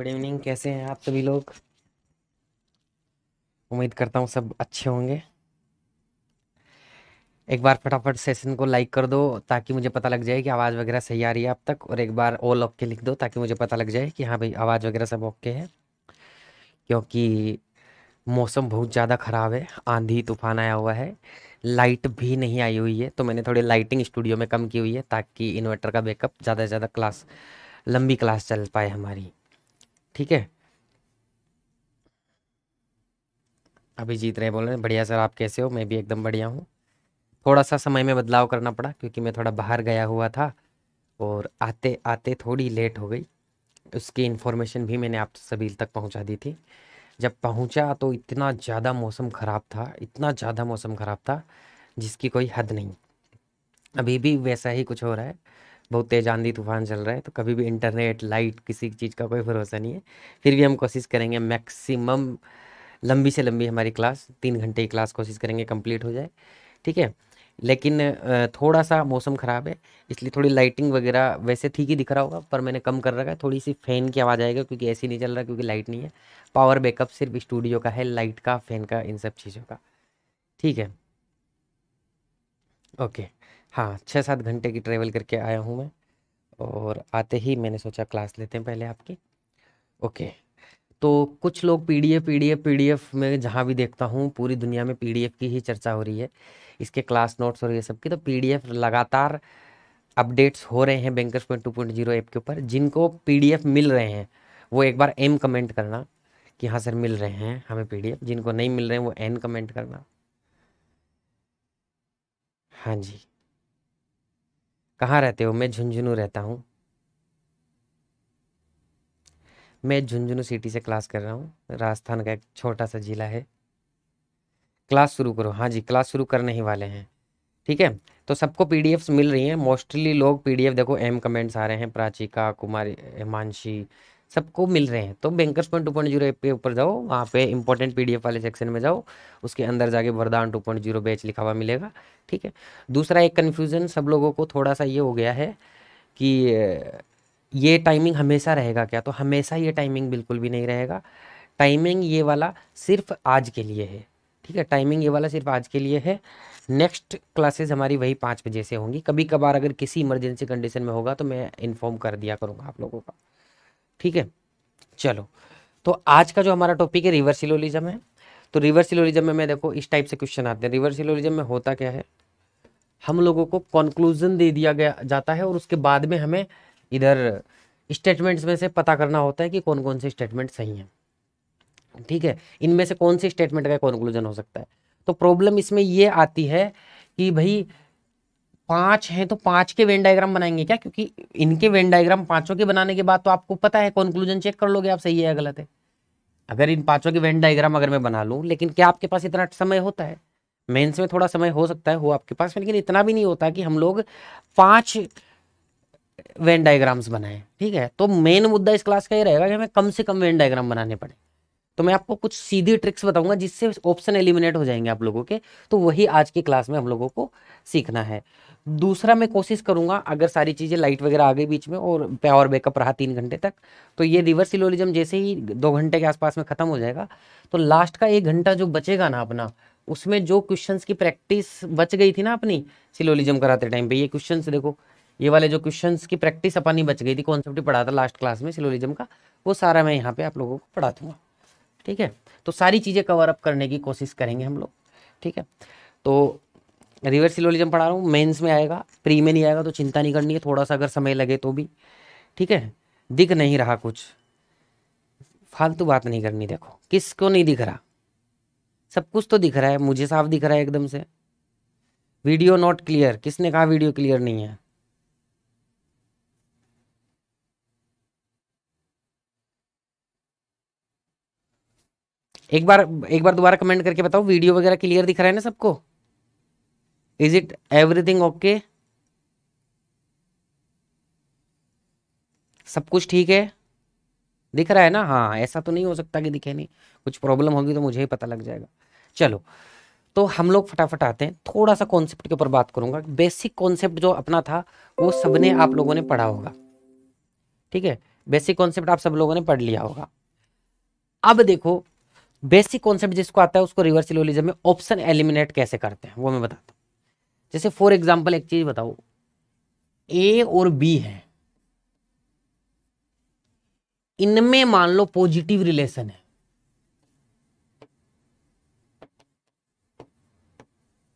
Good evening कैसे हैं आप सभी लोग उम्मीद करता हूँ सब अच्छे होंगे एक बार फटाफट सेशन को लाइक कर दो ताकि मुझे पता लग जाए कि आवाज़ वगैरह सही आ रही है आप तक और एक बार ऑल ओके लिख दो ताकि मुझे पता लग जाए कि हाँ भाई आवाज़ वगैरह सब ओके है क्योंकि मौसम बहुत ज़्यादा ख़राब है आंधी तूफान आया हुआ है लाइट भी नहीं आई हुई है तो मैंने थोड़ी लाइटिंग स्टूडियो में कम की हुई है ताकि इन्वर्टर का बैकअप ज़्यादा से ज़्यादा क्लास लंबी क्लास चल पाए हमारी ठीक है अभी जीत रहे बोल रहे हैं बढ़िया सर आप कैसे हो मैं भी एकदम बढ़िया हूँ थोड़ा सा समय में बदलाव करना पड़ा क्योंकि मैं थोड़ा बाहर गया हुआ था और आते आते थोड़ी लेट हो गई उसकी इन्फॉर्मेशन भी मैंने आप सभी तक पहुँचा दी थी जब पहुँचा तो इतना ज़्यादा मौसम ख़राब था इतना ज़्यादा मौसम ख़राब था जिसकी कोई हद नहीं अभी भी वैसा ही कुछ हो रहा है बहुत तेज़ आंधी तूफान चल रहा है तो कभी भी इंटरनेट लाइट किसी चीज़ का कोई भरोसा नहीं है फिर भी हम कोशिश करेंगे मैक्सिमम लंबी से लंबी हमारी क्लास तीन घंटे की क्लास कोशिश करेंगे कंप्लीट हो जाए ठीक है लेकिन थोड़ा सा मौसम ख़राब है इसलिए थोड़ी लाइटिंग वगैरह वैसे ठीक ही दिख रहा होगा पर मैंने कम कर रखा है थोड़ी सी फ़ैन की आवाज़ आएगा क्योंकि ऐसी नहीं चल रहा क्योंकि लाइट नहीं है पावर बैकअप सिर्फ स्टूडियो का है लाइट का फ़ैन का इन सब चीज़ों का ठीक है ओके हाँ छः सात घंटे की ट्रेवल करके आया हूँ मैं और आते ही मैंने सोचा क्लास लेते हैं पहले आपकी ओके तो कुछ लोग पीडीएफ पीडीएफ पीडीएफ में जहाँ भी देखता हूँ पूरी दुनिया में पीडीएफ की ही चर्चा हो रही है इसके क्लास नोट्स और ये सब की तो पीडीएफ लगातार अपडेट्स हो रहे हैं bankers point two point zero app के ऊपर जिनको पीडीएफ मिल रहे हैं वो एक बार एम कमेंट करना कि हाँ सर मिल रहे हैं हमें एफ जिनको नहीं मिल रहे हैं वो एन कमेंट करना हाँ जी कहाँ रहते हो मैं झुंझुनू रहता हूँ मैं झुंझुनू सिटी से क्लास कर रहा हूँ राजस्थान का एक छोटा सा ज़िला है क्लास शुरू करो हाँ जी क्लास शुरू करने ही वाले हैं ठीक है तो सबको पीडीएफ्स मिल रही हैं मोस्टली लोग पीडीएफ देखो एम कमेंट्स आ रहे हैं प्राचिका कुमारी हिमांशी सबको मिल रहे हैं तो bankers point two point zero के ऊपर जाओ वहाँ पे इंपॉर्टेंट पीडीएफ वाले सेक्शन में जाओ उसके अंदर जाके वरदान टू पॉइंट जीरो बैच लिखा हुआ मिलेगा ठीक है दूसरा एक कन्फ्यूज़न सब लोगों को थोड़ा सा ये हो गया है कि ये टाइमिंग हमेशा रहेगा क्या तो हमेशा ये टाइमिंग बिल्कुल भी नहीं रहेगा टाइमिंग ये वाला सिर्फ आज के लिए है ठीक है टाइमिंग ये वाला सिर्फ आज के लिए है नेक्स्ट क्लासेस हमारी वही पाँच बजे से होंगी कभी कभार अगर किसी इमरजेंसी कंडीशन में होगा तो मैं इन्फॉर्म कर दिया करूँगा आप लोगों का ठीक है चलो तो आज का जो हमारा टॉपिक है रिवर्स इलोलिज्म है तो रिवर्स इलोलिज्म में मैं देखो इस टाइप से क्वेश्चन आते हैं रिवर्स इलोलिज्म में होता क्या है हम लोगों को कंक्लूजन दे दिया गया जाता है और उसके बाद में हमें इधर स्टेटमेंट्स में से पता करना होता है कि कौन कौन से स्टेटमेंट सही हैं ठीक है इनमें से कौन से स्टेटमेंट का कंक्लूजन हो सकता है तो प्रॉब्लम इसमें ये आती है कि भाई पांच हैं तो पांच के वेन डायग्राम बनाएंगे क्या क्योंकि इनके वेन डायग्राम पांचों के बनाने के बाद तो आपको पता है कंक्लूजन चेक कर लोगे आप सही है या गलत है अगर इन पांचों के वेन डायग्राम अगर मैं बना लूँ लेकिन क्या आपके पास इतना समय होता है मेन्स में थोड़ा समय हो सकता है हो आपके पास लेकिन इतना भी नहीं होता कि हम लोग पांच वेन डायग्राम्स बनाएं ठीक है तो मेन मुद्दा इस क्लास का ये रहेगा कि हमें कम से कम वेन डायग्राम बनाने पड़े तो मैं आपको कुछ सीधी ट्रिक्स बताऊंगा जिससे ऑप्शन एलिमिनेट हो जाएंगे आप लोगों के तो वही आज की क्लास में हम लोगों को सीखना है दूसरा मैं कोशिश करूंगा अगर सारी चीज़ें लाइट वगैरह आ गई बीच में और पावर बैकअप रहा तीन घंटे तक तो ये रिवर सिलोलिज्म जैसे ही दो घंटे के आसपास में ख़त्म हो जाएगा तो लास्ट का एक घंटा जो बचेगा ना अपना उसमें जो क्वेश्चंस की प्रैक्टिस बच गई थी ना अपनी सिलोलिज्म कराते टाइम पे ये क्वेश्चन देखो ये वाले जो क्वेश्चन की प्रैक्टिस अपनी बच गई थी कॉन्सेप्ट पढ़ा था लास्ट क्लास में सिलोलिज्म का वो सारा मैं यहाँ पे आप लोगों को पढ़ा दूंगा ठीक है तो सारी चीज़ें कवर अप करने की कोशिश करेंगे हम लोग ठीक है तो रिवर्स सिलोलिज्म पढ़ा रहा हूँ मेंस में आएगा प्री में नहीं आएगा तो चिंता नहीं करनी है थोड़ा सा अगर समय लगे तो भी ठीक है दिख नहीं रहा कुछ फालतू बात नहीं करनी देखो किसको नहीं दिख रहा सब कुछ तो दिख रहा है मुझे साफ दिख रहा है एकदम से वीडियो नॉट क्लियर किसने कहा वीडियो क्लियर नहीं है एक बार एक बार दोबारा कमेंट करके बताओ वीडियो वगैरह क्लियर दिख रहा है ना सबको इज इट एवरीथिंग ओके सब कुछ ठीक है दिख रहा है ना हाँ ऐसा तो नहीं हो सकता कि दिखे नहीं कुछ प्रॉब्लम होगी तो मुझे ही पता लग जाएगा चलो तो हम लोग फटाफट आते हैं थोड़ा सा कॉन्सेप्ट के ऊपर बात करूंगा बेसिक कॉन्सेप्ट जो अपना था वो सबने आप लोगों ने पढ़ा होगा ठीक है बेसिक कॉन्सेप्ट आप सब लोगों ने पढ़ लिया होगा अब देखो बेसिक कॉन्सेप्ट जिसको आता है उसको रिवर्स में ऑप्शन एलिमिनेट कैसे करते हैं वो मैं बताता हूँ जैसे फॉर एग्जाम्पल एक चीज बताओ ए और बी है इनमें मान लो पॉजिटिव रिलेशन है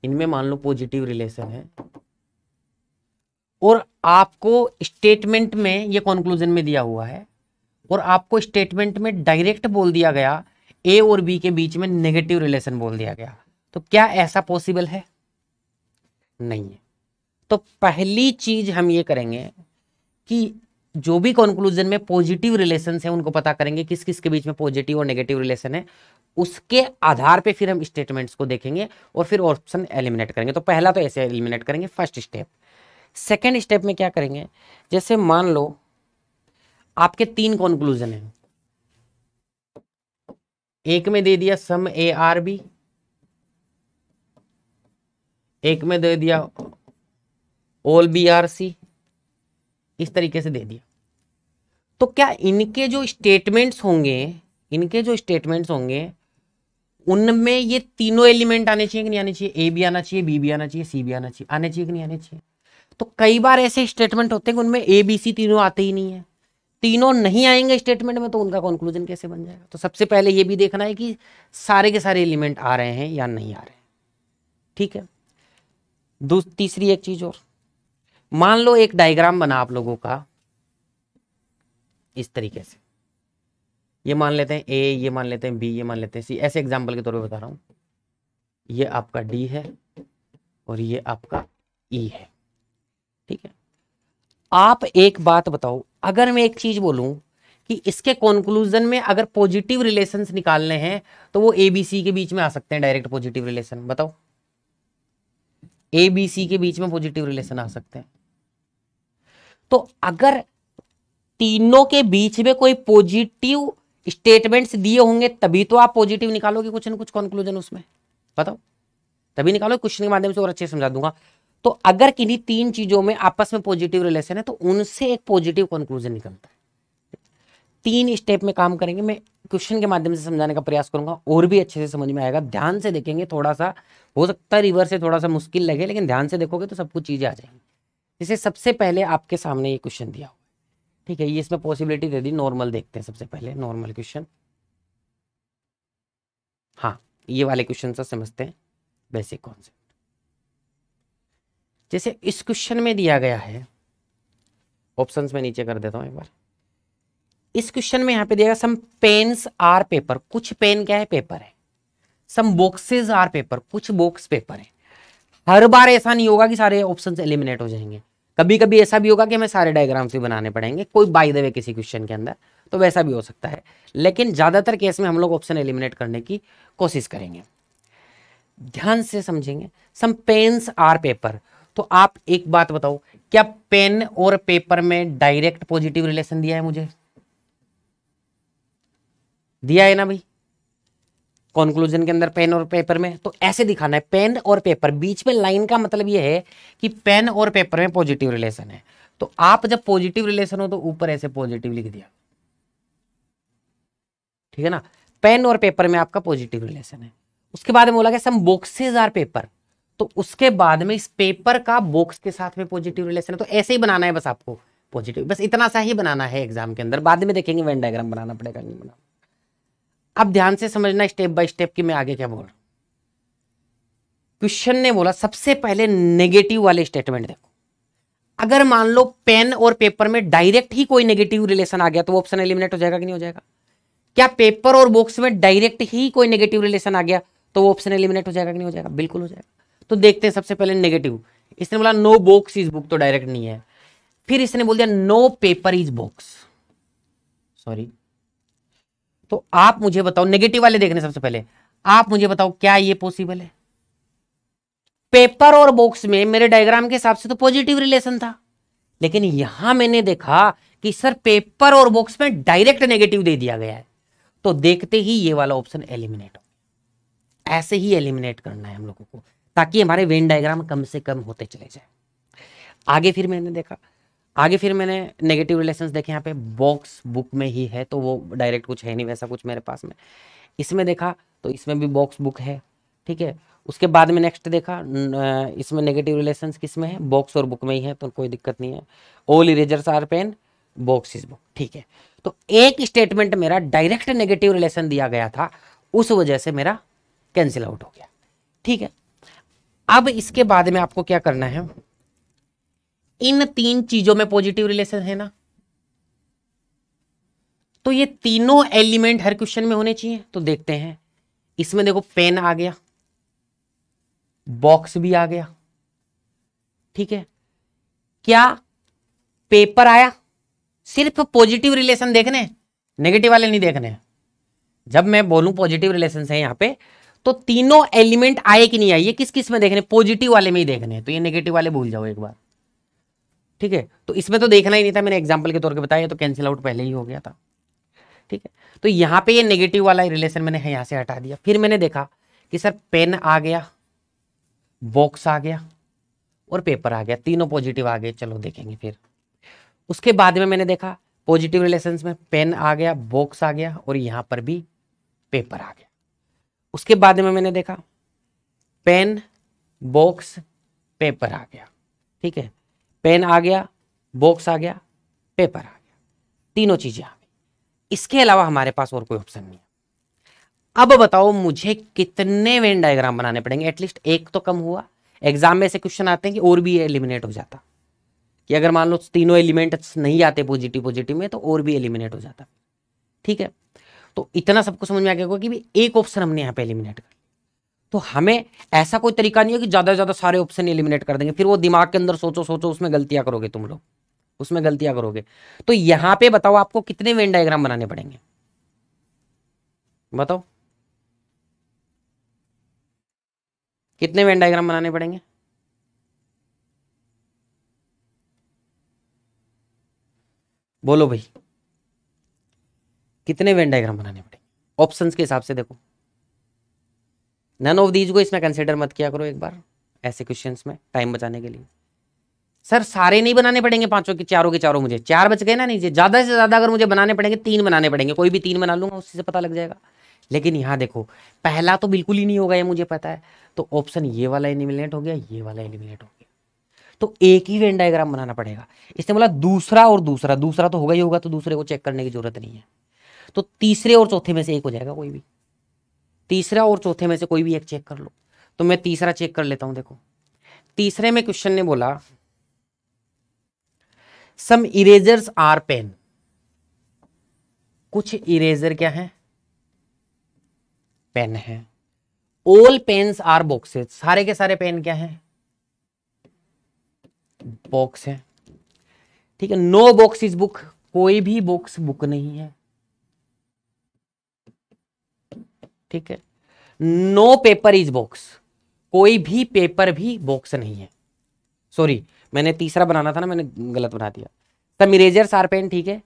इनमें मान लो पॉजिटिव रिलेशन है और आपको स्टेटमेंट में ये कॉन्क्लूजन में दिया हुआ है और आपको स्टेटमेंट में डायरेक्ट बोल दिया गया ए और बी के बीच में नेगेटिव रिलेशन बोल दिया गया तो क्या ऐसा पॉसिबल है नहीं है तो पहली चीज हम ये करेंगे कि जो भी कंक्लूजन में पॉजिटिव रिलेशन है उनको पता करेंगे किस किस के बीच में पॉजिटिव और नेगेटिव रिलेशन है उसके आधार पे फिर हम स्टेटमेंट्स को देखेंगे और फिर ऑप्शन एलिमिनेट करेंगे तो पहला तो ऐसे एलिमिनेट करेंगे फर्स्ट स्टेप सेकेंड स्टेप में क्या करेंगे जैसे मान लो आपके तीन कॉन्क्लूजन है एक में दे दिया सम ए आर बी एक में दे दिया ऑल बी आर सी इस तरीके से दे दिया तो क्या इनके जो स्टेटमेंट्स होंगे इनके जो स्टेटमेंट्स होंगे उनमें ये तीनों एलिमेंट आने चाहिए कि नहीं आने चाहिए ए भी आना चाहिए बी भी आना चाहिए सी भी आना चाहिए आने चाहिए कि नहीं आने चाहिए तो कई बार ऐसे स्टेटमेंट होते हैं कि उनमें ए बी सी तीनों आते ही नहीं है तीनों नहीं आएंगे स्टेटमेंट में तो उनका कंक्लूजन कैसे बन जाएगा तो सबसे पहले ये भी देखना है कि सारे के सारे एलिमेंट आ रहे हैं या नहीं आ रहे हैं ठीक है तीसरी एक चीज और मान लो एक डायग्राम बना आप लोगों का इस तरीके से ये मान लेते हैं ए ये मान लेते हैं बी ये मान लेते हैं सी ऐसे एग्जाम्पल के तौर पे बता रहा हूं ये आपका डी है और ये आपका ई e है ठीक है आप एक बात बताओ अगर मैं एक चीज बोलूं कि इसके कॉन्क्लूजन में अगर पॉजिटिव रिलेशंस निकालने हैं तो वो एबीसी के बीच में आ सकते हैं डायरेक्ट पॉजिटिव रिलेशन बताओ ए बी सी के बीच में पॉजिटिव रिलेशन आ सकते हैं तो अगर तीनों के बीच में कोई पॉजिटिव स्टेटमेंट्स दिए होंगे तभी तो आप पॉजिटिव निकालोगे कुछ ना कुछ कंक्लूजन उसमें बताओ तभी निकालो क्वेश्चन के माध्यम से और अच्छे समझा दूंगा तो अगर किन्हीं तीन चीजों में आपस में पॉजिटिव रिलेशन है तो उनसे एक पॉजिटिव कंक्लूजन निकलता है तीन स्टेप में काम करेंगे मैं क्वेश्चन के माध्यम से समझाने का प्रयास करूंगा और भी अच्छे से समझ में आएगा ध्यान से देखेंगे थोड़ा सा हो सकता है रिवर्स से थोड़ा सा मुश्किल लगे लेकिन ध्यान से देखोगे तो सब कुछ चीज़ें आ जाएंगी जैसे सबसे पहले आपके सामने ये क्वेश्चन दिया हुआ ठीक है ये इसमें पॉसिबिलिटी दे दी नॉर्मल देखते हैं सबसे पहले नॉर्मल क्वेश्चन हाँ ये वाले क्वेश्चन से समझते हैं बेसिक कॉन्सेप्ट जैसे इस क्वेश्चन में दिया गया है ऑप्शंस में नीचे कर देता हूं एक बार इस क्वेश्चन में यहाँ पे दिया सम पेन्स आर पेपर कुछ पेन क्या है पेपर है सम बॉक्सेस आर पेपर कुछ बॉक्स पेपर है हर बार ऐसा नहीं होगा कि सारे ऑप्शन एलिमिनेट हो जाएंगे कभी कभी ऐसा भी होगा कि हमें सारे डायग्राम्स भी बनाने पड़ेंगे कोई बाई दे किसी क्वेश्चन के अंदर तो वैसा भी हो सकता है लेकिन ज़्यादातर केस में हम लोग ऑप्शन एलिमिनेट करने की कोशिश करेंगे ध्यान से समझेंगे सम पेन्स आर पेपर तो आप एक बात बताओ क्या पेन और पेपर में डायरेक्ट पॉजिटिव रिलेशन दिया है मुझे दिया है ना भाई कॉन्क्लूजन के अंदर पेन और पेपर में तो ऐसे दिखाना है पेन और पेपर बीच में लाइन का मतलब ये है कि पेन और पेपर में पॉजिटिव रिलेशन है तो आप जब पॉजिटिव रिलेशन हो तो ऊपर ऐसे पॉजिटिव लिख दिया ठीक है ना पेन और पेपर में आपका पॉजिटिव रिलेशन है उसके बाद में बोला गया सम बॉक्सेज आर पेपर तो उसके बाद में इस पेपर का बॉक्स के साथ में पॉजिटिव रिलेशन है तो ऐसे ही बनाना है बस आपको पॉजिटिव बस इतना सा ही बनाना है एग्जाम के अंदर बाद में देखेंगे वेन डायग्राम बनाना पड़ेगा नहीं बनाना अब ध्यान से समझना स्टेप बाय स्टेप कि मैं आगे क्या बोल रहा हूं क्वेश्चन ने बोला सबसे पहले नेगेटिव वाले स्टेटमेंट देखो अगर मान लो पेन और पेपर में डायरेक्ट ही कोई नेगेटिव रिलेशन आ गया तो वो ऑप्शन एलिमिनेट हो जाएगा कि नहीं हो जाएगा क्या पेपर और बॉक्स में डायरेक्ट ही कोई नेगेटिव रिलेशन आ गया तो वो ऑप्शन एलिमिनेट हो जाएगा कि नहीं हो जाएगा बिल्कुल हो जाएगा तो देखते हैं सबसे पहले नेगेटिव इसने बोला नो बॉक्स इज बुक तो डायरेक्ट नहीं है फिर इसने बोल दिया no paper is box sorry तो आप मुझे बताओ नेगेटिव वाले देखने सबसे पहले आप मुझे बताओ क्या ये पॉसिबल है पेपर और बॉक्स में मेरे डायग्राम के हिसाब से तो पॉजिटिव रिलेशन था लेकिन यहां मैंने देखा कि सर पेपर और बॉक्स में डायरेक्ट नेगेटिव दे दिया गया है तो देखते ही ये वाला ऑप्शन एलिमिनेट हो ऐसे ही एलिमिनेट करना है हम लोगों को ताकि हमारे वेन डायग्राम कम से कम होते चले जाए आगे फिर मैंने देखा आगे फिर मैंने नेगेटिव रिलेशन देखे यहाँ पे बॉक्स बुक में ही है तो वो डायरेक्ट कुछ है नहीं वैसा कुछ मेरे पास में इसमें देखा तो इसमें भी बॉक्स बुक है ठीक है उसके बाद में नेक्स्ट देखा इसमें नेगेटिव रिलेशन किस में है बॉक्स और बुक में ही है तो कोई दिक्कत नहीं है all erasers are pen box is book ठीक है तो एक स्टेटमेंट मेरा डायरेक्ट नेगेटिव रिलेशन दिया गया था उस वजह से मेरा कैंसिल आउट हो गया ठीक है अब इसके बाद में आपको क्या करना है इन तीन चीजों में पॉजिटिव रिलेशन है ना तो ये तीनों एलिमेंट हर क्वेश्चन में होने चाहिए तो देखते हैं इसमें देखो पेन आ गया बॉक्स भी आ गया ठीक है क्या पेपर आया सिर्फ पॉजिटिव रिलेशन देखने नेगेटिव वाले नहीं देखने जब मैं बोलूं पॉजिटिव रिलेशन है यहां पे तो तीनों एलिमेंट आए कि नहीं आए ये किस किस में देखने पॉजिटिव वाले में ही देखने तो ये नेगेटिव वाले भूल जाओ एक बार ठीक है तो इसमें तो देखना ही नहीं था मैंने एग्जाम्पल के तौर पर बताया तो कैंसिल आउट पहले ही हो गया था ठीक है तो यहाँ पे ये नेगेटिव वाला रिलेशन मैंने यहाँ से हटा दिया फिर मैंने देखा कि सर पेन आ गया बॉक्स आ गया और पेपर आ गया तीनों पॉजिटिव आ गए चलो देखेंगे फिर उसके बाद में मैंने देखा पॉजिटिव रिलेशन में पेन आ गया बॉक्स आ गया और यहाँ पर भी पेपर आ गया उसके बाद में मैंने देखा पेन बॉक्स पेपर आ गया ठीक है पेन आ गया बॉक्स आ गया पेपर आ गया तीनों चीज़ें आ गई इसके अलावा हमारे पास और कोई ऑप्शन नहीं है अब बताओ मुझे कितने वेन डायग्राम बनाने पड़ेंगे एटलीस्ट एक तो कम हुआ एग्जाम में ऐसे क्वेश्चन आते हैं कि और भी एलिमिनेट हो जाता कि अगर मान लो तीनों एलिमेंट्स नहीं आते पॉजिटिव पॉजिटिव में तो और भी एलिमिनेट हो जाता ठीक है तो इतना सबको समझ में आ गया होगा कि भी एक ऑप्शन हमने यहाँ पे एलिमिनेट कर तो हमें ऐसा कोई तरीका नहीं है कि ज़्यादा से ज़्यादा सारे ऑप्शन एलिमिनेट कर देंगे फिर वो दिमाग के अंदर सोचो सोचो उसमें गलतियां करोगे तुम लोग उसमें गलतियां करोगे तो यहां पे बताओ आपको कितने वेन डायग्राम बनाने पड़ेंगे बताओ कितने वेन डायग्राम बनाने पड़ेंगे बोलो भाई कितने वेन डायग्राम बनाने पड़ेंगे ऑप्शंस के हिसाब से देखो नन ऑफ दीज को इसमें कंसिडर मत किया करो एक बार ऐसे क्वेश्चन में टाइम बचाने के लिए सर सारे नहीं बनाने पड़ेंगे पांचों के चारों के चारों मुझे चार बच गए ना नहीं ज़्यादा से ज़्यादा अगर मुझे बनाने पड़ेंगे तीन बनाने पड़ेंगे कोई भी तीन बना लूंगा उससे पता लग जाएगा लेकिन यहाँ देखो पहला तो बिल्कुल ही नहीं होगा ये मुझे पता है तो ऑप्शन ये वाला एलिमिनेट हो गया ये वाला एलिमिनेट हो गया तो एक ही वेन डायग्राम बनाना पड़ेगा इसने बोला दूसरा और दूसरा दूसरा तो होगा ही होगा तो दूसरे को चेक करने की जरूरत नहीं है तो तीसरे और चौथे में से एक हो जाएगा कोई भी तीसरा और चौथे में से कोई भी एक चेक कर लो तो मैं तीसरा चेक कर लेता हूं देखो तीसरे में क्वेश्चन ने बोला सम इरेजर्स आर पेन कुछ इरेजर क्या है पेन है ऑल पेन्स आर बॉक्सेस सारे के सारे पेन क्या है बॉक्स है ठीक है नो बॉक्स इज बुक कोई भी बॉक्स बुक नहीं है ठीक है नो पेपर इज बॉक्स कोई भी पेपर भी बॉक्स नहीं है सॉरी मैंने तीसरा बनाना था ना मैंने गलत बना दिया सम इरेजर सार पेन ठीक है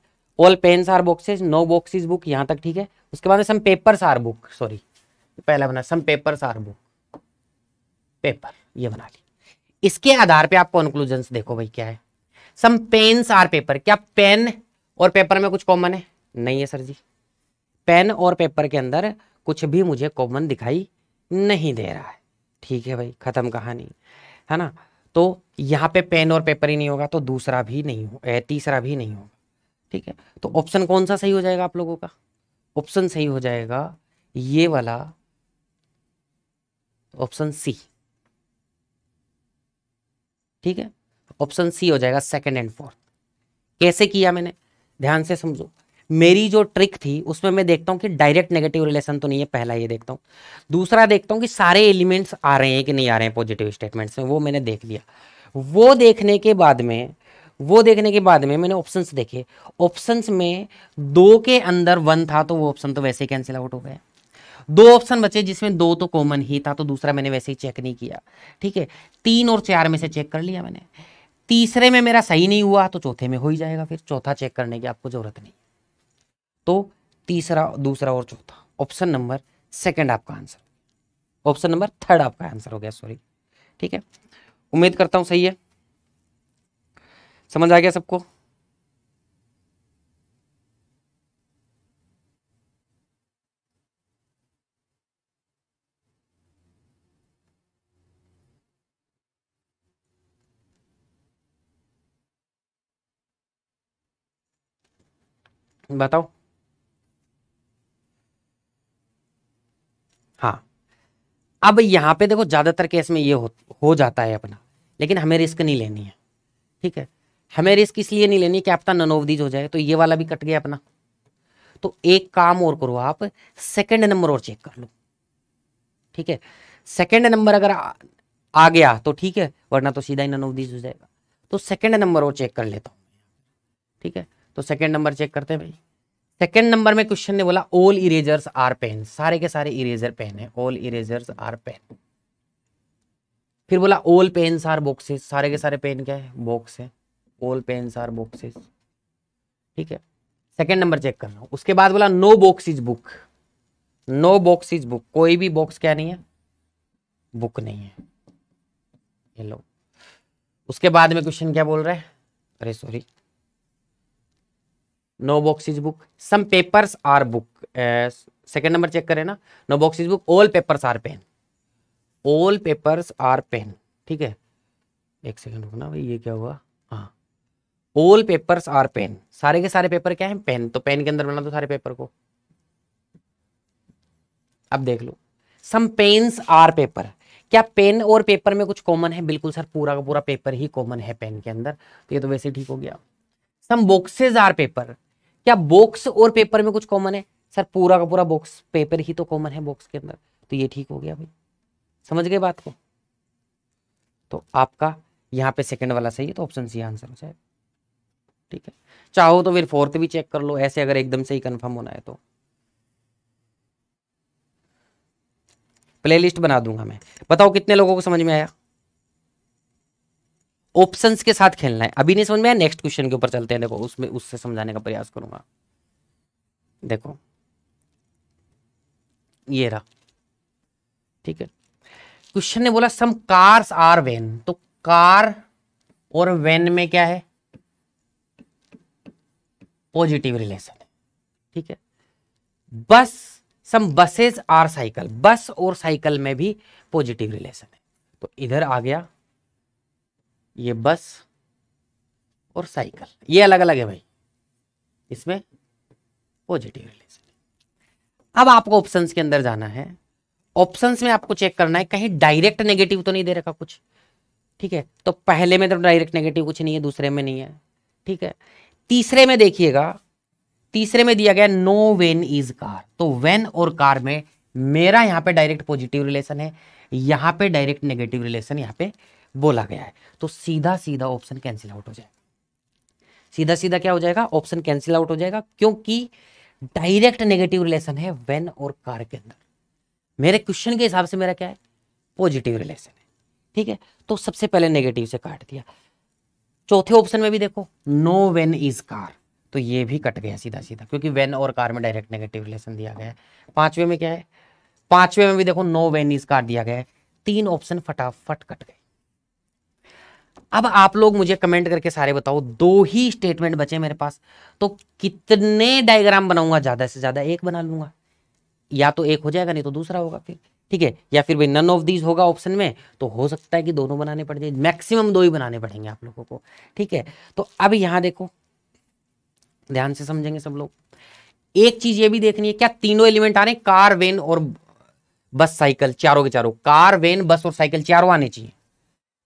all pen are boxes no box is book यहाँ तक ठीक है उसके बाद सम पेपर सार बुक सॉरी पहला बना सम पेपर सार बुक पेपर ये बना ली इसके आधार पे आप कॉन्क्लूजन देखो भाई क्या है सम पेन आर पेपर क्या पेन और पेपर में कुछ कॉमन है नहीं है सर जी पेन और पेपर के अंदर कुछ भी मुझे कॉमन दिखाई नहीं दे रहा है ठीक है भाई ख़त्म कहानी है ना तो यहाँ पे पेन और पेपर ही नहीं होगा तो दूसरा भी नहीं हो तीसरा भी नहीं होगा ठीक है तो ऑप्शन कौन सा सही हो जाएगा आप लोगों का ऑप्शन सही हो जाएगा ये वाला ऑप्शन सी ठीक है ऑप्शन सी हो जाएगा सेकंड एंड फोर्थ कैसे किया मैंने ध्यान से समझो मेरी जो ट्रिक थी उसमें मैं देखता हूँ कि डायरेक्ट नेगेटिव रिलेशन तो नहीं है पहला ये देखता हूँ दूसरा देखता हूँ कि सारे एलिमेंट्स आ रहे हैं कि नहीं आ रहे हैं पॉजिटिव स्टेटमेंट्स में वो मैंने देख लिया वो देखने के बाद में वो देखने के बाद में मैंने ऑप्शंस देखे ऑप्शंस में दो के अंदर वन था तो वो ऑप्शन तो वैसे ही कैंसिल आउट हो गया दो ऑप्शन बचे जिसमें दो तो कॉमन ही था तो दूसरा मैंने वैसे ही चेक नहीं किया ठीक है तीन और चार में से चेक कर लिया मैंने तीसरे में मेरा सही नहीं हुआ तो चौथे में हो ही जाएगा फिर चौथा चेक करने की आपको ज़रूरत नहीं तो तीसरा दूसरा और चौथा ऑप्शन नंबर सेकंड आपका आंसर ऑप्शन नंबर थर्ड आपका आंसर हो गया सॉरी ठीक है उम्मीद करता हूं सही है समझ आ गया सबको बताओ अब यहाँ पे देखो ज़्यादातर केस में ये हो, हो जाता है अपना लेकिन हमें रिस्क नहीं लेनी है ठीक है हमें रिस्क इसलिए नहीं लेनी कि आपका नन ऑफ दीज हो जाए तो ये वाला भी कट गया अपना तो एक काम और करो आप सेकेंड नंबर और चेक कर लो ठीक है सेकेंड नंबर अगर आ, आ गया तो ठीक है वरना तो सीधा ही नन ऑफ दीज हो जाएगा तो सेकेंड नंबर और चेक कर लेता हूँ ठीक है तो सेकेंड नंबर चेक करते हैं भाई सेकेंड नंबर में क्वेश्चन ने बोला ऑल इरेजर्स आर पेन सारे के सारे इरेजर पेन है ऑल इरेजर्स आर पेन फिर बोला ऑल पेन्स आर बॉक्सेस सारे के सारे पेन क्या है बॉक्स है ऑल पेन्स आर बॉक्सेस ठीक है सेकेंड नंबर चेक कर रहा हूं उसके बाद बोला no box is book no box is book कोई भी बॉक्स क्या नहीं है बुक नहीं है हेलो उसके बाद में क्वेश्चन क्या बोल रहा है अरे sorry no box is book some papers are book second number check करें ना no box is book all papers are pen all papers are pen ठीक है एक सेकेंड रुकना भाई ये क्या हुआ हाँ ऑल पेपर्स आर पेन सारे के सारे पेपर क्या है पेन तो पेन के अंदर बना दो सारे पेपर को अब देख लो सम पेन्स आर पेपर क्या पेन और पेपर में कुछ कॉमन है बिल्कुल सर पूरा का पूरा पेपर ही कॉमन है पेन के अंदर तो ये तो वैसे ठीक हो गया सम बॉक्सेज आर पेपर क्या बॉक्स और पेपर में कुछ कॉमन है सर पूरा का पूरा बॉक्स पेपर ही तो कॉमन है बॉक्स के अंदर तो ये ठीक हो गया भाई समझ गए बात को तो आपका यहाँ पे सेकंड वाला सही है तो ऑप्शन सी आंसर हो जाए ठीक है चाहो तो फिर फोर्थ भी चेक कर लो ऐसे अगर एकदम से ही कंफर्म होना है तो प्लेलिस्ट बना दूंगा मैं बताओ कितने लोगों को समझ में आया ऑप्शन के साथ खेलना है अभी नहीं समझ में आया नेक्स्ट क्वेश्चन के ऊपर चलते हैं देखो उसमें उससे समझाने का प्रयास करूंगा देखो ये रहा ठीक है क्वेश्चन ने बोला सम कार्स आर वैन तो कार और वैन में क्या है पॉजिटिव रिलेशन है ठीक है बस सम बसेज आर साइकिल बस और साइकिल में भी पॉजिटिव रिलेशन है तो इधर आ गया ये बस और साइकिल ये अलग अलग है भाई इसमें पॉजिटिव रिलेशन अब आपको ऑप्शंस के अंदर जाना है ऑप्शंस में आपको चेक करना है कहीं डायरेक्ट नेगेटिव तो नहीं दे रखा कुछ ठीक है तो पहले में तो डायरेक्ट नेगेटिव कुछ नहीं है दूसरे में नहीं है ठीक है तीसरे में देखिएगा तीसरे में दिया गया नो वेन इज कार तो वेन और कार में मेरा यहां पे डायरेक्ट पॉजिटिव रिलेशन है यहां पे डायरेक्ट नेगेटिव रिलेशन यहाँ पे बोला गया है तो सीधा सीधा ऑप्शन कैंसिल आउट हो जाएगा सीधा सीधा क्या हो जाएगा ऑप्शन कैंसिल आउट हो जाएगा क्योंकि डायरेक्ट नेगेटिव रिलेशन है वेन और कार के अंदर मेरे क्वेश्चन के हिसाब से मेरा क्या है पॉजिटिव रिलेशन है ठीक है तो सबसे पहले नेगेटिव से काट दिया चौथे ऑप्शन में भी देखो नो वेन इज कार तो ये भी कट गया सीधा सीधा क्योंकि वेन और कार में डायरेक्ट नेगेटिव रिलेशन दिया गया है पांचवे में क्या है पांचवे में भी देखो नो वेन इज कार दिया गया है तीन ऑप्शन फटाफट कट गए अब आप लोग मुझे कमेंट करके सारे बताओ दो ही स्टेटमेंट बचे मेरे पास तो कितने डायग्राम बनाऊंगा ज़्यादा से ज़्यादा एक बना लूंगा या तो एक हो जाएगा नहीं तो दूसरा होगा फिर ठीक है या फिर भाई नन ऑफ दीज होगा ऑप्शन में तो हो सकता है कि दोनों बनाने पड़ जाए मैक्सिमम दो ही बनाने पड़ेंगे आप लोगों को ठीक है तो अब यहां देखो ध्यान से समझेंगे सब लोग एक चीज ये भी देखनी है क्या तीनों एलिमेंट आ रहे हैं कार वेन और बस साइकिल चारों के चारों कार वेन बस और साइकिल चारों आने चाहिए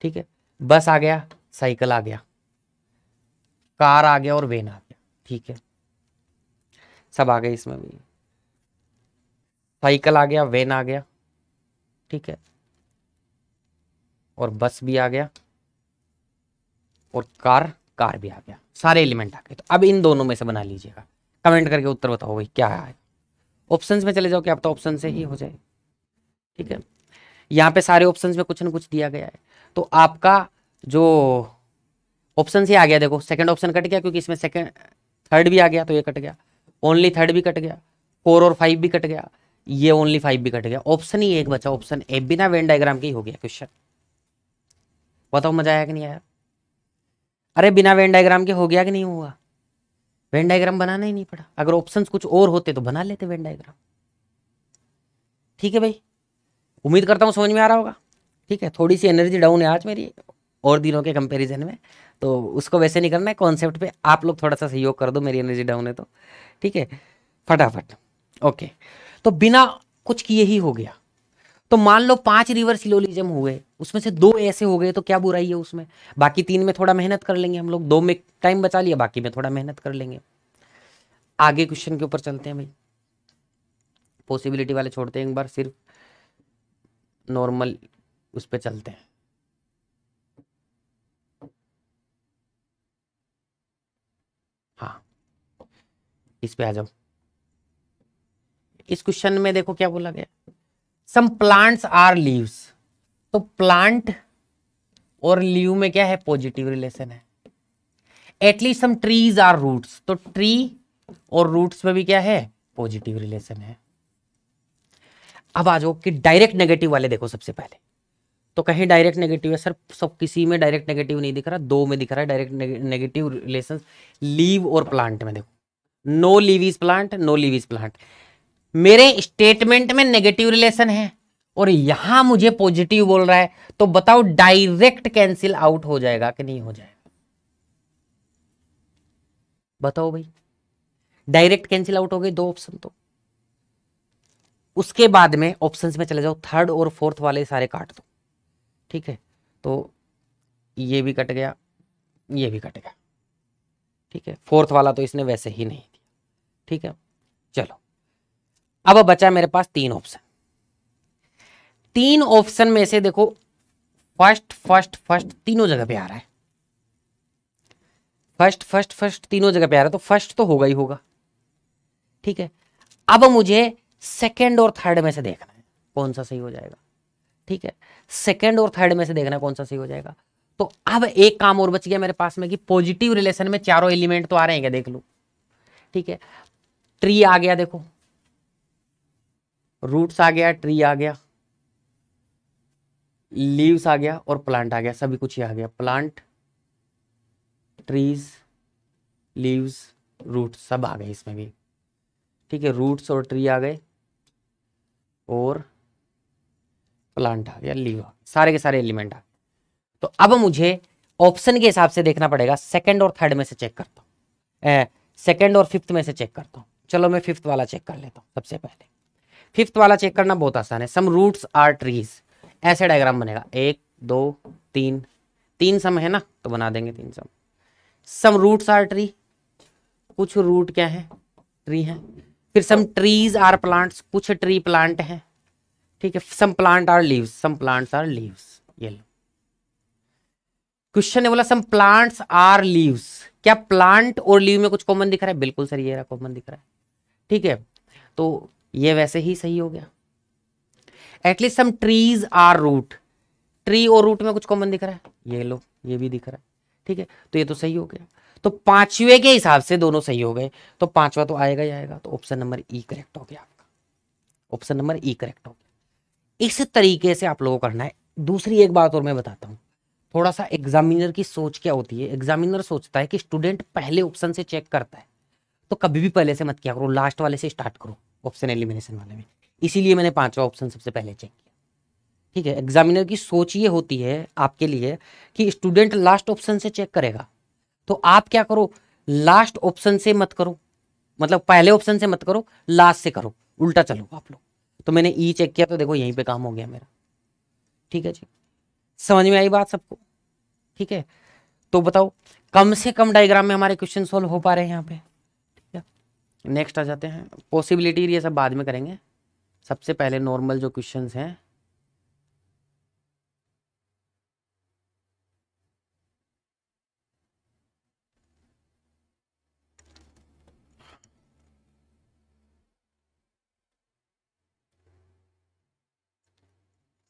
ठीक है बस आ गया साइकिल आ गया कार आ गया और वेन आ गया ठीक है सब आ गए इसमें भी साइकिल आ गया वेन आ गया ठीक है और बस भी आ गया और कार कार भी आ गया सारे एलिमेंट आ गए तो अब इन दोनों में से बना लीजिएगा कमेंट करके उत्तर बताओ भाई क्या है ऑप्शंस में चले जाओ क्या तो ऑप्शन से ही हो जाए ठीक है यहाँ पे सारे ऑप्शंस में कुछ ना कुछ दिया गया है तो आपका जो ऑप्शन से आ गया देखो सेकंड ऑप्शन कट गया क्योंकि इसमें सेकंड थर्ड भी आ गया तो ये कट गया ओनली थर्ड भी कट गया फोर और फाइव भी कट गया ये ओनली फाइव भी कट गया ऑप्शन ही एक बचा ऑप्शन ए बिना वेन डायग्राम के ही हो गया क्वेश्चन बताओ मजा आया कि नहीं आया अरे बिना वेन डायग्राम के हो गया कि नहीं हुआ वेन डायग्राम बनाना ही नहीं पड़ा अगर ऑप्शंस कुछ और होते तो बना लेते वेन डायग्राम ठीक है भाई उम्मीद करता हूँ समझ में आ रहा होगा ठीक है थोड़ी सी एनर्जी डाउन है आज मेरी और दिनों के कंपैरिजन में तो उसको वैसे नहीं करना है कॉन्सेप्ट पे आप लोग थोड़ा सा सहयोग कर दो मेरी एनर्जी डाउन है तो ठीक है फटाफट ओके तो बिना कुछ किए ही हो गया तो मान लो पांच रिवर सिलोलिज्म हुए उसमें से दो ऐसे हो गए तो क्या बुराई है उसमें बाकी तीन में थोड़ा मेहनत कर लेंगे हम लोग दो में टाइम बचा लिया बाकी में थोड़ा मेहनत कर लेंगे आगे क्वेश्चन के ऊपर चलते हैं भाई पॉसिबिलिटी वाले छोड़ते हैं एक बार सिर्फ नॉर्मल उस पर चलते हैं हाँ इस पे आ जाओ इस क्वेश्चन में देखो क्या बोला गया सम प्लांट्स आर लीव्स तो प्लांट और लीव में क्या है पॉजिटिव रिलेशन है at least some trees are roots तो ट्री और रूट्स में भी क्या है पॉजिटिव रिलेशन है अब आ जाओ कि डायरेक्ट नेगेटिव वाले देखो सबसे पहले तो कहीं डायरेक्ट नेगेटिव है सर सब किसी में डायरेक्ट नेगेटिव नहीं दिख रहा दो में दिख रहा है डायरेक्ट नेगेटिव रिलेशन लीव और प्लांट में देखो no leave is plant no leave is plant मेरे स्टेटमेंट में नेगेटिव रिलेशन है और यहां मुझे पॉजिटिव बोल रहा है तो बताओ डायरेक्ट कैंसिल आउट हो जाएगा कि नहीं हो जाएगा बताओ भाई डायरेक्ट कैंसिल आउट हो गई दो ऑप्शन तो उसके बाद में ऑप्शंस में चले जाओ थर्ड और फोर्थ वाले सारे काट दो ठीक है तो ये भी कट गया ये भी कट गया ठीक है फोर्थ वाला तो इसने वैसे ही नहीं दिया ठीक है चलो अब बचा मेरे पास तीन ऑप्शन तीन ऑप्शन में से देखो फर्स्ट फर्स्ट फर्स्ट तीनों जगह पे आ रहा है फर्स्ट फर्स्ट फर्स्ट तीनों जगह पे आ रहा है तो फर्स्ट तो होगा ही होगा ठीक है अब मुझे सेकेंड और थर्ड में से देखना है कौन सा सही हो जाएगा ठीक है सेकेंड और थर्ड में से देखना कौन सा सही हो जाएगा तो अब एक काम और बच गया मेरे पास में कि पॉजिटिव रिलेशन में चारों एलिमेंट तो आ रहे हैं क्या देख लो ठीक है ट्री आ गया देखो रूट्स आ गया ट्री आ गया लीव्स आ गया और प्लांट आ गया सभी कुछ ही आ गया प्लांट ट्रीज लीव्स रूट सब आ गए इसमें भी ठीक है रूट्स और ट्री आ गए और प्लांट आ गया लीव आ सारे के सारे एलिमेंट आ तो अब मुझे ऑप्शन के हिसाब से देखना पड़ेगा सेकंड और थर्ड में से चेक करता हूँ सेकंड और फिफ्थ में से चेक करता हूँ चलो मैं फिफ्थ वाला चेक कर लेता हूँ सबसे पहले फिफ्थ वाला चेक करना बहुत आसान है सम रूट्स आर ट्रीज ऐसे डायग्राम बनेगा एक दो तीन तीन सम है ना तो बना देंगे तीन some some roots are tree कुछ रूट क्या है ट्री हैं फिर सम ट्रीज आर प्लांट्स कुछ ट्री प्लांट हैं ठीक है some plant are leaves some plants are leaves ये लो क्वेश्चन ने बोला सम प्लांट्स आर लीव्स क्या प्लांट और लीव में कुछ कॉमन दिख रहा है बिल्कुल सर ये कॉमन दिख रहा है ठीक है तो ये वैसे ही सही हो गया at least some trees are root tree और रूट में कुछ कॉमन दिख रहा है ये लो ये भी दिख रहा है ठीक है तो ये तो सही हो गया तो पांचवे के हिसाब से दोनों सही हो गए तो पांचवा तो आएगा ही आएगा तो ऑप्शन नंबर ई करेक्ट हो गया आपका ऑप्शन नंबर ई करेक्ट हो गया इस तरीके से आप लोगों को करना है दूसरी एक बात और मैं बताता हूँ थोड़ा सा एग्जामिनर की सोच क्या होती है एग्जामिनर सोचता है कि स्टूडेंट पहले ऑप्शन से चेक करता है तो कभी भी पहले से मत क्या करो लास्ट वाले से स्टार्ट करो ऑप्शन एलिमिनेशन वाले में इसीलिए मैंने पांचवा ऑप्शन सबसे पहले चेक किया ठीक है एग्जामिनर की सोच ये होती है आपके लिए कि स्टूडेंट लास्ट ऑप्शन से चेक करेगा तो आप क्या करो लास्ट ऑप्शन से मत करो मतलब पहले ऑप्शन से मत करो लास्ट से करो उल्टा चलो आप लोग तो मैंने ई चेक किया तो देखो यहीं पे काम हो गया मेरा ठीक है जी समझ में आई बात सबको ठीक है तो बताओ कम से कम डायग्राम में हमारे क्वेश्चन सोल्व हो पा रहे हैं यहाँ पे ठीक है नेक्स्ट आ जाते हैं पॉसिबिलिटी ये सब बाद में करेंगे सबसे पहले नॉर्मल जो क्वेश्चन हैं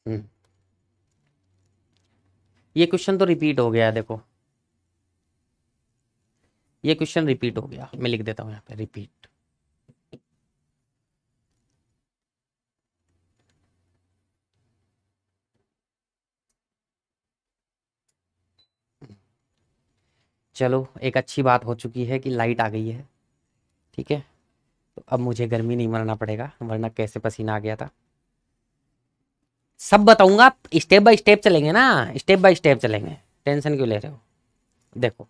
हम्म। ये क्वेश्चन तो रिपीट हो गया है देखो ये क्वेश्चन रिपीट हो गया मैं लिख देता हूँ यहाँ पे रिपीट चलो एक अच्छी बात हो चुकी है कि लाइट आ गई है ठीक है तो अब मुझे गर्मी नहीं मरना पड़ेगा वरना कैसे पसीना आ गया था सब बताऊंगा आप स्टेप बाय स्टेप चलेंगे ना स्टेप बाय स्टेप चलेंगे टेंशन क्यों ले रहे हो देखो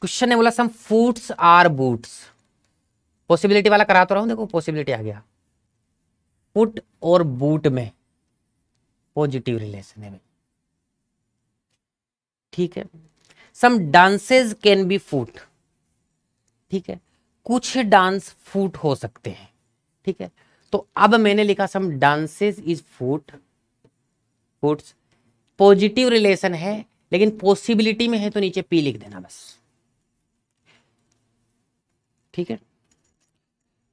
क्वेश्चन ने बोला some foods are boots possibility वाला करा तो रहा हूं देखो पॉसिबिलिटी आ गया फुट और बूट में पॉजिटिव रिलेशन है ठीक है some dances can be foot ठीक है कुछ डांस फूट हो सकते हैं ठीक है तो अब मैंने लिखा some dances is foot foots positive relation है लेकिन पॉसिबिलिटी में है तो नीचे पी लिख देना बस ठीक है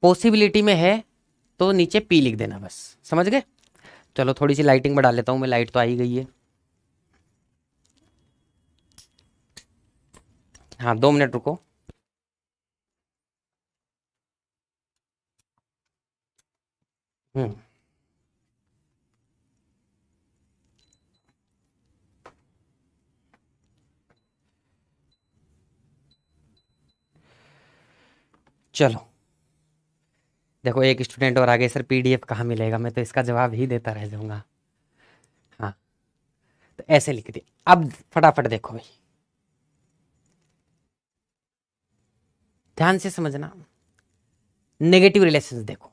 पॉसिबिलिटी में है तो नीचे पी लिख देना बस समझ गए चलो थोड़ी सी लाइटिंग बढ़ा लेता हूं मैं लाइट तो आई गई है हाँ दो मिनट रुको Hmm. चलो देखो एक स्टूडेंट और आगे सर पीडीएफ कहाँ मिलेगा मैं तो इसका जवाब ही देता रह जाऊंगा हाँ तो ऐसे लिख दिए अब फटाफट देखो भाई ध्यान से समझना नेगेटिव रिलेशन देखो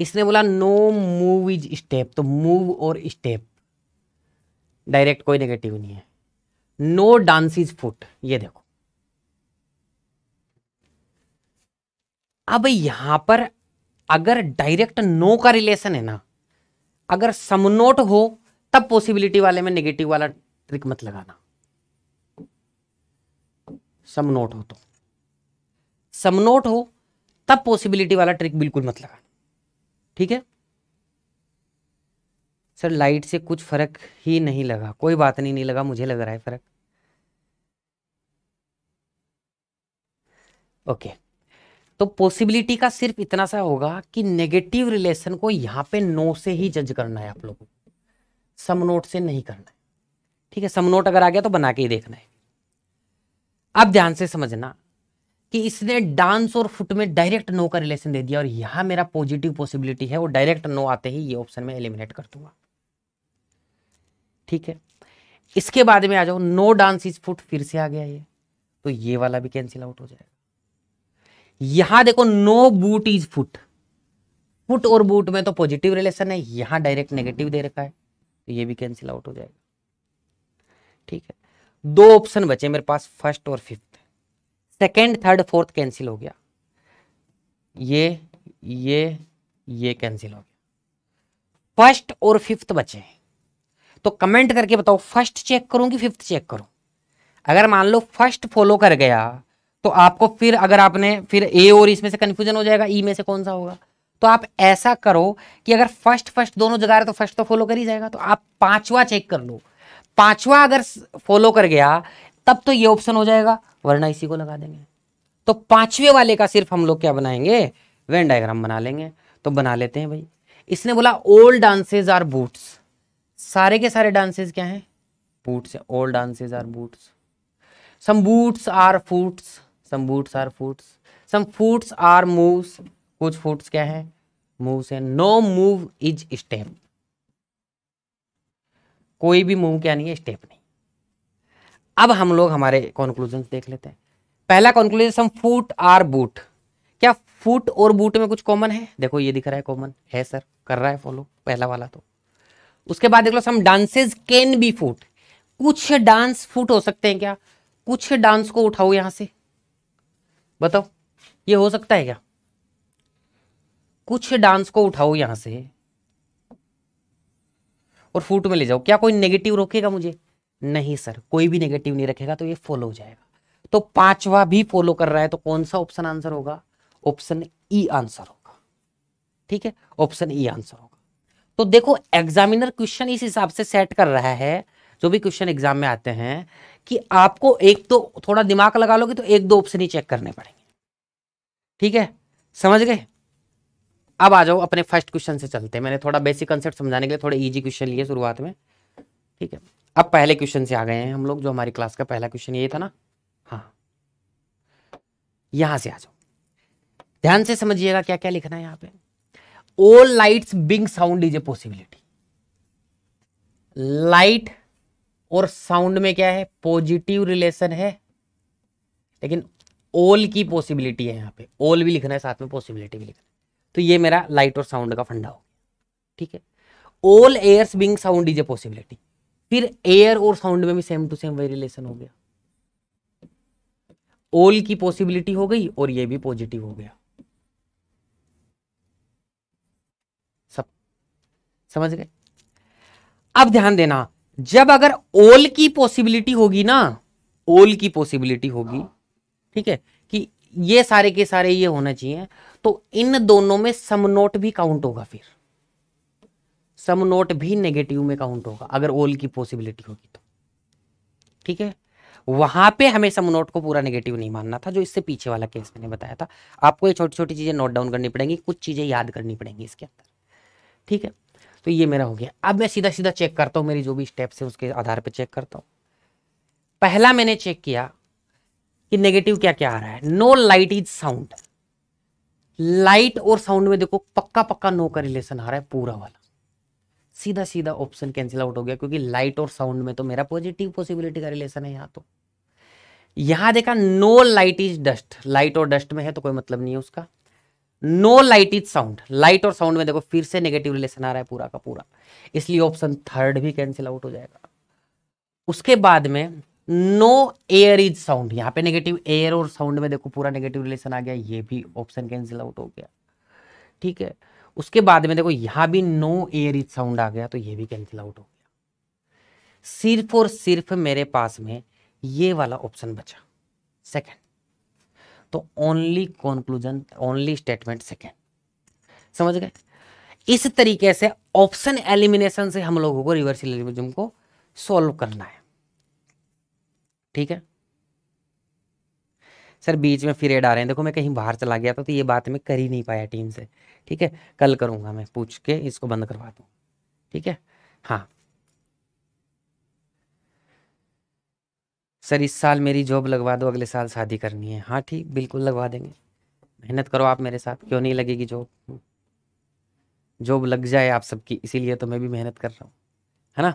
इसने बोला नो मूव इज स्टेप तो मूव और स्टेप डायरेक्ट कोई नेगेटिव नहीं है नो डांस इज फुट ये देखो अब यहां पर अगर डायरेक्ट नो का रिलेशन है ना अगर समनोट हो तब पॉसिबिलिटी वाले में नेगेटिव वाला ट्रिक मत लगाना समनोट हो तो समनोट हो तब पॉसिबिलिटी वाला ट्रिक बिल्कुल मत लगाना ठीक है सर लाइट से कुछ फ़र्क ही नहीं लगा कोई बात नहीं नहीं लगा मुझे लग रहा है फ़र्क ओके तो पॉसिबिलिटी का सिर्फ इतना सा होगा कि नेगेटिव रिलेशन को यहां पे नो से ही जज करना है आप लोगों को सम नोट से नहीं करना है ठीक है सम नोट अगर आ गया तो बना के ही देखना है अब ध्यान से समझना कि इसने डांस और फुट में डायरेक्ट नो का रिलेशन दे दिया और यहां मेरा पॉजिटिव पॉसिबिलिटी है वो डायरेक्ट नो आते ही ये ऑप्शन में एलिमिनेट कर दूंगा ठीक है इसके बाद में आ जाओ नो डांस इज फुट फिर से आ गया ये तो ये वाला भी कैंसिल आउट हो जाएगा यहां देखो no boot is foot foot और बूट में तो पॉजिटिव रिलेशन है यहां डायरेक्ट नेगेटिव दे रखा है तो ये भी कैंसिल आउट हो जाएगा ठीक है दो ऑप्शन बचे मेरे पास फर्स्ट और fifth second third fourth cancel हो गया ये ये ये कैंसिल हो गया फर्स्ट और फिफ्थ बचे तो कमेंट करके बताओ फर्स्ट चेक करूं कि फिफ्थ चेक करूं अगर मान लो फर्स्ट फॉलो कर गया तो आपको फिर अगर आपने फिर ए और इसमें से कंफ्यूजन हो जाएगा ई e में से कौन सा होगा तो आप ऐसा करो कि अगर फर्स्ट फर्स्ट दोनों जगह रहे तो फर्स्ट तो फॉलो कर ही जाएगा तो आप पांचवा चेक कर लो पांचवा अगर फॉलो कर गया तब तो ये ऑप्शन हो जाएगा वरना इसी को लगा देंगे तो पांचवे वाले का सिर्फ हम लोग क्या बनाएंगे वेन डायग्राम बना लेंगे तो बना लेते हैं भाई इसने बोला ओल्ड डांसेज आर बूट्स सारे के सारे डांसेज क्या हैं boots all dances are boots some boots are foots some boots are foots some foots are moves कुछ फूट्स क्या है मूव्स है नो मूव इज स्टेप कोई भी मूव क्या नहीं है स्टेप नहीं अब हम लोग हमारे कॉन्क्लूजन देख लेते हैं पहला कॉन्क्लूजन हम फूट आर बूट क्या फूट और बूट में कुछ कॉमन है देखो ये दिख रहा है कॉमन है सर कर रहा है फॉलो पहला वाला तो उसके बाद देख लो some dances can be foot कुछ डांस फूट हो सकते हैं क्या कुछ डांस को उठाओ यहां से बताओ ये हो सकता है क्या कुछ डांस को उठाओ यहां से और फूट में ले जाओ क्या कोई नेगेटिव रोकेगा मुझे नहीं सर कोई भी नेगेटिव नहीं रखेगा तो ये फॉलो हो जाएगा तो पांचवा भी फॉलो कर रहा है तो कौन सा ऑप्शन आंसर होगा ऑप्शन ई आंसर होगा ठीक है ऑप्शन ई आंसर होगा तो देखो एग्जामिनर क्वेश्चन इस हिसाब से सेट कर रहा है जो भी क्वेश्चन एग्जाम में आते हैं कि आपको एक तो थोड़ा दिमाग लगा लोगे तो एक दो ऑप्शन ही चेक करने पड़ेंगे ठीक है समझ गए अब आ जाओ अपने फर्स्ट क्वेश्चन से चलते हैं मैंने थोड़ा बेसिक कंसेप्ट समझाने के लिए थोड़े इजी क्वेश्चन लिए शुरुआत में ठीक है अब पहले क्वेश्चन से आ गए हैं हम लोग जो हमारी क्लास का पहला क्वेश्चन ये था ना हाँ यहां से आ जाओ ध्यान से समझिएगा क्या क्या लिखना है यहां पे all lights being sound is a possibility light और साउंड में क्या है पॉजिटिव रिलेशन है लेकिन ओल की पॉसिबिलिटी है यहां पे ओल भी लिखना है साथ में पॉसिबिलिटी भी लिखना है तो ये मेरा लाइट और साउंड का फंडा हो गया ठीक है all airs being sound is a possibility फिर एयर और साउंड में भी सेम टू सेम वही रिलेशन हो गया ओल की पॉसिबिलिटी हो गई और ये भी पॉजिटिव हो गया सब समझ गए अब ध्यान देना जब अगर ओल की पॉसिबिलिटी होगी ना ओल की पॉसिबिलिटी होगी ठीक है कि ये सारे के सारे ये होना चाहिए तो इन दोनों में समनोट भी काउंट होगा फिर सम नोट भी नेगेटिव में काउंट होगा अगर ओल की पॉसिबिलिटी होगी तो ठीक है वहां पे हमें सम नोट को पूरा नेगेटिव नहीं मानना था जो इससे पीछे वाला केस मैंने बताया था आपको ये छोटी छोटी चीज़ें नोट डाउन करनी पड़ेंगी कुछ चीज़ें याद करनी पड़ेंगी इसके अंदर ठीक है तो ये मेरा हो गया अब मैं सीधा सीधा चेक करता हूँ मेरी जो भी स्टेप्स है उसके आधार पर चेक करता हूँ पहला मैंने चेक किया कि नेगेटिव क्या क्या आ रहा है no light is sound light और साउंड में देखो पक्का पक्का नो का रिलेशन आ रहा है पूरा वाला सीधा सीधा ऑप्शन कैंसिल आउट हो गया क्योंकि लाइट और साउंड में तो मेरा पॉजिटिव पॉसिबिलिटी का रिलेशन है यहाँ तो यहां देखा no light is dust light और डस्ट में है तो कोई मतलब नहीं है उसका no light is sound light और साउंड में देखो फिर से नेगेटिव रिलेशन आ रहा है पूरा का पूरा इसलिए ऑप्शन थर्ड भी कैंसिल आउट हो जाएगा उसके बाद में नो एयर इज साउंड यहाँ पे नेगेटिव एयर और साउंड में देखो पूरा नेगेटिव रिलेशन आ गया ये भी ऑप्शन कैंसिल आउट हो गया ठीक है उसके बाद में देखो यहां भी नो एयर इज साउंड आ गया तो ये भी कैंसिल आउट हो गया सिर्फ और सिर्फ मेरे पास में ये वाला ऑप्शन बचा सेकेंड तो only conclusion only statement second समझ गए इस तरीके से ऑप्शन एलिमिनेशन से हम लोगों को रिवर्स एलिमिनेशन को सॉल्व करना है ठीक है सर बीच में फिर एड आ रहे हैं देखो मैं कहीं बाहर चला गया था तो ये बात मैं कर ही नहीं पाया टीम से ठीक है कल करूंगा मैं पूछ के इसको बंद करवा दूँ ठीक है हाँ सर इस साल मेरी जॉब लगवा दो अगले साल शादी करनी है हाँ ठीक बिल्कुल लगवा देंगे मेहनत करो आप मेरे साथ क्यों नहीं लगेगी जॉब जॉब लग जाए आप सबकी इसीलिए तो मैं भी मेहनत कर रहा हूँ है ना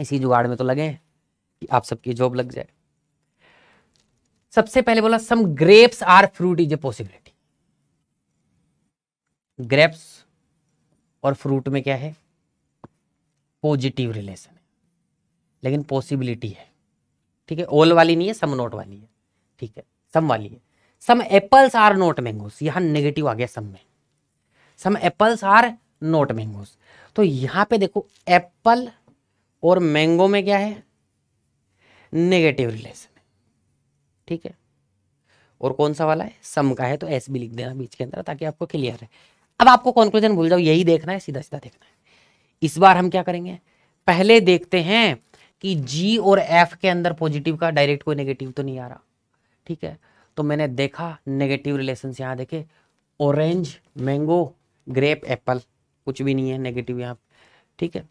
इसी जुगाड़ में तो लगे कि आप सबकी जॉब लग जाए सबसे पहले बोला some grapes are fruit is a possibility grapes और फ्रूट में क्या है पॉजिटिव रिलेशन है लेकिन पॉसिबिलिटी है ठीक है ओल वाली नहीं है सम नोट वाली है ठीक है सम वाली है some apples are not mangoes यहां नेगेटिव आ गया सम में some apples are not mangoes तो यहां पे देखो एप्पल और मैंगो में क्या है नेगेटिव रिलेशन है ठीक है और कौन सा वाला है सम का है तो एस भी लिख देना बीच के अंदर ताकि आपको क्लियर है अब आपको कॉन्क्लूजन भूल जाओ यही देखना है सीधा सीधा देखना है इस बार हम क्या करेंगे पहले देखते हैं कि जी और एफ के अंदर पॉजिटिव का डायरेक्ट कोई नेगेटिव तो नहीं आ रहा ठीक है तो मैंने देखा नेगेटिव रिलेशन यहाँ देखे ऑरेंज मैंगो ग्रेप एप्पल कुछ भी नहीं है नेगेटिव यहाँ ठीक है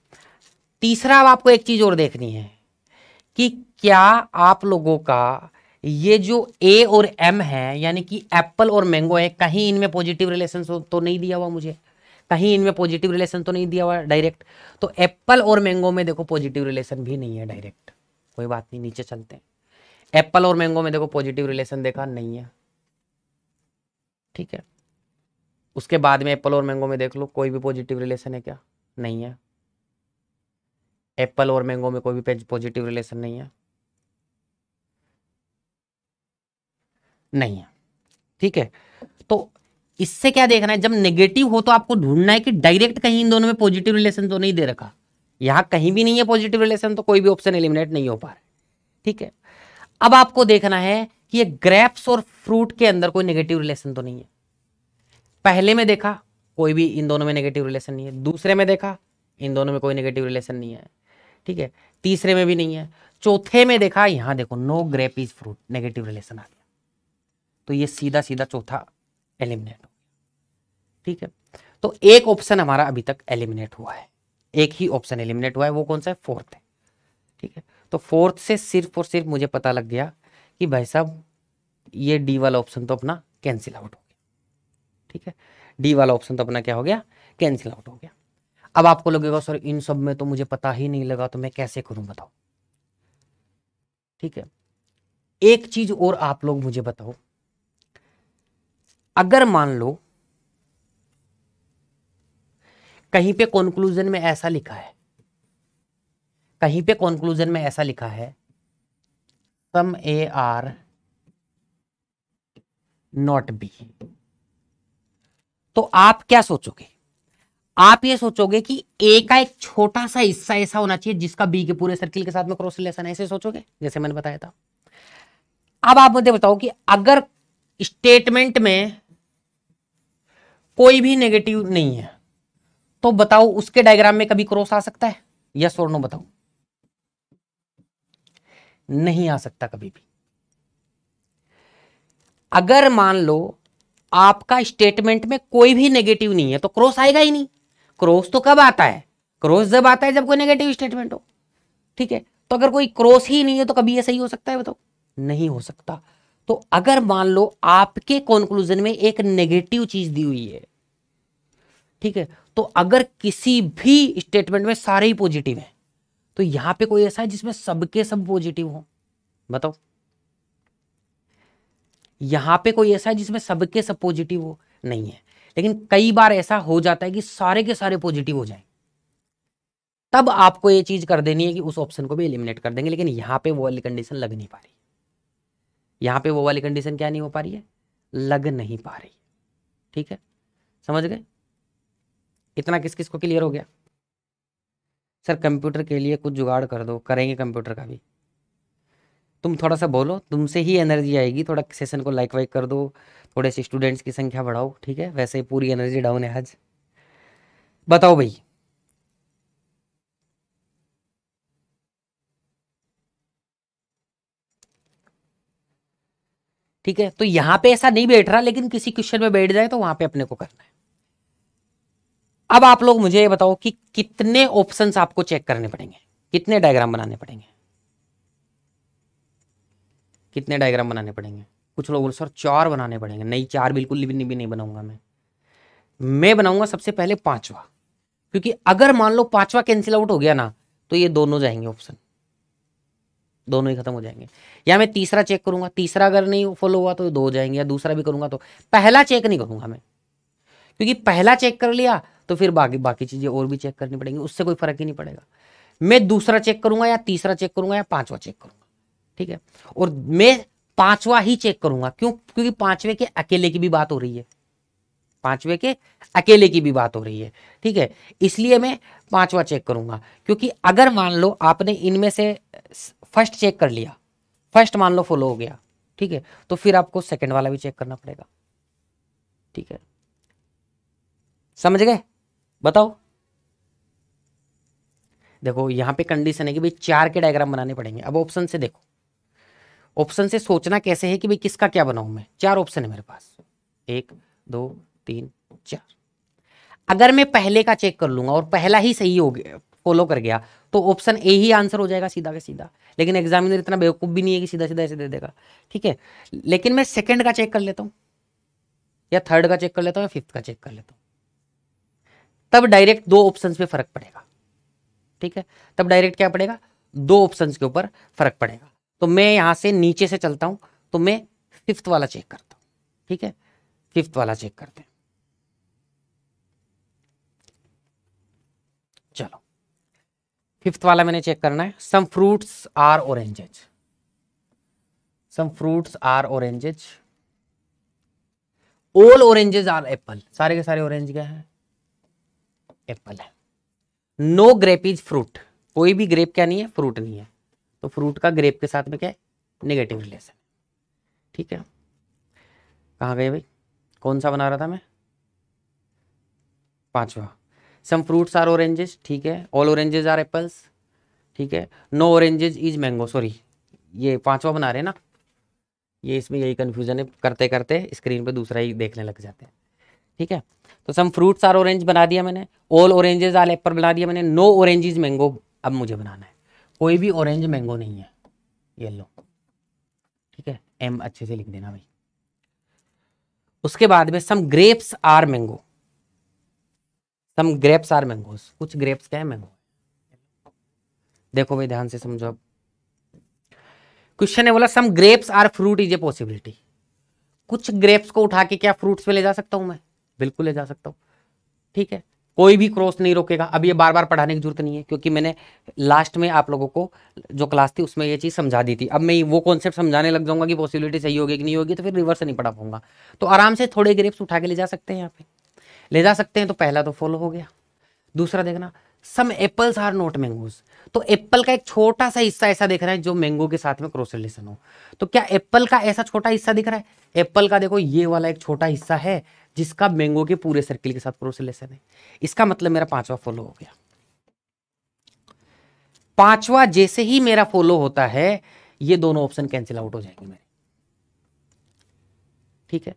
तीसरा अब आपको एक चीज़ और देखनी है कि क्या आप लोगों का ये जो ए और एम है यानी कि एप्पल और मैंगो है कहीं इनमें पॉजिटिव रिलेशन तो, तो नहीं दिया हुआ मुझे कहीं इनमें पॉजिटिव रिलेशन तो नहीं दिया हुआ डायरेक्ट तो एप्पल और मैंगो में देखो पॉजिटिव रिलेशन भी नहीं है डायरेक्ट कोई बात नहीं नीचे चलते हैं एप्पल और मैंगो में देखो पॉजिटिव रिलेशन देखा नहीं है ठीक है उसके बाद में एप्पल और मैंगो में देख लो कोई भी पॉजिटिव रिलेशन है क्या नहीं है एप्पल और मैंगो में कोई भी पॉजिटिव रिलेशन नहीं है नहीं है ठीक है तो इससे क्या देखना है जब नेगेटिव हो तो आपको ढूंढना है कि डायरेक्ट कहीं इन दोनों में पॉजिटिव रिलेशन तो नहीं दे रखा यहां कहीं भी नहीं है पॉजिटिव रिलेशन तो कोई भी ऑप्शन एलिमिनेट नहीं हो पा रहा ठीक है अब आपको देखना है कि ये ग्रेप्स और फ्रूट के अंदर कोई नेगेटिव रिलेशन तो नहीं है पहले में देखा कोई भी इन दोनों में नेगेटिव रिलेशन नहीं है दूसरे में देखा इन दोनों में कोई नेगेटिव रिलेशन नहीं है ठीक है तीसरे में भी नहीं है चौथे में देखा यहां देखो no grape is fruit negative relation आ गया तो ये सीधा सीधा चौथा एलिमिनेट हो ठीक है तो एक ऑप्शन हमारा अभी तक एलिमिनेट हुआ है एक ही ऑप्शन एलिमिनेट हुआ है वो कौन सा है फोर्थ है ठीक है तो फोर्थ से सिर्फ और सिर्फ मुझे पता लग गया कि भाई साहब ये डी वाला ऑप्शन तो अपना कैंसिल आउट हो गया ठीक है डी वाला ऑप्शन तो अपना क्या हो गया कैंसिल आउट हो गया अब आपको लगेगा सर इन सब में तो मुझे पता ही नहीं लगा तो मैं कैसे करूं बताओ ठीक है एक चीज और आप लोग मुझे बताओ अगर मान लो कहीं पे कॉन्क्लूजन में ऐसा लिखा है कहीं पे कॉन्क्लूजन में ऐसा लिखा है some A are not B तो आप क्या सोचोगे आप ये सोचोगे कि ए का एक छोटा सा हिस्सा ऐसा होना चाहिए जिसका बी के पूरे सर्किल के साथ में क्रॉस रिलेशन ऐसे सोचोगे जैसे मैंने बताया था अब आप मुझे बताओ कि अगर स्टेटमेंट में कोई भी नेगेटिव नहीं है तो बताओ उसके डायग्राम में कभी क्रॉस आ सकता है यस और नो बताओ नहीं आ सकता कभी भी अगर मान लो आपका स्टेटमेंट में कोई भी नेगेटिव नहीं है तो क्रॉस आएगा ही नहीं क्रॉस तो कब आता है क्रॉस जब आता है जब कोई नेगेटिव स्टेटमेंट हो ठीक है तो अगर कोई क्रॉस ही नहीं है तो कभी ऐसा ही हो सकता है बताओ नहीं हो सकता तो अगर मान लो आपके कॉन्क्लूजन में एक नेगेटिव चीज दी हुई है ठीक है तो अगर किसी भी स्टेटमेंट में सारे ही पॉजिटिव हैं तो यहां पे कोई ऐसा है जिसमें सबके सब पॉजिटिव हो बताओ यहां पे कोई ऐसा है जिसमें सबके सब पॉजिटिव हो नहीं है लेकिन कई बार ऐसा हो जाता है कि सारे के सारे पॉजिटिव हो जाए तब आपको यह चीज कर देनी है कि उस ऑप्शन को भी एलिमिनेट कर देंगे लेकिन यहां पर वो कंडीशन लग नहीं पा रही यहाँ पे वो वाली कंडीशन क्या नहीं हो पा रही है लग नहीं पा रही ठीक है समझ गए इतना किस किस को क्लियर हो गया सर कंप्यूटर के लिए कुछ जुगाड़ कर दो करेंगे कंप्यूटर का भी तुम थोड़ा सा बोलो तुमसे ही एनर्जी आएगी थोड़ा सेशन को लाइक वाइक कर दो थोड़े से स्टूडेंट्स की संख्या बढ़ाओ ठीक है वैसे पूरी एनर्जी डाउन है आज बताओ भाई ठीक है तो यहां पे ऐसा नहीं बैठ रहा लेकिन किसी क्वेश्चन में बैठ जाए तो वहां पे अपने को करना है अब आप लोग मुझे ये बताओ कि कितने ऑप्शंस आपको चेक करने पड़ेंगे कितने डायग्राम बनाने पड़ेंगे कितने डायग्राम बनाने पड़ेंगे कुछ लोग बोले सर चार बनाने पड़ेंगे नहीं चार बिल्कुल भी नहीं, नहीं बनाऊंगा मैं मैं बनाऊंगा सबसे पहले पांचवा क्योंकि अगर मान लो पांचवा कैंसिल आउट हो गया ना तो ये दोनों जाएंगे ऑप्शन दोनों ही खत्म हो जाएंगे या मैं तीसरा चेक करूंगा तीसरा अगर नहीं फॉलो हुआ तो दो हो जाएंगे या दूसरा भी करूंगा तो पहला चेक नहीं करूंगा मैं क्योंकि पहला चेक कर लिया तो फिर बाकी बाकी चीज़ें और भी चेक करनी पड़ेंगी उससे कोई फर्क ही नहीं पड़ेगा मैं दूसरा चेक करूंगा या तीसरा चेक करूंगा या पांचवा चेक करूंगा ठीक है और मैं पांचवा ही चेक करूंगा क्यों क्योंकि पांचवे के अकेले की भी बात हो रही है पांचवे के अकेले की भी बात हो रही है ठीक है इसलिए मैं पांचवा चेक करूंगा क्योंकि अगर मान लो आपने इनमें से फर्स्ट चेक कर लिया फर्स्ट मान लो फॉलो हो गया ठीक है तो फिर आपको सेकंड वाला भी चेक करना पड़ेगा ठीक है समझ गए बताओ देखो यहां पे कंडीशन है कि भाई चार के डायग्राम बनाने पड़ेंगे अब ऑप्शन से देखो ऑप्शन से सोचना कैसे है कि भाई किसका क्या बनाऊ मैं चार ऑप्शन है मेरे पास एक दो तीन चार अगर मैं पहले का चेक कर लूंगा और पहला ही सही हो गया फॉलो कर गया तो ऑप्शन ए ही आंसर हो जाएगा सीधा का सीधा लेकिन एग्जामिनर इतना बेवकूफ़ भी नहीं है कि सीधा सीधा ऐसे दे देगा ठीक है लेकिन मैं सेकेंड का चेक कर लेता हूँ या थर्ड का चेक कर लेता हूँ या फिफ्थ का चेक कर लेता हूँ तब डायरेक्ट दो ऑप्शन पे फर्क पड़ेगा ठीक है तब डायरेक्ट क्या पड़ेगा दो ऑप्शन के ऊपर फर्क पड़ेगा तो मैं यहाँ से नीचे से चलता हूँ तो मैं फिफ्थ वाला चेक करता हूँ ठीक है फिफ्थ वाला चेक करते हैं फिफ्थ वाला मैंने चेक करना है some fruits are oranges some fruits are oranges all oranges are apple सारे के सारे ऑरेंज क्या है एप्पल है नो ग्रेप इज फ्रूट कोई भी ग्रेप क्या नहीं है फ्रूट नहीं है तो फ्रूट का ग्रेप के साथ में क्या है नेगेटिव रिलेशन ठीक है कहाँ गए भाई कौन सा बना रहा था मैं पांचवा सम फ्रूट्स आर ऑरेंजेस ठीक है ऑल ऑरेंजेस आर एप्पल्स ठीक है no oranges is mango sorry ये पांचवा बना रहे हैं ना ये इसमें यही कन्फ्यूजन है करते करते स्क्रीन पे दूसरा ही देखने लग जाते हैं ठीक है तो सम फ्रूट्स आर ऑरेंज बना दिया मैंने ऑल ऑरेंजेस आर एप्पल बना दिया मैंने नो ऑरेंज इज मैंगो अब मुझे बनाना है कोई भी ऑरेंज मैंगो नहीं है येल्लो ठीक है एम अच्छे से लिख देना भाई उसके बाद में some grapes are mango some grapes are mangoes कुछ ग्रेप्स क्या है मैंगो देखो भाई ध्यान से समझो अब क्वेश्चन है बोला some grapes are fruit is a possibility कुछ ग्रेप्स को उठा के क्या फ्रूट्स में ले जा सकता हूं मैं बिल्कुल ले जा सकता हूँ ठीक है कोई भी क्रॉस नहीं रोकेगा अब ये बार बार पढ़ाने की जरूरत नहीं है क्योंकि मैंने लास्ट में आप लोगों को जो क्लास थी उसमें ये चीज़ समझा दी थी अब मैं वो कॉन्सेप्ट समझाने लग जाऊंगा कि पॉसिबिलिटी सही होगी कि नहीं होगी तो फिर रिवर्स नहीं पढ़ा पाऊंगा तो आराम से थोड़े ग्रेप्स उठा के ले जा सकते हैं यहाँ पे ले जा सकते हैं तो पहला तो फॉलो हो गया दूसरा देखना some apples are not mangoes तो एप्पल का एक छोटा सा हिस्सा ऐसा दिख रहा है जो मैंगो के साथ में क्रॉस रिलेशन हो तो क्या एप्पल का ऐसा छोटा हिस्सा दिख रहा है एप्पल का देखो ये वाला एक छोटा हिस्सा है जिसका मैंगो के पूरे सर्किल के साथ क्रॉस रिलेशन है इसका मतलब मेरा पांचवा फॉलो हो गया पांचवा जैसे ही मेरा फॉलो होता है ये दोनों ऑप्शन कैंसिल आउट हो जाएंगे मेरे ठीक है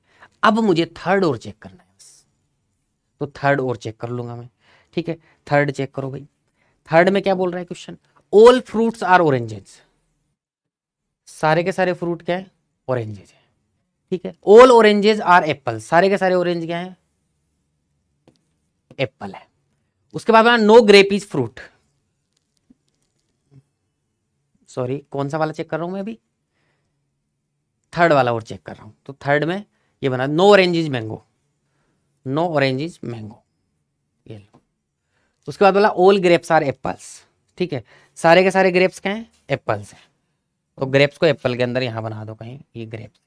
अब मुझे थर्ड और चेक करना इसको थर्ड और चेक कर लूंगा मैं ठीक है थर्ड चेक करो भाई थर्ड में क्या बोल रहा है question all fruits are oranges सारे के सारे फ्रूट क्या है ऑरेंजेज है ठीक है ऑल ऑरेंजेस आर एप्पल सारे के सारे ऑरेंज क्या है एप्पल है उसके बाद में no grape is fruit sorry कौन सा वाला चेक कर रहा हूं मैं अभी थर्ड वाला और चेक कर रहा हूं तो थर्ड में ये बना no orange is mango no orange is mango ये लो उसके बाद बोला ऑल ग्रेप्स आर एप्पल्स ठीक है सारे के सारे ग्रेप्स क्या हैं एप्पल्स हैं तो ग्रेप्स को एप्पल के अंदर यहाँ बना दो कहीं ये ग्रेप्स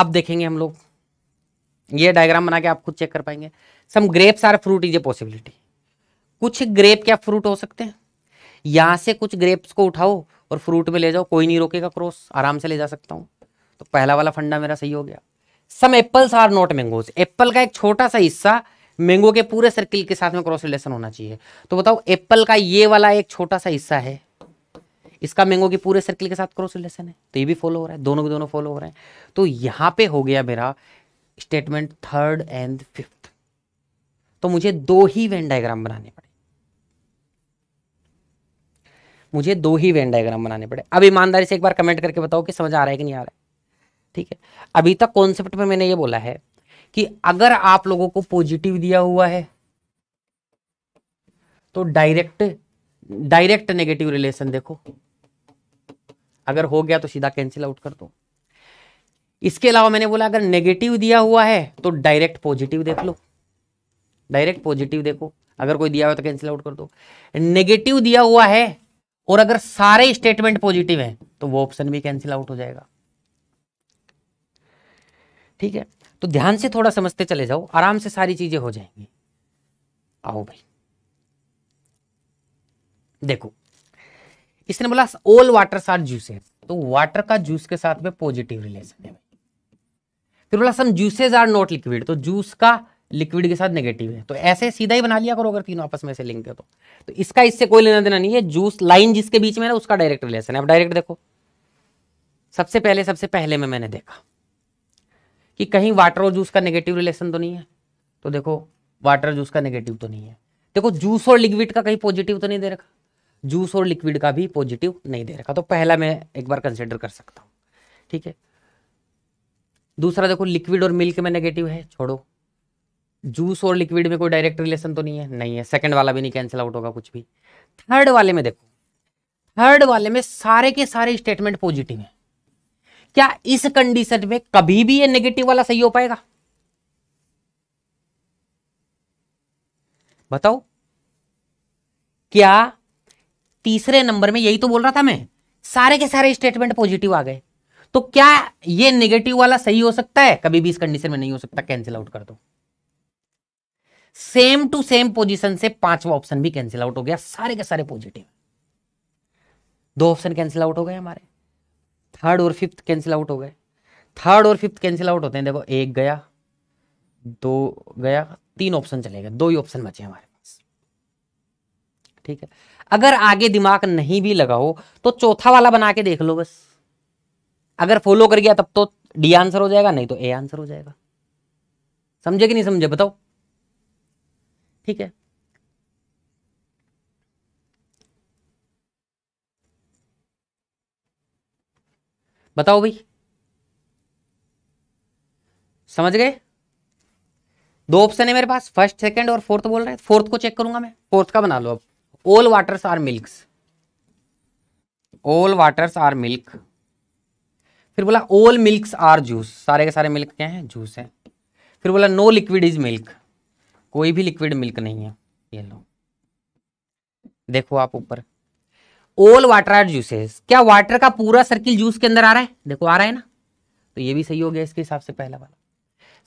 अब देखेंगे हम लोग ये डायग्राम बना के आप खुद चेक कर पाएंगे some grapes are fruit is a possibility कुछ ग्रेप क्या फ्रूट हो सकते हैं यहाँ से कुछ ग्रेप्स को उठाओ और फ्रूट में ले जाओ कोई नहीं रोकेगा क्रॉस आराम से ले जा सकता हूँ तो पहला वाला फंडा मेरा सही हो गया some apples are not mangoes apple का एक छोटा सा हिस्सा मैंगो के पूरे सर्किल के साथ में क्रॉस रिलेशन होना चाहिए तो बताओ एप्पल का ये वाला एक छोटा सा हिस्सा है इसका मैंगो के पूरे सर्किल के साथ क्रॉस रिलेशन है तो ये भी फॉलो हो रहा है दोनों के दोनों फॉलो हो रहे हैं तो यहां पे हो गया मेरा स्टेटमेंट थर्ड एंड फिफ्थ तो मुझे दो ही वेन डायग्राम बनाने पड़े मुझे दो ही वेन डायग्राम बनाने पड़े अब ईमानदारी से एक बार कमेंट करके बताओ कि समझ आ रहा है कि नहीं आ रहा है ठीक है अभी तक कॉन्सेप्ट में मैंने ये बोला है कि अगर आप लोगों को पॉजिटिव दिया हुआ है तो डायरेक्ट डायरेक्ट नेगेटिव रिलेशन देखो अगर हो गया तो सीधा कैंसिल आउट कर दो इसके अलावा मैंने बोला अगर नेगेटिव दिया हुआ है तो डायरेक्ट पॉजिटिव देख लो डायरेक्ट पॉजिटिव देखो अगर कोई दिया हुआ तो कैंसिल आउट कर दो नेगेटिव दिया हुआ है और अगर सारे स्टेटमेंट पॉजिटिव हैं तो वो ऑप्शन भी कैंसिल आउट हो जाएगा ठीक है तो ध्यान से थोड़ा समझते चले जाओ आराम से सारी चीजें हो जाएंगी आओ भाई देखो इसने बोला ऑल वाटर सार जूसेस तो वाटर का जूस के साथ में पॉजिटिव रिलेशन है फिर बोला some juices are not liquid तो जूस का लिक्विड के साथ नेगेटिव है तो ऐसे सीधा ही बना लिया करो अगर तीनों आपस में से लिंक है तो तो इसका इससे कोई लेना देना नहीं है जूस लाइन जिसके बीच में ना उसका डायरेक्ट रिलेशन है अब डायरेक्ट देखो सबसे पहले सबसे पहले में मैंने देखा कि कहीं वाटर और जूस का नेगेटिव रिलेशन तो नहीं है तो देखो वाटर जूस का नेगेटिव तो नहीं है देखो जूस और लिक्विड का कहीं पॉजिटिव तो नहीं दे रखा जूस और लिक्विड का भी पॉजिटिव नहीं दे रखा तो पहला मैं एक बार कंसिडर कर सकता हूँ ठीक है दूसरा देखो लिक्विड और मिल्क में नेगेटिव है छोड़ो जूस और लिक्विड में कोई डायरेक्ट रिलेशन तो नहीं है नहीं है सेकंड वाला भी नहीं कैंसिल आउट होगा कुछ भी थर्ड वाले में देखो थर्ड वाले में सारे के सारे स्टेटमेंट पॉजिटिव हैं क्या इस कंडीशन में कभी भी ये नेगेटिव वाला सही हो पाएगा बताओ क्या तीसरे नंबर में यही तो बोल रहा था मैं सारे के सारे स्टेटमेंट पॉजिटिव आ गए तो क्या ये नेगेटिव वाला सही हो सकता है कभी भी इस कंडीशन में नहीं हो सकता कैंसिल आउट कर दो सेम टू सेम पोजीशन से पांचवा ऑप्शन भी कैंसिल आउट हो गया सारे के सारे पॉजिटिव दो ऑप्शन कैंसिल आउट हो गए हमारे थर्ड और फिफ्थ कैंसिल आउट हो गए थर्ड और फिफ्थ कैंसिल आउट होते हैं देखो एक गया दो गया तीन ऑप्शन चले गए दो ही ऑप्शन बचे हमारे पास ठीक है अगर आगे दिमाग नहीं भी लगाओ तो चौथा वाला बना के देख लो बस अगर फॉलो कर गया तब तो डी आंसर हो जाएगा नहीं तो ए आंसर हो जाएगा समझे कि नहीं समझे बताओ ठीक है बताओ भाई समझ गए दो ऑप्शन है मेरे पास फर्स्ट सेकंड और फोर्थ बोल रहे हैं फोर्थ को चेक करूंगा मैं फोर्थ का बना लो अब all waters are milk all waters are milk फिर बोला ऑल मिल्क आर जूस सारे के सारे मिल्क क्या हैं जूस है फिर बोला नो लिक्विड इज मिल्क कोई भी लिक्विड मिल्क नहीं है ये लो देखो आप ऊपर ऑल वाटर आर जूसेस क्या वाटर का पूरा सर्किल जूस के अंदर आ रहा है देखो आ रहा है ना तो ये भी सही हो गया इसके हिसाब से पहला वाला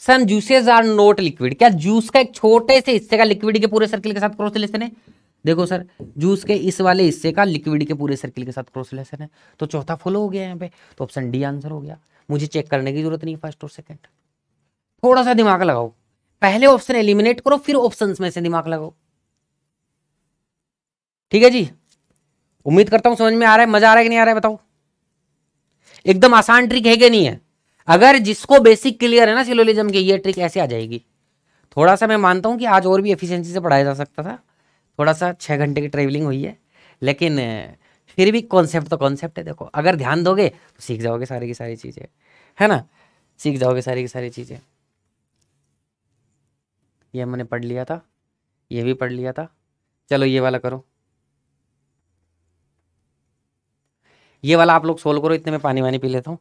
some juices are not liquid क्या जूस का एक छोटे से हिस्से का लिक्विड के पूरे सर्किल के साथ क्रॉस रिलेशन है देखो सर जूस के इस वाले हिस्से का लिक्विड के पूरे सर्किल के साथ क्रॉस रिलेशन है तो चौथा फुल हो गया यहाँ पे तो ऑप्शन डी आंसर हो गया मुझे चेक करने की जरूरत नहीं फर्स्ट और सेकेंड थोड़ा सा दिमाग लगाओ पहले ऑप्शन एलिमिनेट करो फिर ऑप्शन में से दिमाग लगाओ ठीक है जी उम्मीद करता हूं समझ में आ रहा है मजा आ रहा है कि नहीं आ रहा है बताओ एकदम आसान ट्रिक है कि नहीं है अगर जिसको बेसिक क्लियर है ना सिलोलिज्म की ये ट्रिक ऐसे आ जाएगी थोड़ा सा मैं मानता हूँ कि आज और भी एफिशिएंसी से पढ़ाया जा सकता था थोड़ा सा छः घंटे की ट्रेवलिंग हुई है लेकिन फिर भी कॉन्सेप्ट तो कॉन्सेप्ट है देखो अगर ध्यान दोगे तो सीख जाओगे सारी की सारी चीज़ें है ना सीख जाओगे सारी की सारी चीज़ें ये मैंने पढ़ लिया था ये भी पढ़ लिया था चलो ये वाला करो ये वाला आप लोग सोल्व करो इतने में पानी वानी पी लेता हूँ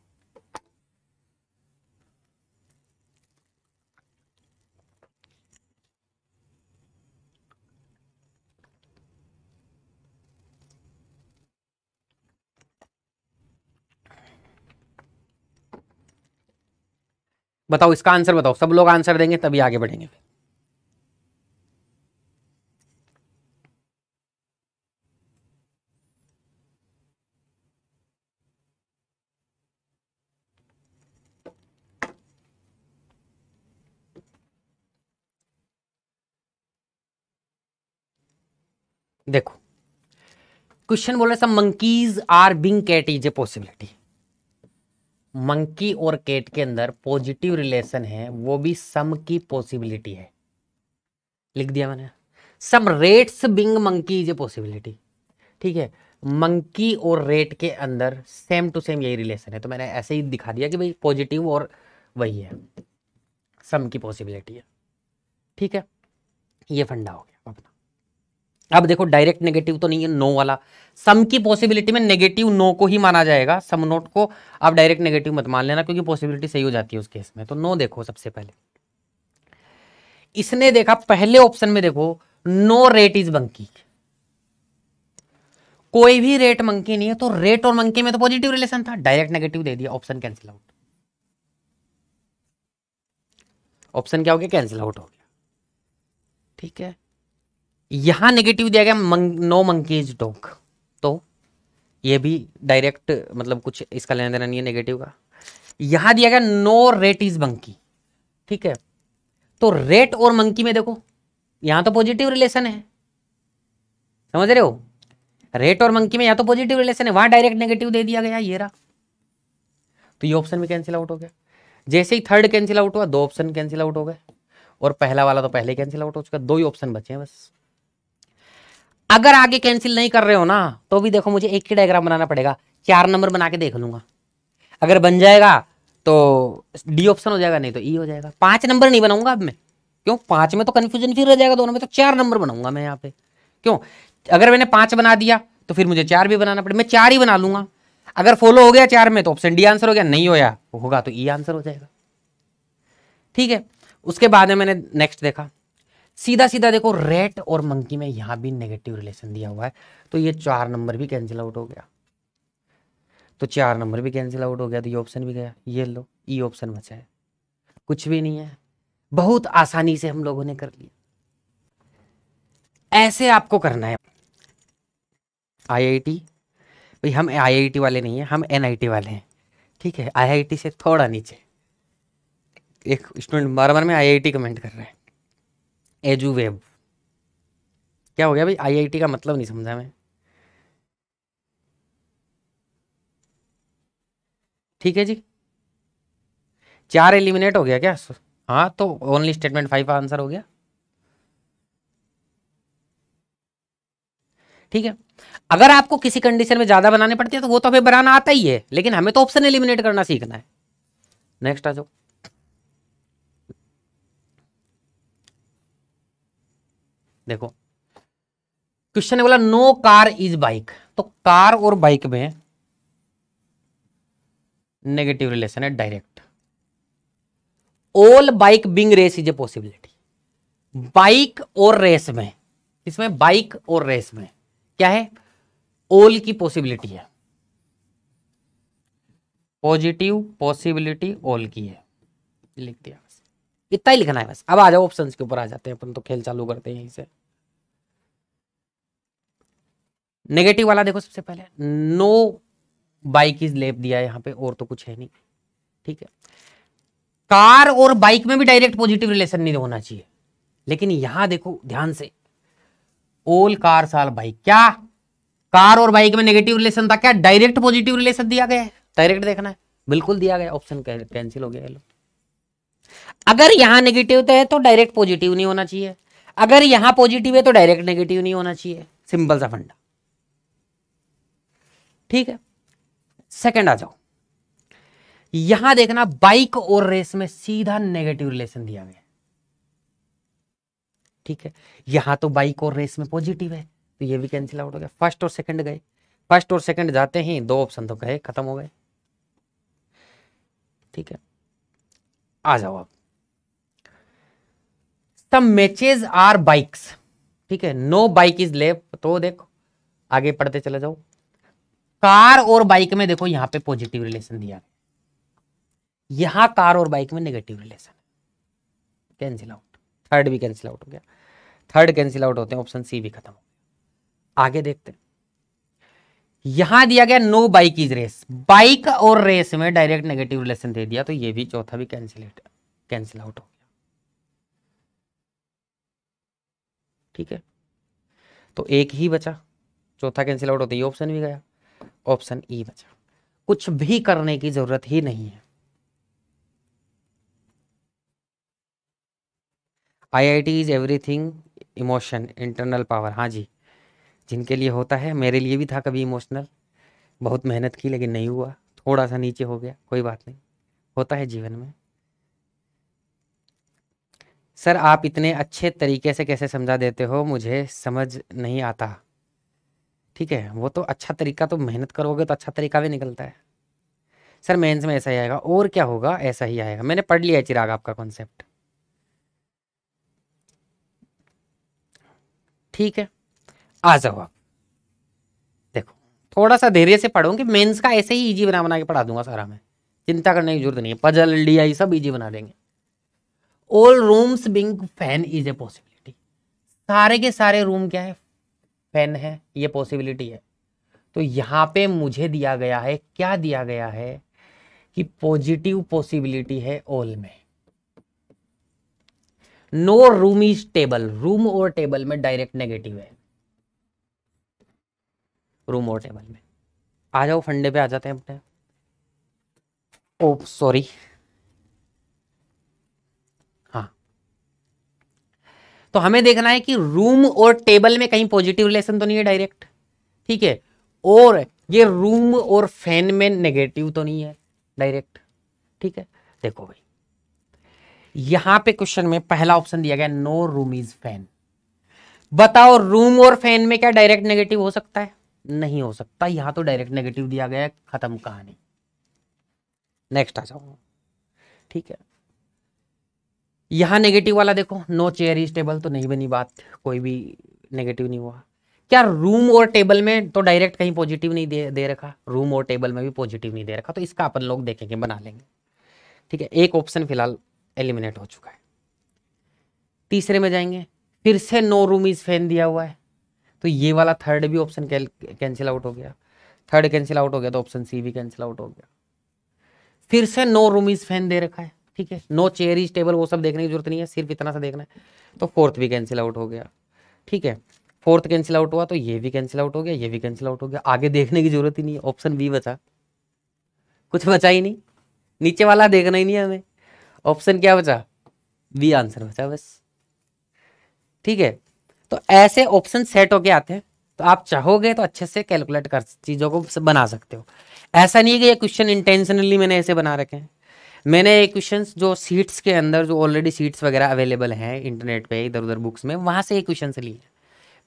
बताओ इसका आंसर बताओ सब लोग आंसर देंगे तभी आगे बढ़ेंगे देखो क्वेश्चन बोल रहे सब monkeys are being cat is a possibility monkey और कैट के अंदर पॉजिटिव रिलेशन है वो भी सम की पॉसिबिलिटी है लिख दिया मैंने some rats being monkey is a possibility ठीक है मंकी और रेट के अंदर सेम टू सेम यही रिलेशन है तो मैंने ऐसे ही दिखा दिया कि भाई पॉजिटिव और वही है सम की पॉसिबिलिटी है ठीक है ये फंडा हो गया अब देखो डायरेक्ट नेगेटिव तो नहीं है नो वाला सम की पॉसिबिलिटी में नेगेटिव नो को ही माना जाएगा सम नोट को आप डायरेक्ट नेगेटिव मत मान लेना क्योंकि पॉसिबिलिटी सही हो जाती है उस केस में तो नो देखो सबसे पहले इसने देखा पहले ऑप्शन में देखो नो रेट इज मंकी कोई भी रेट मंकी नहीं है तो रेट और मंकी में तो पॉजिटिव रिलेशन था डायरेक्ट नेगेटिव दे दिया ऑप्शन कैंसिल आउट ऑप्शन क्या हो गया कैंसिल आउट हो गया ठीक है यहां नेगेटिव दिया गया मंग, नो मंकीज डॉग तो ये भी डायरेक्ट मतलब कुछ इसका लेना देना नहीं है नेगेटिव का यहां दिया गया नो रेट इज मंकी ठीक है तो रेट और मंकी में देखो यहां तो पॉजिटिव रिलेशन है समझ रहे हो रेट और मंकी में यहां तो पॉजिटिव रिलेशन है वहां डायरेक्ट नेगेटिव दे दिया गया ये रहा तो ये ऑप्शन भी कैंसिल आउट हो गया जैसे ही थर्ड कैंसिल आउट हुआ दो ऑप्शन कैंसिल आउट हो गए और पहला वाला तो पहले कैंसिल आउट हो चुका दो ही ऑप्शन बचे हैं बस अगर आगे कैंसिल नहीं कर रहे हो ना तो भी देखो मुझे एक ही डायग्राम बनाना पड़ेगा चार नंबर बना के देख लूंगा अगर बन जाएगा तो डी ऑप्शन हो जाएगा नहीं तो ई e हो जाएगा पांच नंबर नहीं बनाऊंगा अब मैं क्यों पांच में तो कन्फ्यूजन फिर रह जाएगा दोनों में तो चार नंबर बनाऊंगा मैं यहाँ पे क्यों अगर मैंने पांच बना दिया तो फिर मुझे चार भी बनाना पड़ेगा मैं चार ही बना लूंगा अगर फॉलो हो गया चार में तो ऑप्शन डी आंसर हो गया नहीं होया होगा तो ई e आंसर हो जाएगा ठीक है उसके बाद में मैंने नेक्स्ट देखा सीधा सीधा देखो रेट और मंकी में यहां भी नेगेटिव रिलेशन दिया हुआ है तो ये चार नंबर भी कैंसिल आउट हो गया तो चार नंबर भी कैंसिल आउट हो गया तो ये ऑप्शन भी गया ये लो ई ऑप्शन बचा है कुछ भी नहीं है बहुत आसानी से हम लोगों ने कर लिया ऐसे आपको करना है आईआईटी भाई हम आईआईटी वाले नहीं है हम एनआईटी वाले हैं ठीक है आईआईटी से थोड़ा नीचे एक स्टूडेंट बार बार में आईआईटी कमेंट कर रहे हैं एजुवेब क्या हो गया भाई आईआईटी का मतलब नहीं समझा मैं ठीक है जी चार एलिमिनेट हो गया क्या हाँ तो ओनली स्टेटमेंट फाइव का आंसर हो गया ठीक है अगर आपको किसी कंडीशन में ज्यादा बनाने पड़ते हैं तो वो तो हमें बनाना आता ही है लेकिन हमें तो ऑप्शन एलिमिनेट करना सीखना है नेक्स्ट आ जाओ देखो क्वेश्चन ने बोला नो कार इज बाइक तो कार और बाइक में नेगेटिव रिलेशन है direct all bike being race is a possibility bike और रेस में इसमें बाइक और रेस में क्या है ऑल की पॉसिबिलिटी है पॉजिटिव पॉसिबिलिटी ऑल की है लिख दिया बस इतना ही लिखना है बस अब आ जाओ ऑप्शंस के ऊपर आ जाते हैं अपन तो खेल चालू करते हैं यहीं से नेगेटिव वाला देखो सबसे पहले नो बाइक इज लेप दिया है यहाँ पे और तो कुछ है नहीं ठीक है कार और बाइक में भी डायरेक्ट पॉजिटिव रिलेशन नहीं होना चाहिए लेकिन यहां देखो ध्यान से ओल कार साल बाइक क्या कार और बाइक में नेगेटिव रिलेशन था क्या डायरेक्ट पॉजिटिव रिलेशन दिया गया है डायरेक्ट देखना है बिल्कुल दिया गया ऑप्शन कैंसिल हो गया लो अगर यहां नेगेटिव तो है तो डायरेक्ट पॉजिटिव नहीं होना चाहिए अगर यहां पॉजिटिव है तो डायरेक्ट नेगेटिव नहीं होना चाहिए सिंपल सा फंडा ठीक है सेकंड आ जाओ यहां देखना बाइक और रेस में सीधा नेगेटिव रिलेशन दिया गया ठीक है यहां तो बाइक और रेस में पॉजिटिव है तो ये भी कैंसिल आउट हो गया फर्स्ट और सेकंड गए फर्स्ट और सेकंड जाते ही दो ऑप्शन तो गए खत्म हो गए ठीक है आ जाओ आप सम मैचेज आर बाइक्स ठीक है नो बाइक इज लेफ्ट तो देखो आगे पढ़ते चले जाओ कार और बाइक में देखो यहां पे पॉजिटिव रिलेशन दिया गया यहां कार और बाइक में negative relation cancel out third भी कैंसिल आउट हो गया थर्ड कैंसिल आउट होते हैं ऑप्शन सी भी खत्म हो गया आगे देखते हैं यहां दिया गया no bike is race bike और रेस में डायरेक्ट नेगेटिव रिलेशन दे दिया तो ये भी चौथा भी कैंसिल कैंसिल आउट हो गया ठीक है तो एक ही बचा चौथा कैंसिल आउट होता है ये ऑप्शन भी गया ऑप्शन ई बचा कुछ भी करने की जरूरत ही नहीं है IIT is everything emotion internal power हाँ जी जिनके लिए होता है मेरे लिए भी था कभी इमोशनल बहुत मेहनत की लेकिन नहीं हुआ थोड़ा सा नीचे हो गया कोई बात नहीं होता है जीवन में सर आप इतने अच्छे तरीके से कैसे समझा देते हो मुझे समझ नहीं आता ठीक है वो तो अच्छा तरीका तो मेहनत करोगे तो अच्छा तरीका भी निकलता है सर मेंस में ऐसा ही आएगा और क्या होगा ऐसा ही आएगा मैंने पढ़ लिया है चिराग आपका कॉन्सेप्ट ठीक है आ जाओ आप देखो थोड़ा सा धैर्य से पढ़ोगे मेंस का ऐसे ही इजी बना बना के पढ़ा दूंगा सारा मैं चिंता करने की जरूरत नहीं है पजल डी आई सब इजी बना देंगे all rooms being fan is a possibility सारे के सारे रूम क्या है पेन है ये पॉसिबिलिटी है तो यहाँ पे मुझे दिया गया है क्या दिया गया है कि पॉजिटिव पॉसिबिलिटी है ऑल में no room is table room और टेबल में डायरेक्ट नेगेटिव है रूम और टेबल में आ जाओ फंडे पे आ जाते हैं अपने ओ oh, सॉरी तो हमें देखना है कि रूम और टेबल में कहीं पॉजिटिव रिलेशन तो नहीं है डायरेक्ट ठीक है और ये रूम और फैन में नेगेटिव तो नहीं है डायरेक्ट ठीक है देखो भाई यहां पे क्वेश्चन में पहला ऑप्शन दिया गया नो रूम इज फैन बताओ रूम और फैन में क्या डायरेक्ट नेगेटिव हो सकता है नहीं हो सकता यहां तो डायरेक्ट नेगेटिव दिया गया है खत्म कहानी नेक्स्ट आ जाऊंगा ठीक है यहाँ नेगेटिव वाला देखो नो चेयर इज टेबल तो नहीं बनी बात कोई भी नेगेटिव नहीं हुआ क्या रूम और टेबल में तो डायरेक्ट कहीं पॉजिटिव नहीं दे दे रखा रूम और टेबल में भी पॉजिटिव नहीं दे रखा तो इसका अपन लोग देखेंगे बना लेंगे ठीक है एक ऑप्शन फिलहाल एलिमिनेट हो चुका है तीसरे में जाएंगे फिर से नो रूम इज फैन दिया हुआ है तो ये वाला थर्ड भी ऑप्शन कैंसिल आउट हो गया थर्ड कैंसिल आउट हो गया तो ऑप्शन सी भी कैंसिल आउट हो गया फिर से नो रूम इज फैन दे रखा है ठीक है नो चेयर इज टेबल वो सब देखने की जरूरत नहीं है सिर्फ इतना सा देखना है तो फोर्थ भी कैंसिल आउट हो गया ठीक है फोर्थ कैंसिल आउट हुआ तो ये भी कैंसिल आउट हो गया ये भी कैंसिल आउट हो गया आगे देखने की जरूरत ही नहीं है ऑप्शन बी बचा कुछ बचा ही नहीं नीचे वाला देखना ही नहीं है हमें ऑप्शन क्या बचा बी आंसर बचा बस ठीक है तो ऐसे ऑप्शन सेट होके आते हैं तो आप चाहोगे तो अच्छे से कैलकुलेट कर चीज़ों को बना सकते हो ऐसा नहीं है कि ये क्वेश्चन इंटेंशनली मैंने ऐसे बना रखे हैं मैंने ये क्वेश्चन जो सीट्स के अंदर जो ऑलरेडी सीट्स वगैरह अवेलेबल हैं इंटरनेट पे इधर उधर बुक्स में वहाँ से ये क्वेश्चन लिए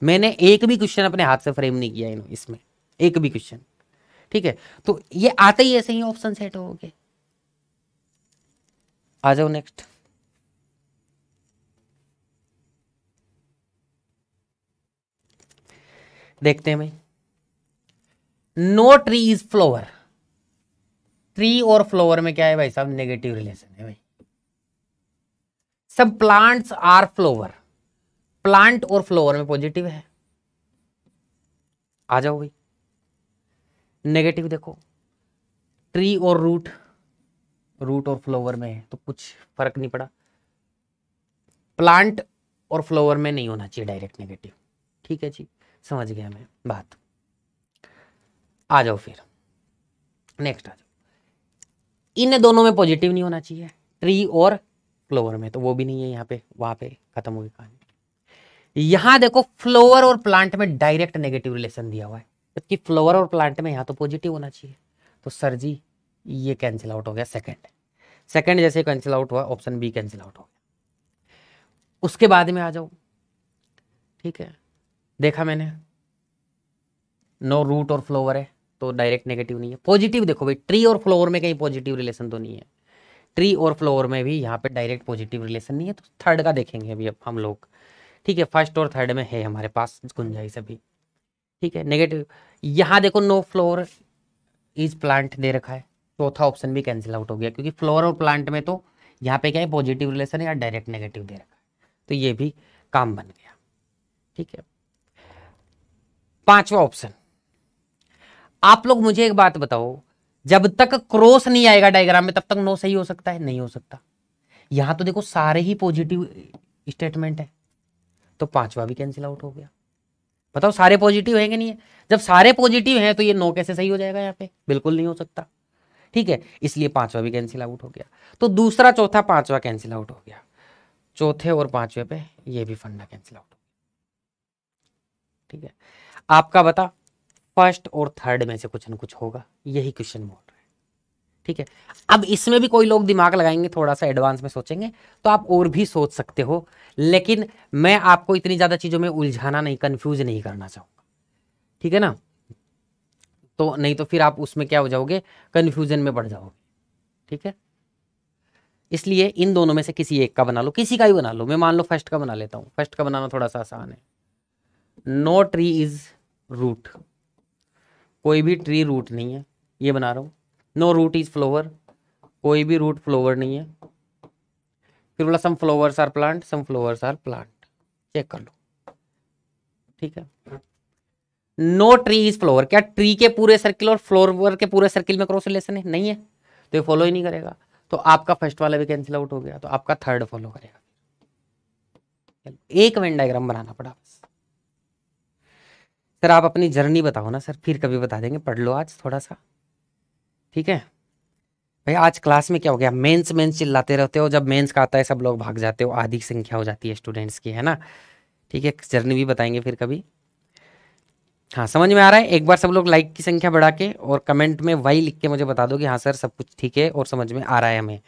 मैंने एक भी क्वेश्चन अपने हाथ से फ्रेम नहीं किया इसमें एक भी क्वेश्चन ठीक है तो ये आते ही ऐसे ही ऑप्शन सेट हो गए आ जाओ नेक्स्ट देखते हैं भाई no tree is flower tree और फ्लोवर में क्या है भाई साहब नेगेटिव रिलेशन है भाई सब प्लांट्स आर फ्लोवर प्लांट और फ्लोवर में पॉजिटिव है आ जाओ भाई नेगेटिव देखो ट्री और रूट रूट और फ्लोवर में है तो कुछ फर्क नहीं पड़ा प्लांट और फ्लोवर में नहीं होना चाहिए डायरेक्ट नेगेटिव ठीक है जी समझ गया मैं बात आ जाओ फिर नेक्स्ट आ जाओ इन दोनों में पॉजिटिव नहीं होना चाहिए ट्री और फ्लोवर में तो वो भी नहीं है यहाँ पे वहां पे खत्म हुई कहानी यहां देखो फ्लोवर और प्लांट में डायरेक्ट नेगेटिव रिलेशन दिया हुआ है जबकि फ्लोवर और प्लांट में यहाँ तो पॉजिटिव होना चाहिए तो सर जी ये कैंसिल आउट हो गया सेकेंड सेकेंड जैसे कैंसिल आउट हुआ ऑप्शन बी कैंसिल आउट हो गया उसके बाद में आ जाओ ठीक है देखा मैंने नो रूट और फ्लोवर है तो डायरेक्ट नेगेटिव नहीं है पॉजिटिव देखो भाई ट्री और फ्लोर में कहीं पॉजिटिव रिलेशन तो नहीं है ट्री और फ्लोर में भी यहाँ पे डायरेक्ट पॉजिटिव रिलेशन नहीं है तो थर्ड का देखेंगे अभी अब हम लोग ठीक है फर्स्ट और थर्ड में है हमारे पास गुंजाइश अभी ठीक है नेगेटिव यहाँ देखो नो फ्लोर इज प्लांट दे रखा है चौथा ऑप्शन भी कैंसिल आउट हो गया क्योंकि फ्लोर और प्लांट में तो यहाँ पे क्या है पॉजिटिव रिलेशन है या डायरेक्ट नेगेटिव दे रखा है तो ये भी काम बन गया ठीक है पांचवा ऑप्शन आप लोग मुझे एक बात बताओ जब तक क्रॉस नहीं आएगा डायग्राम में तब तक नो सही हो सकता है नहीं हो सकता यहां तो देखो सारे ही पॉजिटिव स्टेटमेंट है तो पांचवा भी कैंसिल आउट हो गया बताओ सारे पॉजिटिव है कि नहीं है जब सारे पॉजिटिव हैं तो ये नो कैसे सही हो जाएगा यहाँ पे बिल्कुल नहीं हो सकता ठीक है इसलिए पांचवा भी कैंसिल आउट हो गया तो दूसरा चौथा पांचवा कैंसिल आउट हो गया चौथे और पांचवे पे ये भी फंडा कैंसिल आउट हो गया ठीक है आपका बता फर्स्ट और थर्ड में से कुछ ना कुछ होगा यही क्वेश्चन बोल रहे हैं ठीक है अब इसमें भी कोई लोग दिमाग लगाएंगे थोड़ा सा एडवांस में सोचेंगे तो आप और भी सोच सकते हो लेकिन मैं आपको इतनी ज़्यादा चीज़ों में उलझाना नहीं कन्फ्यूज नहीं करना चाहूंगा ठीक है ना तो नहीं तो फिर आप उसमें क्या हो जाओगे कन्फ्यूजन में पड़ जाओगे ठीक है इसलिए इन दोनों में से किसी एक का बना लो किसी का ही बना लो मैं मान लो फर्स्ट का बना लेता हूँ फर्स्ट का बनाना थोड़ा सा आसान है नो ट्री इज रूट कोई भी ट्री रूट नहीं है ये बना रहा हूँ नो रूट इज फ्लोवर कोई भी रूट फ्लोवर नहीं है फिर बोला some flowers are plant some flowers are plant check कर लो ठीक है नो ट्री इज फ्लोवर क्या ट्री के पूरे सर्किल और फ्लोवर के पूरे सर्किल में क्रॉस रिलेशन है नहीं है तो ये फॉलो ही नहीं करेगा तो आपका फर्स्ट वाला भी कैंसिल आउट हो गया तो आपका थर्ड फॉलो करेगा एक वेन डायग्राम बनाना पड़ा बस सर आप अपनी जर्नी बताओ ना सर फिर कभी बता देंगे पढ़ लो आज थोड़ा सा ठीक है भाई आज क्लास में क्या हो गया मेंस मेंस चिल्लाते रहते हो जब मेंस का आता है सब लोग भाग जाते हो आधी संख्या हो जाती है स्टूडेंट्स की है ना ठीक है जर्नी भी बताएंगे फिर कभी हाँ समझ में आ रहा है एक बार सब लोग लाइक की संख्या बढ़ा के और कमेंट में वही लिख के मुझे बता दो कि हाँ सर सब कुछ ठीक है और समझ में आ रहा है हमें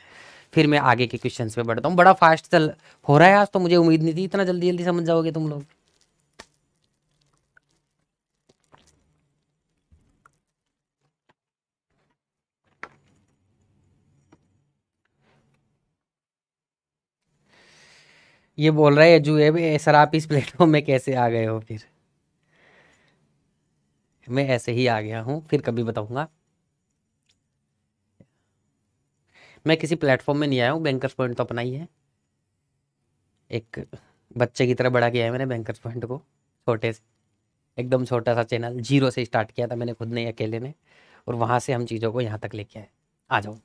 फिर मैं आगे के क्वेश्चन पे बढ़ता हूँ बड़ा फास्ट चल हो रहा है आज तो मुझे उम्मीद नहीं थी इतना जल्दी जल्दी समझ जाओगे तुम लोग ये बोल रहा है है सर आप इस प्लेटफॉर्म में कैसे आ गए हो फिर मैं ऐसे ही आ गया हूँ फिर कभी बताऊँगा मैं किसी प्लेटफॉर्म में नहीं आया हूँ बैंकर्स पॉइंट तो अपना ही है एक बच्चे की तरह बड़ा किया है मैंने बैंकर्स पॉइंट को छोटे से एकदम छोटा सा चैनल जीरो से स्टार्ट किया था मैंने खुद ने अकेले ने और वहाँ से हम चीज़ों को यहाँ तक लेके आए आ जाओ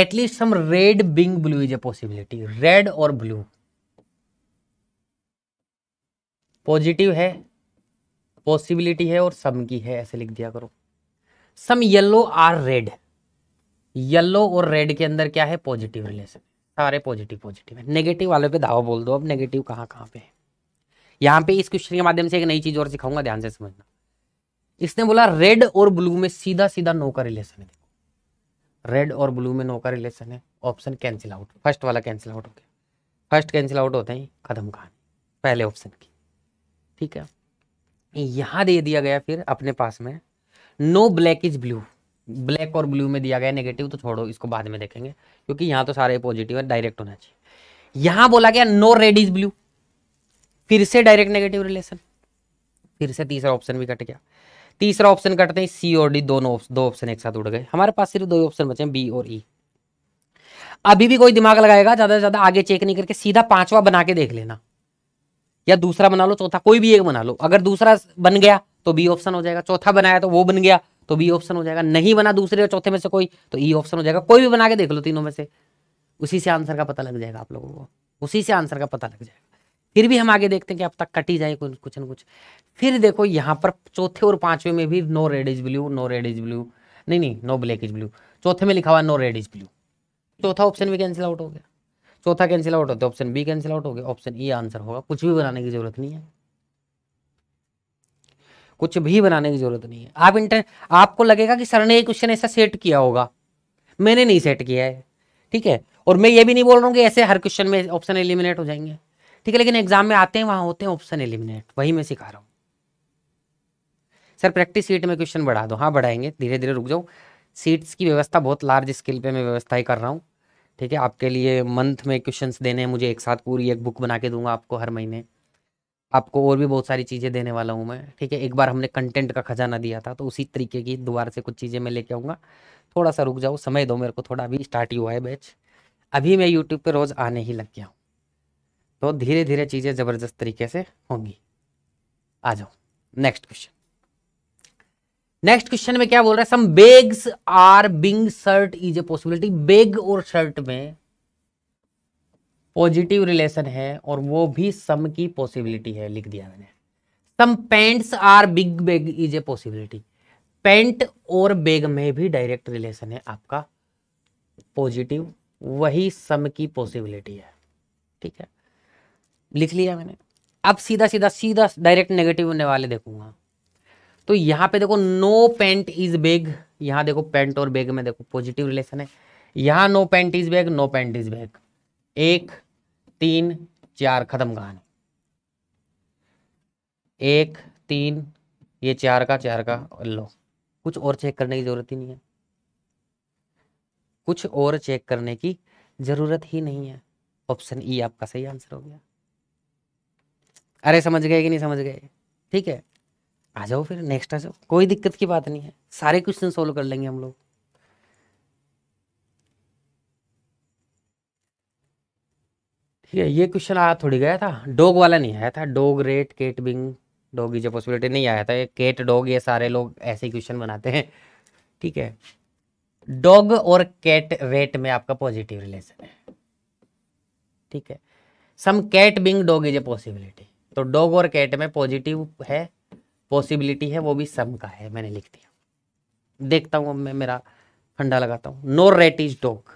at least some red being blue is a possibility red और ब्लू पॉजिटिव है पॉसिबिलिटी है और सम की है ऐसे लिख दिया करो some yellow are red yellow और रेड के अंदर क्या है पॉजिटिव रिलेशन सारे पॉजिटिव पॉजिटिव है नेगेटिव वाले पे दावा बोल दो अब नेगेटिव कहाँ कहाँ पे है यहाँ पे इस क्वेश्चन के माध्यम से एक नई चीज और सिखाऊंगा ध्यान से समझना इसने बोला रेड और ब्लू में सीधा सीधा नो का रिलेशन है देखो रेड और ब्लू में नो का रिलेशन है ऑप्शन कैंसिल आउट फर्स्ट वाला कैंसिल आउट हो गया फर्स्ट कैंसिल आउट होते ही खत्म कहानी पहले ऑप्शन की ठीक है यहाँ दे दिया गया फिर अपने पास में no black is blue black और ब्लू में दिया गया नेगेटिव तो छोड़ो इसको बाद में देखेंगे क्योंकि यहाँ तो सारे पॉजिटिव है डायरेक्ट होना चाहिए यहाँ बोला गया नो रेड इज ब्लू फिर से डायरेक्ट नेगेटिव रिलेशन फिर से तीसरा ऑप्शन भी कट गया तीसरा ऑप्शन कटते हैं सी और डी दोनों दो ऑप्शन एक साथ उड़ गए हमारे पास सिर्फ दो ऑप्शन बचे हैं बी और ई e. अभी भी कोई दिमाग लगाएगा ज्यादा से ज्यादा आगे चेक नहीं करके सीधा पांचवा बना के देख लेना या दूसरा बना लो चौथा कोई भी एक बना लो अगर दूसरा बन गया तो बी ऑप्शन हो जाएगा चौथा बनाया तो वो बन गया तो बी ऑप्शन हो जाएगा नहीं बना दूसरे और चौथे में से कोई तो ई e ऑप्शन हो जाएगा कोई भी बना के देख लो तीनों में से उसी से आंसर का पता लग जाएगा आप लोगों को उसी से आंसर का पता लग जाएगा फिर भी हम आगे देखते हैं कि अब तक कटी जाए कुछ न कुछ फिर देखो यहाँ पर चौथे और पांचवे में भी no red is blue no red is blue नहीं नहीं नो ब्लैक इज ब्लू चौथे में लिखा हुआ नो रेड इज ब्लू चौथा ऑप्शन भी कैंसिल आउट हो गया चौथा कैंसिल आउट होता है ऑप्शन बी कैंसिल आउट हो गया ऑप्शन ई आंसर होगा कुछ भी बनाने की जरूरत नहीं है कुछ भी बनाने की जरूरत नहीं है आप इंटर आपको लगेगा कि सर ने क्वेश्चन ऐसा सेट किया होगा मैंने नहीं सेट किया है ठीक है और मैं ये भी नहीं बोल रहा हूँ कि ऐसे हर क्वेश्चन में ऑप्शन एलिमिनेट हो जाएंगे ठीक है लेकिन एग्जाम में आते हैं वहाँ होते हैं ऑप्शन एलिमिनेट वही मैं सिखा रहा हूँ सर प्रैक्टिस सीट में क्वेश्चन बढ़ा दो हाँ बढ़ाएंगे धीरे धीरे रुक जाओ सीट्स की व्यवस्था बहुत लार्ज स्केल पे मैं व्यवस्था ही कर रहा हूँ ठीक है आपके लिए मंथ में क्वेश्चन देने हैं मुझे एक साथ पूरी एक बुक बना के दूंगा आपको हर महीने आपको और भी बहुत सारी चीज़ें देने वाला हूँ मैं ठीक है एक बार हमने कंटेंट का खजाना दिया था तो उसी तरीके की दोबारा से कुछ चीज़ें मैं लेके आऊँगा थोड़ा सा रुक जाओ समय दो मेरे को थोड़ा अभी स्टार्ट ही हुआ है बैच अभी मैं यूट्यूब पर रोज़ आने ही लग गया हूँ तो धीरे धीरे चीज़ें ज़बरदस्त तरीके से होंगी आ जाओ नेक्स्ट क्वेश्चन नेक्स्ट क्वेश्चन में क्या बोल रहा है some bags are being shirt is a possibility bag और शर्ट में पॉजिटिव रिलेशन है और वो भी सम की पॉसिबिलिटी है लिख दिया मैंने some pants are being bag is a possibility pant और बेग में भी डायरेक्ट रिलेशन है आपका पॉजिटिव वही सम की पॉसिबिलिटी है ठीक है लिख लिया मैंने अब सीधा सीधा सीधा डायरेक्ट नेगेटिव होने वाले देखूंगा तो यहाँ पे देखो नो पेंट इज बेग यहाँ देखो पेंट और बेग में देखो पॉजिटिव रिलेशन है यहाँ no pant is bag no pant is bag एक तीन चार खत्म कहानी एक तीन ये चार का चार का लो कुछ और चेक करने की जरूरत ही नहीं है कुछ और चेक करने की जरूरत ही नहीं है ऑप्शन ई e आपका सही आंसर हो गया अरे समझ गए कि नहीं समझ गए ठीक है आ जाओ फिर नेक्स्ट आ जाओ कोई दिक्कत की बात नहीं है सारे क्वेश्चन सोल्व कर लेंगे हम लोग ठीक है ये क्वेश्चन आ थोड़ी गया था डॉग वाला नहीं आया था dog rat cat being dog is a possibility नहीं आया था ये केट डॉग ये सारे लोग ऐसे क्वेश्चन बनाते हैं ठीक है डॉग और कैट रेट में आपका पॉजिटिव रिलेशन है ठीक है some cat being dog is a possibility तो डॉग और कैट में पॉजिटिव है पॉसिबिलिटी है वो भी सम का है मैंने लिख दिया देखता हूँ अब मैं मेरा फंडा लगाता हूँ नो रेट इज डॉग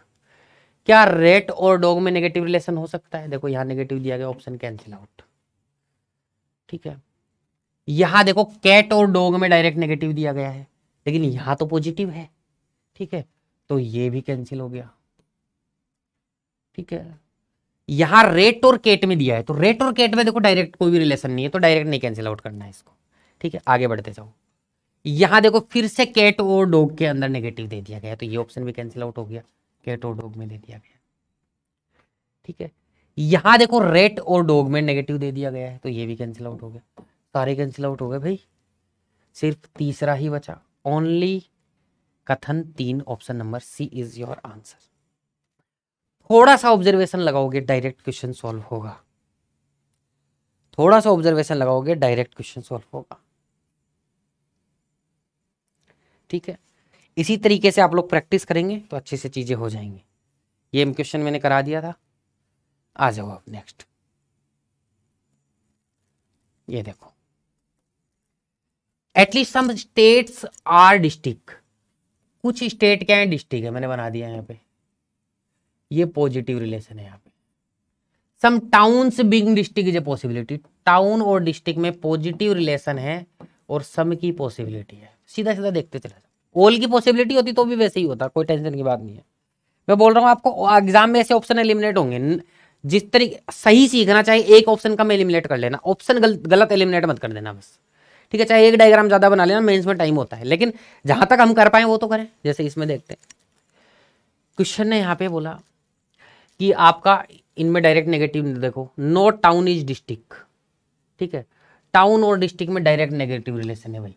क्या रेट और डॉग में नेगेटिव रिलेशन हो सकता है देखो यहाँ नेगेटिव दिया गया ऑप्शन कैंसिल आउट ठीक है यहाँ देखो कैट और डॉग में डायरेक्ट नेगेटिव दिया गया है लेकिन यहाँ तो पॉजिटिव है ठीक है तो ये भी कैंसिल हो गया ठीक है यहाँ रेट और केट में दिया है तो रेट और केट में देखो डायरेक्ट कोई भी रिलेशन नहीं है तो डायरेक्ट नहीं कैंसिल आउट करना है इसको ठीक है आगे बढ़ते जाओ यहाँ देखो फिर से कैट और डॉग के अंदर नेगेटिव दे दिया गया तो ये ऑप्शन भी कैंसिल आउट हो गया कैट और डॉग में दे दिया गया ठीक है यहाँ देखो रेट और डॉग में नेगेटिव दे दिया गया है तो ये भी कैंसिल आउट हो गया सारे कैंसिल आउट हो गए भाई सिर्फ तीसरा ही बचा ओनली कथन तीन option number C is your answer थोड़ा सा ऑब्जर्वेशन लगाओगे डायरेक्ट क्वेश्चन सॉल्व होगा थोड़ा सा ऑब्जर्वेशन लगाओगे डायरेक्ट क्वेश्चन सॉल्व होगा ठीक है इसी तरीके से आप लोग प्रैक्टिस करेंगे तो अच्छे से चीज़ें हो जाएंगी ये क्वेश्चन मैंने करा दिया था आ जाओ आप नेक्स्ट ये देखो at least some states are district कुछ स्टेट क्या है डिस्ट्रिक्ट है मैंने बना दिया यहाँ पे ये पॉजिटिव रिलेशन है यहाँ पे some towns being district is a possibility town और डिस्ट्रिक्ट में पॉजिटिव रिलेशन है और सम की पॉसिबिलिटी है सीधा सीधा देखते चला जाओ ओल की पॉसिबिलिटी होती तो भी वैसे ही होता कोई टेंशन की बात नहीं है मैं बोल रहा हूँ आपको एग्जाम में ऐसे ऑप्शन एलिमिनेट होंगे जिस तरीके सही सीखना चाहे एक ऑप्शन कम एलिमिनेट कर लेना ऑप्शन गल, गलत एलिमिनेट मत कर देना बस ठीक है चाहे एक डायग्राम ज़्यादा बना लेना मेन्स में टाइम होता है लेकिन जहाँ तक हम कर पाए वो तो करें जैसे इसमें देखते हैं क्वेश्चन ने यहाँ पे बोला कि आपका इनमें डायरेक्ट नेगेटिव देखो नो टाउन इज डिस्ट्रिक्ट ठीक है टाउन और डिस्ट्रिक्ट में डायरेक्ट नेगेटिव रिलेशन है भाई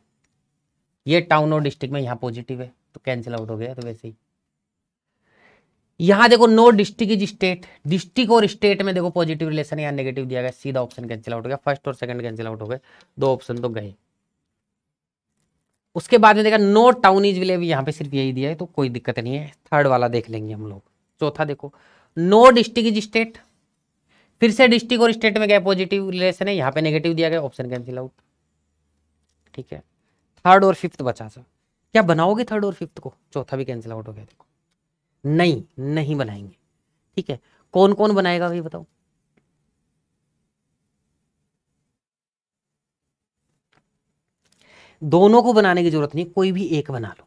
ये टाउन और डिस्ट्रिक्ट में यहाँ पॉजिटिव है तो कैंसिल आउट हो गया तो वैसे ही यहाँ देखो no district is state district और स्टेट में देखो पॉजिटिव रिलेशन यहाँ नेगेटिव दिया गया सीधा ऑप्शन कैंसिल आउट हो गया फर्स्ट और सेकंड कैंसिल आउट हो गए दो ऑप्शन तो गए उसके बाद में देखा नो टाउन इज विलेज यहाँ पे सिर्फ यही दिया है तो कोई दिक्कत नहीं है थर्ड वाला देख लेंगे हम लोग चौथा देखो नो डिस्ट्रिक्ट इज स्टेट फिर से डिस्ट्रिक्ट और स्टेट में गए पॉजिटिव रिलेशन है यहाँ पे नेगेटिव दिया गया ऑप्शन कैंसिल आउट ठीक है थर्ड और फिफ्थ बचा सर क्या बनाओगे थर्ड और फिफ्थ को चौथा भी कैंसिल आउट हो गया देखो नहीं नहीं बनाएंगे ठीक है कौन कौन बनाएगा भाई बताओ दोनों को बनाने की जरूरत नहीं कोई भी एक बना लो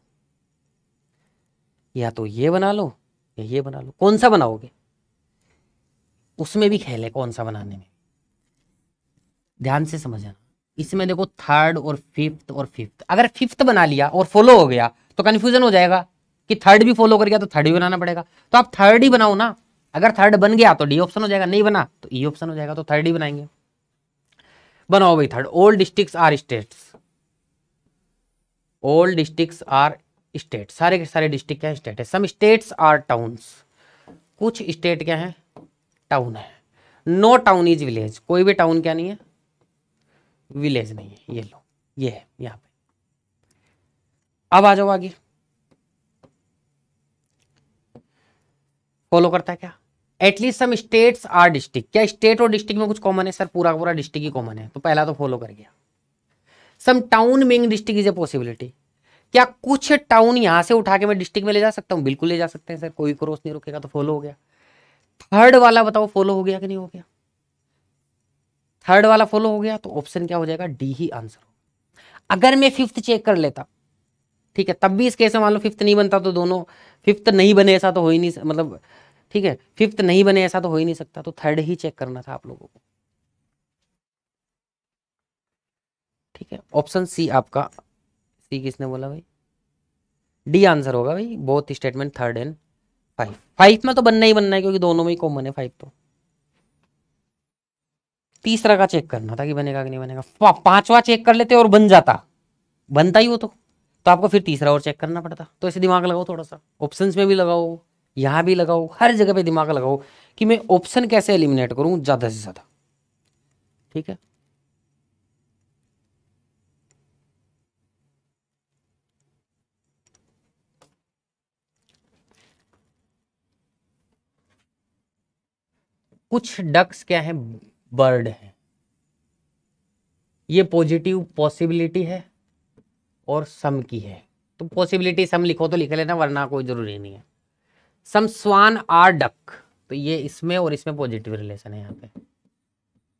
या तो ये बना लो या ये बना लो कौन सा बनाओगे उसमें भी खेल है कौन सा बनाने में ध्यान से समझना इसमें देखो थर्ड और फिफ्थ और फिफ्थ अगर फिफ्थ बना लिया और फॉलो हो गया तो कन्फ्यूजन हो जाएगा कि थर्ड भी फॉलो कर गया तो थर्ड भी बनाना पड़ेगा तो आप थर्ड ही बनाओ ना अगर थर्ड बन गया तो डी ऑप्शन हो जाएगा नहीं बना तो ई e ऑप्शन हो जाएगा तो थर्ड ही बनाएंगे बनाओ भाई third all district are state all district are state सारे के सारे डिस्ट्रिक्ट क्या स्टेट है सम स्टेट्स आर टाउन्स कुछ स्टेट क्या है टाउन है नो टाउन इज विलेज कोई भी टाउन क्या नहीं है विलेज नहीं है ये लो ये है यहाँ पे अब आ जाओ आगे फॉलो करता है क्या at least some states are district क्या स्टेट और डिस्ट्रिक्ट में कुछ कॉमन है सर पूरा पूरा डिस्ट्रिक्ट ही कॉमन है तो पहला तो फॉलो कर गया some town being district is a possibility क्या कुछ टाउन यहां से उठा के मैं डिस्ट्रिक्ट में ले जा सकता हूँ बिल्कुल ले जा सकते हैं सर कोई क्रॉस नहीं रुकेगा तो फॉलो हो गया थर्ड वाला बताओ फॉलो हो गया कि नहीं हो गया थर्ड वाला फॉलो हो गया तो ऑप्शन क्या हो जाएगा डी ही आंसर अगर मैं फिफ्थ चेक कर लेता ठीक है तब भी इस केस में मान लो फिफ्थ नहीं बनता तो दोनों फिफ्थ नहीं बने ऐसा तो हो ही नहीं मतलब ठीक है फिफ्थ नहीं बने ऐसा तो हो ही नहीं सकता तो थर्ड ही चेक करना था आप लोगों को ठीक है ऑप्शन सी आपका सी किसने बोला भाई डी आंसर होगा भाई बहुत statement third and five five में तो बनना ही बनना है क्योंकि दोनों में ही कॉमन है फाइव तो तीसरा का चेक करना था कि बनेगा कि नहीं बनेगा पांचवा चेक कर लेते और बन जाता बनता ही वो तो तो आपको फिर तीसरा और चेक करना पड़ता तो ऐसे दिमाग लगाओ थोड़ा सा ऑप्शंस में भी लगाओ यहाँ भी लगाओ हर जगह पे दिमाग लगाओ कि मैं ऑप्शन कैसे एलिमिनेट करूं ज़्यादा से ज़्यादा ठीक है कुछ डक्स क्या है बर्ड है ये पॉजिटिव पॉसिबिलिटी है और सम की है तो पॉसिबिलिटी सम लिखो तो लिख लेना वरना कोई ज़रूरी नहीं है सम स्वान आर डक तो ये इसमें और इसमें पॉजिटिव रिलेशन है यहाँ पे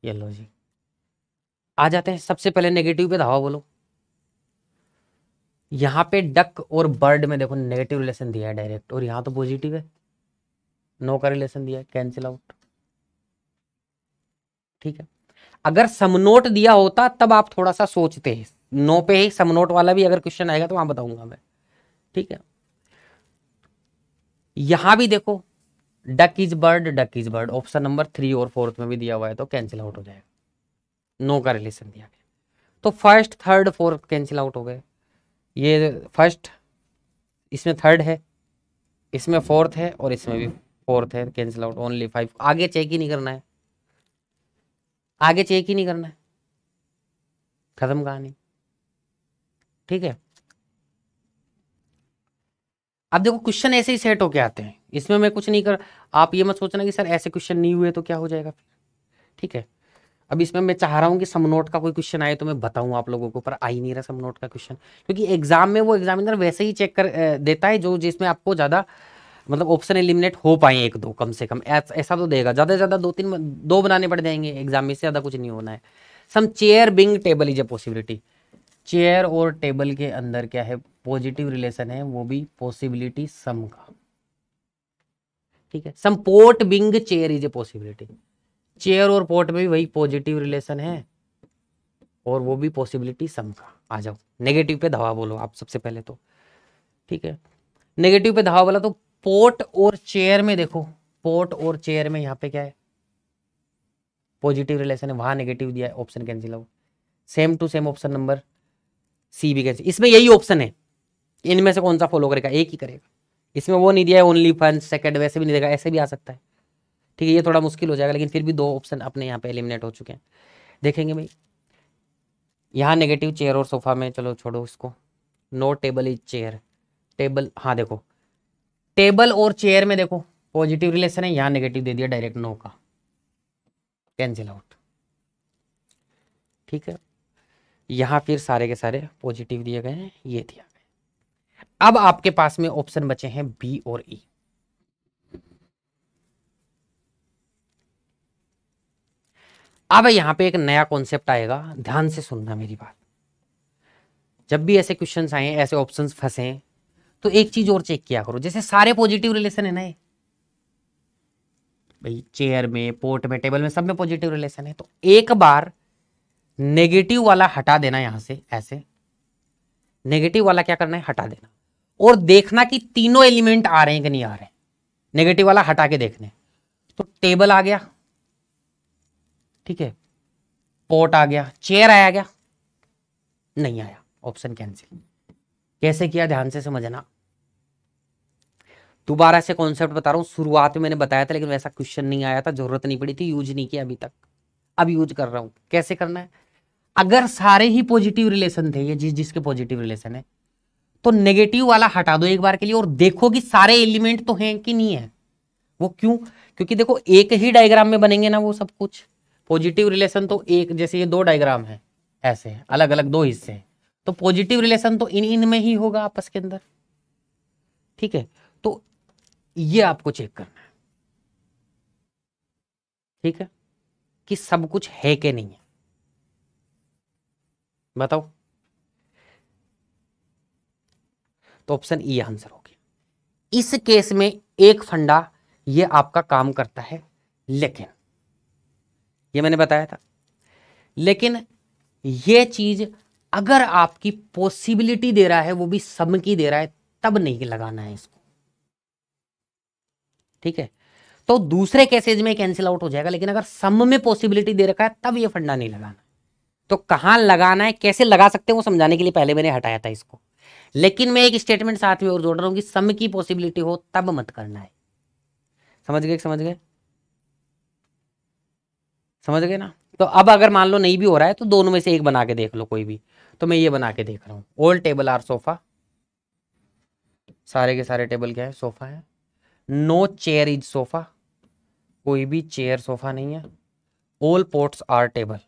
ये लो जी आ जाते हैं सबसे पहले नेगेटिव पे धावा बोलो यहाँ पे डक और बर्ड में देखो नेगेटिव रिलेशन दिया है डायरेक्ट और यहाँ तो पॉजिटिव है नो का रिलेशन दिया है कैंसिल आउट ठीक है अगर समनोट दिया होता तब आप थोड़ा सा सोचते हैं नो पे ही समनोट वाला भी अगर क्वेश्चन आएगा तो वहां बताऊंगा मैं ठीक है यहां भी देखो duck is bird duck is bird option number three और फोर्थ में भी दिया हुआ है तो कैंसिल आउट हो जाएगा नो का रिलेशन दिया गया तो first third fourth cancel out हो गए ये फर्स्ट इसमें थर्ड है इसमें फोर्थ है और इसमें भी फोर्थ है कैंसिल आउट ओनली फाइव आगे चेक ही नहीं करना है आगे चेक ही नहीं करना है खत्म कहानी ठीक है अब देखो क्वेश्चन ऐसे ही सेट होके आते हैं इसमें मैं कुछ नहीं कर आप ये मत सोचना कि सर ऐसे क्वेश्चन नहीं हुए तो क्या हो जाएगा फिर ठीक है अब इसमें मैं चाह रहा हूँ कि समनोट का कोई क्वेश्चन आए तो मैं बताऊं आप लोगों को पर आ ही नहीं रहा समनोट का क्वेश्चन क्योंकि एग्जाम में वो एग्जामिनर वैसे ही चेक कर देता है जो जिसमें आपको ज़्यादा मतलब ऑप्शन एलिमिनेट हो पाए एक दो कम से कम ऐसा तो देगा ज़्यादा से ज़्यादा दो तीन दो बनाने पड़ जाएंगे एग्जाम में से ज़्यादा कुछ नहीं होना है some chair being table is a possibility chair और टेबल के अंदर क्या है पॉजिटिव रिलेशन है वो भी पॉसिबिलिटी सम का ठीक है some port being chair is a possibility chair और पोर्ट में भी वही पॉजिटिव रिलेशन है और वो भी पॉसिबिलिटी सम का आ जाओ नेगेटिव पे धावा बोलो आप सबसे पहले तो ठीक है नेगेटिव पे धावा बोला तो पोर्ट और चेयर में देखो पोर्ट और चेयर में यहाँ पे क्या है पॉजिटिव रिलेशन है वहां नेगेटिव दिया है option cancel out same to same option number C भी कैंसिल इसमें यही ऑप्शन है इनमें से कौन सा फॉलो करेगा एक ही करेगा इसमें वो नहीं दिया है ओनली फन सेकंड वैसे भी नहीं देगा ऐसे भी आ सकता है ठीक है ये थोड़ा मुश्किल हो जाएगा लेकिन फिर भी दो ऑप्शन अपने यहाँ पे एलिमिनेट हो चुके हैं देखेंगे भाई यहाँ नेगेटिव चेयर और सोफा में चलो छोड़ो इसको no table is chair table हाँ देखो टेबल और चेयर में देखो पॉजिटिव रिलेशन है यहां नेगेटिव दे दिया डायरेक्ट नो का कैंसिल आउट ठीक है यहां फिर सारे के सारे पॉजिटिव दिए गए हैं ये दिया गया अब आपके पास में ऑप्शन बचे हैं बी और ई e. अब यहाँ पे एक नया कॉन्सेप्ट आएगा ध्यान से सुनना मेरी बात जब भी ऐसे क्वेश्चंस आए ऐसे ऑप्शंस फंसे तो एक चीज और चेक किया करो जैसे सारे पॉजिटिव रिलेशन है ना ये भाई चेयर में पोर्ट में टेबल में सब में पॉजिटिव रिलेशन है तो एक बार नेगेटिव वाला हटा देना यहां से ऐसे नेगेटिव वाला क्या करना है हटा देना और देखना कि तीनों एलिमेंट आ रहे हैं कि नहीं आ रहे नेगेटिव वाला हटा के देखने तो टेबल आ गया ठीक है पोर्ट आ गया चेयर आया गया नहीं आया ऑप्शन कैंसिल कैसे किया ध्यान से समझना दोबारा से कॉन्सेप्ट बता रहा हूं शुरुआत में मैंने बताया था लेकिन वैसा क्वेश्चन नहीं आया था जरूरत नहीं पड़ी थी यूज नहीं किया अभी तक अब यूज कर रहा हूं कैसे करना है अगर सारे ही पॉजिटिव रिलेशन थे ये जिस जिसके पॉजिटिव रिलेशन है तो नेगेटिव वाला हटा दो एक बार के लिए और देखो कि सारे एलिमेंट तो हैं कि नहीं है वो क्यों क्योंकि देखो एक ही डायग्राम में बनेंगे ना वो सब कुछ पॉजिटिव रिलेशन तो एक जैसे ये दो डायग्राम है ऐसे अलग अलग दो हिस्से हैं तो पॉजिटिव रिलेशन तो इन इन में ही होगा आपस के अंदर ठीक है तो ये आपको चेक करना है ठीक है कि सब कुछ है कि नहीं है बताओ तो ऑप्शन ई आंसर हो गया इस केस में एक फंडा ये आपका काम करता है लेकिन ये मैंने बताया था लेकिन ये चीज अगर आपकी पॉसिबिलिटी दे रहा है वो भी सम की दे रहा है तब नहीं लगाना है इसको ठीक है तो दूसरे केसेज में कैंसिल आउट हो जाएगा लेकिन अगर सम में पॉसिबिलिटी दे रखा है तब ये फंडा नहीं लगाना तो कहां लगाना है कैसे लगा सकते हैं वो समझाने के लिए पहले मैंने हटाया था इसको लेकिन मैं एक स्टेटमेंट साथ में और जोड़ रहा हूं कि सम की पॉसिबिलिटी हो तब मत करना है समझ गए समझ गए समझ गए ना तो अब अगर मान लो नहीं भी हो रहा है तो दोनों में से एक बना के देख लो कोई भी तो मैं ये बना के देख रहा हूँ ओल्ड टेबल आर सोफा सारे के सारे टेबल क्या है सोफा है नो चेयर इज सोफा कोई भी चेयर सोफा नहीं है ओल पोर्ट्स आर टेबल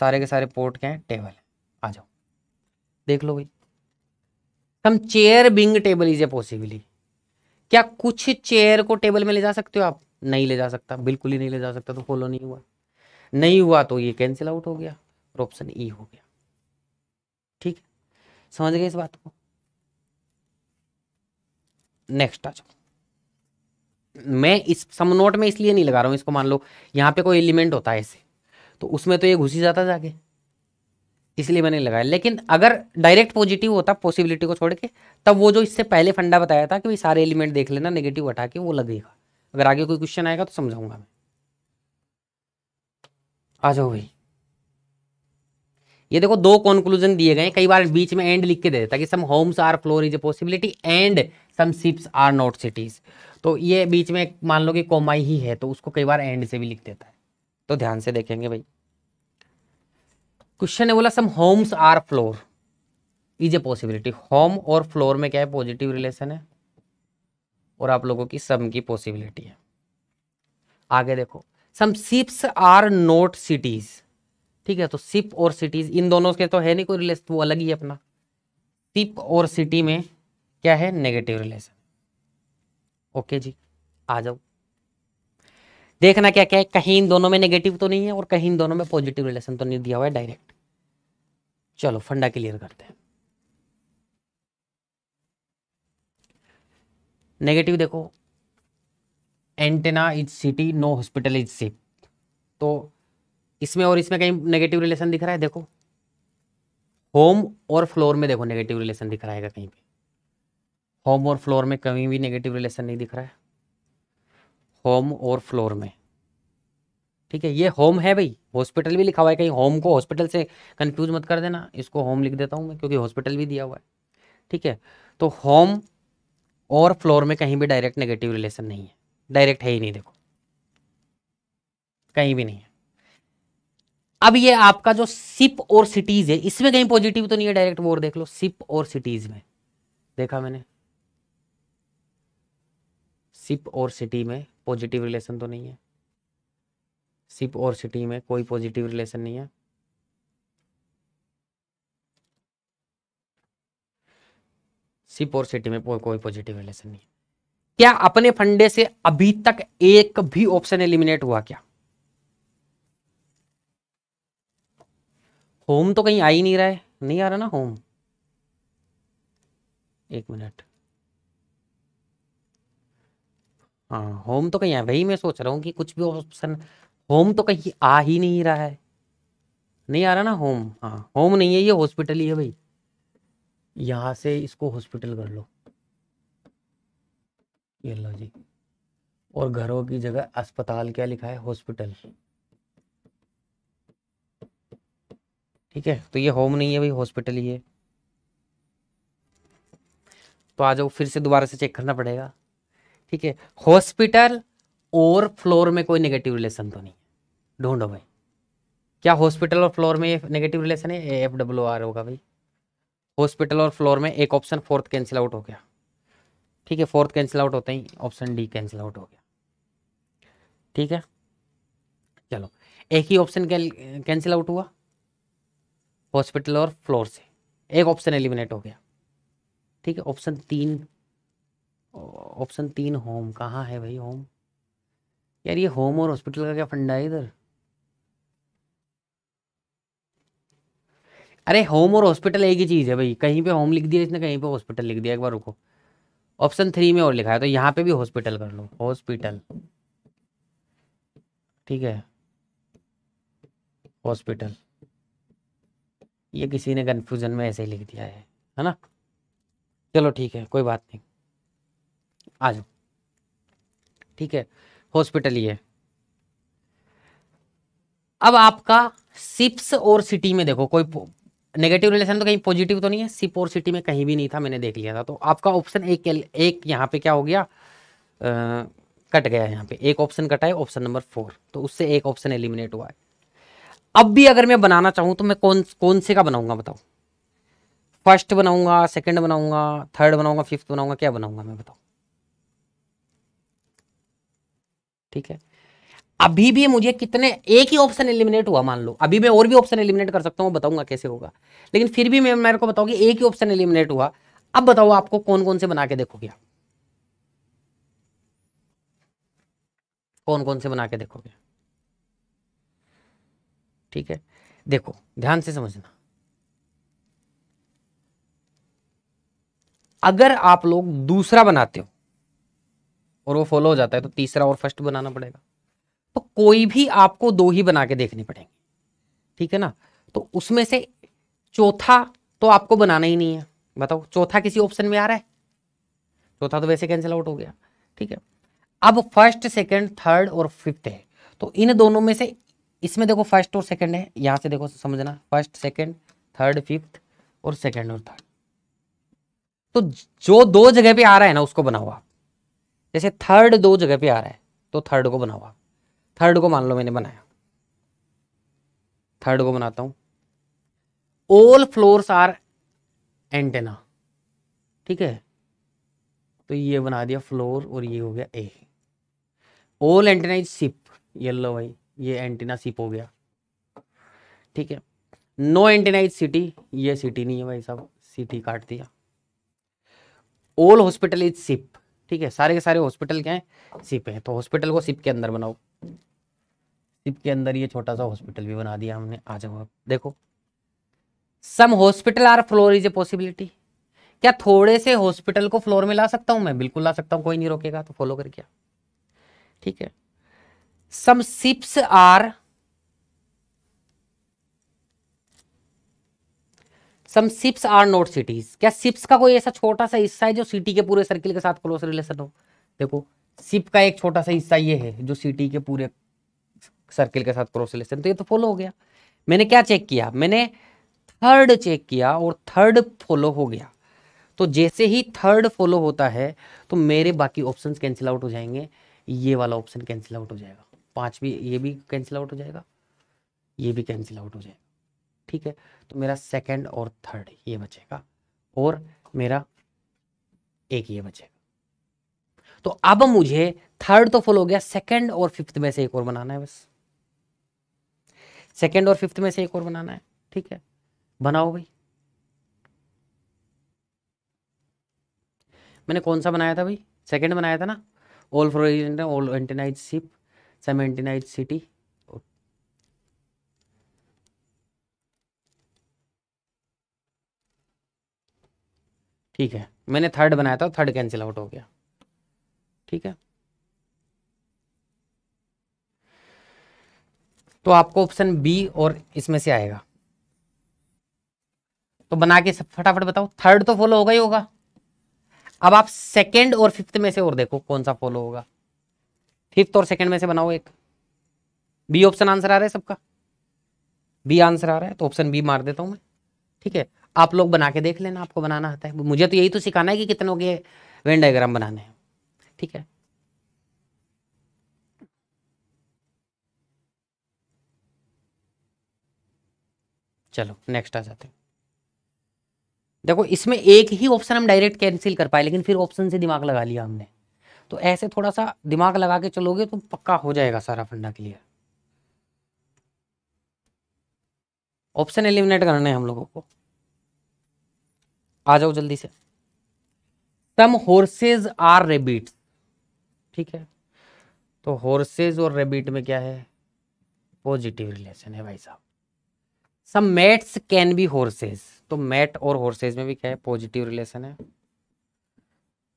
सारे के सारे पोर्ट क्या है टेबल है आ जाओ देख लो भाई हम chair being table is a possibly क्या कुछ चेयर को टेबल में ले जा सकते हो आप नहीं ले जा सकता बिल्कुल ही नहीं ले जा सकता तो फॉलो नहीं हुआ नहीं हुआ तो ये कैंसिल आउट हो गया और ऑप्शन ई e हो गया समझ गए इस बात को नेक्स्ट आ जाओ मैं इस समनोट में इसलिए नहीं लगा रहा हूं इसको मान लो यहां पे कोई एलिमेंट होता है ऐसे तो उसमें तो ये घुसी जाता जाके इसलिए मैंने लगाया लेकिन अगर डायरेक्ट पॉजिटिव होता पॉसिबिलिटी को छोड़ के तब वो जो इससे पहले फंडा बताया था कि भाई सारे एलिमेंट देख लेना नेगेटिव हटा के वो लगेगा अगर आगे कोई क्वेश्चन आएगा तो समझाऊंगा मैं आ जाओ भाई ये देखो दो कॉन्क्लूजन दिए गए कई बार बीच में एंड लिख के दे देता कि some homes are floor is a possibility and some ships are not cities तो ये बीच में मान लो कि कोमाई ही है तो उसको कई बार एंड से भी लिख देता है तो ध्यान से देखेंगे भाई क्वेश्चन है बोला some homes are floor is a possibility home और फ्लोर में क्या है पॉजिटिव रिलेशन है और आप लोगों की सम की पॉसिबिलिटी है आगे देखो some ships are not cities ठीक है तो सिप और सिटीज इन दोनों के तो है नहीं कोई रिलेशन वो अलग ही अपना सिप और सिटी में क्या है नेगेटिव रिलेशन ओके जी आ जाओ देखना क्या क्या है कहीं इन दोनों में नेगेटिव तो नहीं है और कहीं इन दोनों में पॉजिटिव रिलेशन तो नहीं दिया हुआ है डायरेक्ट चलो फंडा क्लियर करते हैं नेगेटिव देखो antenna is city no hospital is ship तो इसमें और इसमें कहीं नेगेटिव रिलेशन दिख रहा है देखो होम और फ्लोर में देखो नेगेटिव रिलेशन दिख रहा है कहीं पे होम और फ्लोर में कहीं भी नेगेटिव रिलेशन नहीं दिख रहा है होम और फ्लोर में ठीक है ये होम है भाई हॉस्पिटल भी लिखा हुआ है कहीं होम को हॉस्पिटल से कंफ्यूज मत कर देना इसको होम लिख देता हूँ मैं क्योंकि हॉस्पिटल भी दिया हुआ है ठीक है तो होम और फ्लोर में कहीं भी डायरेक्ट नेगेटिव रिलेशन नहीं है डायरेक्ट है ही नहीं देखो कहीं भी नहीं है अब ये आपका जो सिप और सिटीज है इसमें कहीं पॉजिटिव तो नहीं है डायरेक्ट वो और देख लो सिप और सिटीज में देखा मैंने सिप और सिटी में पॉजिटिव रिलेशन तो नहीं है सिप और सिटी में कोई पॉजिटिव रिलेशन नहीं है सिप और सिटी में कोई पॉजिटिव रिलेशन नहीं है क्या अपने फंडे से अभी तक एक भी ऑप्शन एलिमिनेट हुआ क्या होम तो कहीं आ ही नहीं रहा है नहीं आ रहा ना होम एक मिनट हाँ होम तो कहीं है वही मैं सोच रहा हूँ कि कुछ भी ऑप्शन होम तो कहीं आ ही नहीं रहा है नहीं आ रहा ना होम हाँ होम नहीं है ये हॉस्पिटल ही है भाई यहाँ से इसको हॉस्पिटल कर लो ये लो जी और घरों की जगह अस्पताल क्या लिखा है हॉस्पिटल ठीक है तो ये होम नहीं है भाई हॉस्पिटल ही है तो आ जाओ फिर से दोबारा से चेक करना पड़ेगा ठीक है हॉस्पिटल और फ्लोर में कोई नेगेटिव रिलेशन तो नहीं है ढूंढो भाई क्या हॉस्पिटल और फ्लोर में नेगेटिव रिलेशन है एफ डब्ल्यू आर होगा भाई हॉस्पिटल और फ्लोर में एक ऑप्शन फोर्थ कैंसिल आउट हो गया ठीक है फोर्थ कैंसिल आउट होते ही ऑप्शन डी कैंसिल आउट हो गया ठीक है चलो एक ही ऑप्शन कैंसिल आउट हुआ हॉस्पिटल और फ्लोर से एक ऑप्शन एलिमिनेट हो गया ठीक है ऑप्शन तीन ऑप्शन तीन होम कहाँ है भाई होम यार ये होम और हॉस्पिटल का क्या फंडा है इधर अरे होम और हॉस्पिटल एक ही चीज़ है भाई कहीं पे होम लिख दिया इसने कहीं पे हॉस्पिटल लिख दिया एक बार रुको ऑप्शन थ्री में और लिखा है तो यहाँ पे भी हॉस्पिटल कर लो हॉस्पिटल ठीक है हॉस्पिटल ये किसी ने कन्फ्यूजन में ऐसे ही लिख दिया है है ना चलो ठीक है कोई बात नहीं आ जाओ ठीक है हॉस्पिटल ये अब आपका सिप्स और सिटी में देखो कोई नेगेटिव रिलेशन तो कहीं पॉजिटिव तो नहीं है सिप और सिटी में कहीं भी नहीं था मैंने देख लिया था तो आपका ऑप्शन एक एक यहाँ पे क्या हो गया आ, कट गया यहाँ पे एक ऑप्शन कटा है ऑप्शन नंबर फोर तो उससे एक ऑप्शन एलिमिनेट हुआ है अब भी अगर मैं बनाना चाहूँ तो मैं कौन कौन से का बनाऊंगा बताओ फर्स्ट बनाऊंगा सेकेंड बनाऊंगा थर्ड बनाऊंगा फिफ्थ बनाऊंगा क्या बनाऊंगा मैं बताओ ठीक है अभी भी मुझे कितने एक ही ऑप्शन एलिमिनेट हुआ मान लो अभी मैं और भी ऑप्शन एलिमिनेट कर सकता हूँ बताऊंगा कैसे होगा लेकिन फिर भी मैं मेरे को बताऊँ एक ही ऑप्शन एलिमिनेट हुआ अब बताओ आपको कौन कौन से बना के देखोगे आप कौन कौन से बना के देखोगे ठीक है देखो ध्यान से समझना अगर आप लोग दूसरा बनाते हो और वो फॉलो हो जाता है तो तीसरा और फर्स्ट बनाना पड़ेगा तो कोई भी आपको दो ही बना के देखने पड़ेंगे ठीक है ना तो उसमें से चौथा तो आपको बनाना ही नहीं है बताओ चौथा किसी ऑप्शन में आ रहा है चौथा तो वैसे कैंसिल आउट हो गया ठीक है अब फर्स्ट सेकंड थर्ड और फिफ्थ है तो इन दोनों में से इसमें देखो फर्स्ट और सेकंड है यहाँ से देखो समझना फर्स्ट सेकंड थर्ड फिफ्थ और सेकंड और थर्ड तो जो दो जगह पे आ रहा है ना उसको बनाओ आप जैसे थर्ड दो जगह पे आ रहा है तो थर्ड को बनाओ आप थर्ड को मान लो मैंने बनाया थर्ड को बनाता हूँ ऑल फ्लोर्स आर एंटेना ठीक है तो ये बना दिया फ्लोर और ये हो गया a all antenna is ship yellow भाई ये एंटीना सिप हो गया ठीक है नो इज सिटी ये सिटी नहीं है भाई साहब सिटी काट दिया ओल हॉस्पिटल इज सिप ठीक है सारे के सारे हॉस्पिटल क्या है सिप है तो हॉस्पिटल को सिप के अंदर बनाओ सिप के अंदर ये छोटा सा हॉस्पिटल भी बना दिया हमने आ जाओ देखो some hospital are floor is a possibility क्या थोड़े से हॉस्पिटल को फ्लोर में ला सकता हूं मैं बिल्कुल ला सकता हूं कोई नहीं रोकेगा तो फॉलो करके ठीक है some ships are some ships are not cities क्या सिप्स का कोई ऐसा छोटा सा हिस्सा है जो सिटी के पूरे सर्किल के साथ क्लोज रिलेशन हो देखो सिप का एक छोटा सा हिस्सा ये है जो सिटी के पूरे सर्किल के साथ क्लोज रिलेशन तो ये तो फॉलो हो गया मैंने क्या चेक किया मैंने थर्ड चेक किया और थर्ड फॉलो हो गया तो जैसे ही थर्ड फॉलो होता है तो मेरे बाकी ऑप्शन कैंसिल आउट हो जाएंगे ये वाला ऑप्शन कैंसिल आउट हो जाएगा पाँच भी ये भी कैंसिल आउट हो जाएगा ये भी कैंसिल आउट हो जाएगा ठीक है तो मेरा सेकंड और थर्ड ये बचेगा और मेरा एक ये बचेगा तो अब मुझे थर्ड तो फुल हो गया सेकंड और फिफ्थ में से एक और बनाना है बस सेकंड और फिफ्थ में से एक और बनाना है ठीक है बनाओ भाई मैंने कौन सा बनाया था भाई सेकंड बनाया था ना all for all antenna is ship seventy city ठीक है मैंने थर्ड बनाया था थर्ड कैंसिल आउट हो गया ठीक है तो आपको ऑप्शन बी और इसमें से आएगा तो बना के सब फटाफट बताओ थर्ड तो फॉलो होगा ही होगा अब आप सेकंड और फिफ्थ में से और देखो कौन सा फॉलो होगा फिफ्थ और सेकंड में से बनाओ एक बी ऑप्शन आंसर आ रहा है सबका बी आंसर आ रहा है तो ऑप्शन बी मार देता हूँ मैं ठीक है आप लोग बना के देख लेना आपको बनाना आता है मुझे तो यही तो सिखाना है कि कितने के वेन डायग्राम बनाने हैं ठीक है चलो नेक्स्ट आ जाते हैं देखो इसमें एक ही ऑप्शन हम डायरेक्ट कैंसिल कर पाए लेकिन फिर ऑप्शन से दिमाग लगा लिया हमने तो ऐसे थोड़ा सा दिमाग लगा के चलोगे तो पक्का हो जाएगा सारा फंडा क्लियर ऑप्शन एलिमिनेट करना है हम लोगों को आ जाओ जल्दी से सम होर्सेज आर रेबिट ठीक है तो हॉर्सेज और रेबिट में क्या है पॉजिटिव रिलेशन है भाई साहब some mats can be horses तो मैट और हॉर्सेज में भी क्या है पॉजिटिव रिलेशन है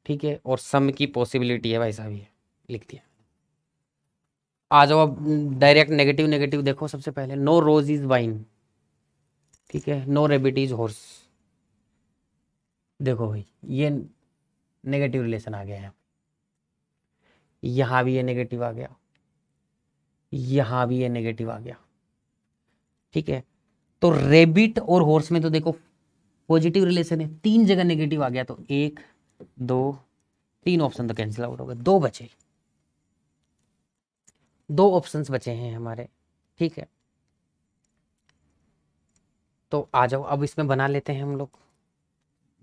ठीक है और सम की पॉसिबिलिटी है भाई साहब ये लिख दिया आ जाओ अब डायरेक्ट नेगेटिव नेगेटिव देखो सबसे पहले नो रोज इज वाइन ठीक है नो रेबिट इज हॉर्स देखो भाई ये नेगेटिव रिलेशन आ गया है यहां भी ये नेगेटिव आ गया यहां भी ये नेगेटिव आ गया ठीक है तो रेबिट और हॉर्स में तो देखो पॉजिटिव रिलेशन है तीन जगह नेगेटिव आ गया तो एक दो तीन ऑप्शन तो कैंसिल आउट हो गए दो बचे दो ऑप्शंस बचे हैं हमारे ठीक है तो आ जाओ अब इसमें बना लेते हैं हम लोग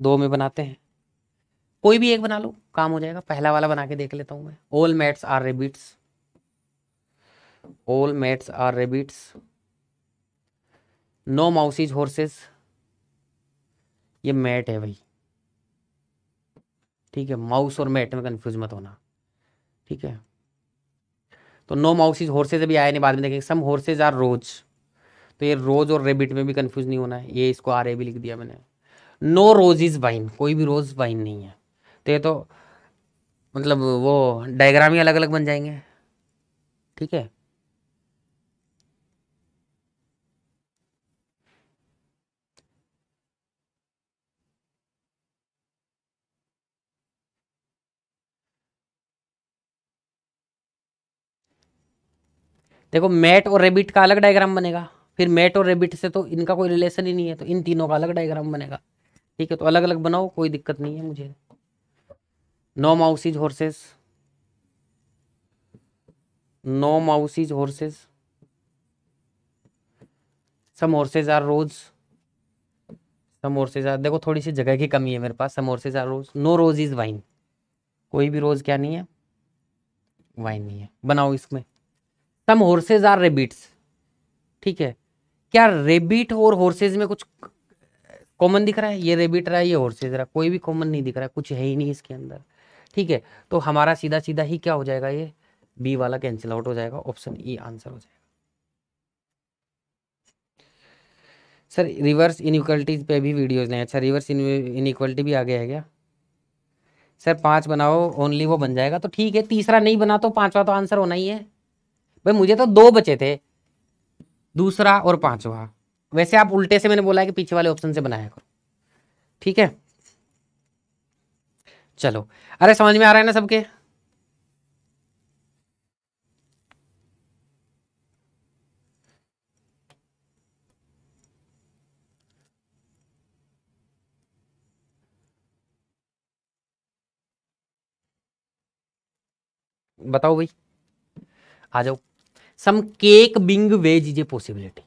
दो में बनाते हैं कोई भी एक बना लो काम हो जाएगा पहला वाला बना के देख लेता हूं मैं all mats are rabbits all mats are rabbits no mouses horses ये मैट है भाई ठीक है माउस और मैट में कन्फ्यूज मत होना ठीक है तो नो माउस इज हॉर्सेज अभी आया नहीं बाद में देखेंगे सम हॉर्सेज आर रोज तो ये रोज और रेबिट में भी कन्फ्यूज नहीं होना है ये इसको आर ए भी लिख दिया मैंने नो रोज इज वाइन कोई भी रोज वाइन नहीं है तो ये तो मतलब वो डायग्राम ही अलग अलग बन जाएंगे ठीक है देखो मैट और रेबिट का अलग डायग्राम बनेगा फिर मैट और रेबिट से तो इनका कोई रिलेशन ही नहीं है तो इन तीनों का अलग डायग्राम बनेगा ठीक है तो अलग अलग बनाओ कोई दिक्कत नहीं है मुझे no mouses horses no mouses horses some horses are rose some horses are देखो थोड़ी सी जगह की कमी है मेरे पास some horses are rose no rose is wine कोई भी रोज क्या नहीं है वाइन नहीं है बनाओ इसमें सम होर्सेज आर रेबिट्स ठीक है क्या रेबिट और होर्सेज में कुछ कॉमन दिख रहा है ये रेबिट रहा है ये हॉर्सेज रहा कोई भी कॉमन नहीं दिख रहा कुछ है ही नहीं इसके अंदर ठीक है तो हमारा सीधा सीधा ही क्या हो जाएगा ये बी वाला कैंसिल आउट हो जाएगा ऑप्शन ई आंसर हो जाएगा सर रिवर्स इनइक्वलिटीज पे भी वीडियोज नहीं अच्छा रिवर्स इनइक्वलिटी भी आ गया है क्या सर पांच बनाओ ओनली वो बन जाएगा तो ठीक है तीसरा नहीं बना तो पांचवा तो आंसर होना ही है भाई मुझे तो दो बचे थे दूसरा और पांचवा वैसे आप उल्टे से मैंने बोला है कि पीछे वाले ऑप्शन से बनाया करो ठीक है चलो अरे समझ में आ रहा है ना सबके बताओ भाई आ जाओ some cake being veg is a possibility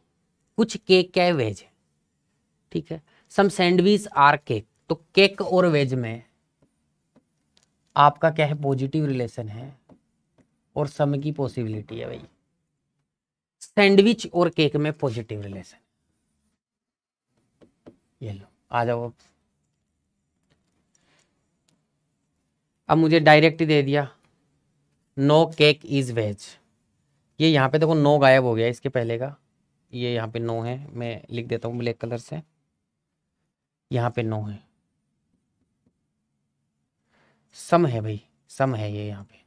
कुछ केक क्या है वेज है ठीक है सम सैंडविच आर केक तो केक और वेज में आपका क्या है पॉजिटिव रिलेशन है और सम की पॉसिबिलिटी है भाई सैंडविच और केक में पॉजिटिव रिलेशन ये लो आ जाओ अब मुझे डायरेक्ट दे दिया नो केक इज वेज ये यहाँ पे देखो नो गायब हो गया इसके पहले का ये यहाँ पे नो है मैं लिख देता हूँ ब्लैक कलर से यहाँ पे नो है सम है भाई सम है ये यहाँ पे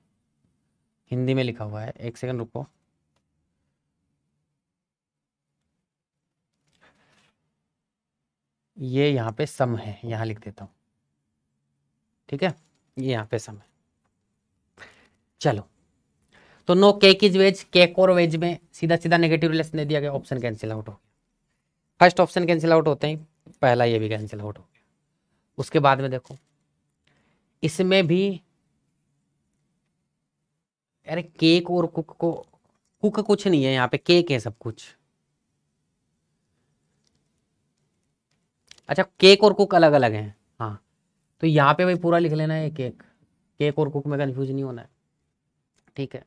हिंदी में लिखा हुआ है एक सेकंड रुको ये यहाँ पे सम है यहाँ लिख देता हूँ ठीक है ये यहाँ पे सम है चलो तो no cake is veg cake और वेज में सीधा सीधा नेगेटिव रिलेशन दे दिया गया ऑप्शन कैंसिल आउट हो गया फर्स्ट ऑप्शन कैंसिल आउट होते ही पहला ये भी कैंसिल आउट हो गया उसके बाद में देखो इसमें भी अरे केक और कुक को कुक कुछ नहीं है यहाँ पे केक है सब कुछ अच्छा केक और कुक अलग अलग हैं हाँ तो यहाँ पे भाई पूरा लिख लेना है केक केक और कुक में कन्फ्यूज नहीं होना है ठीक है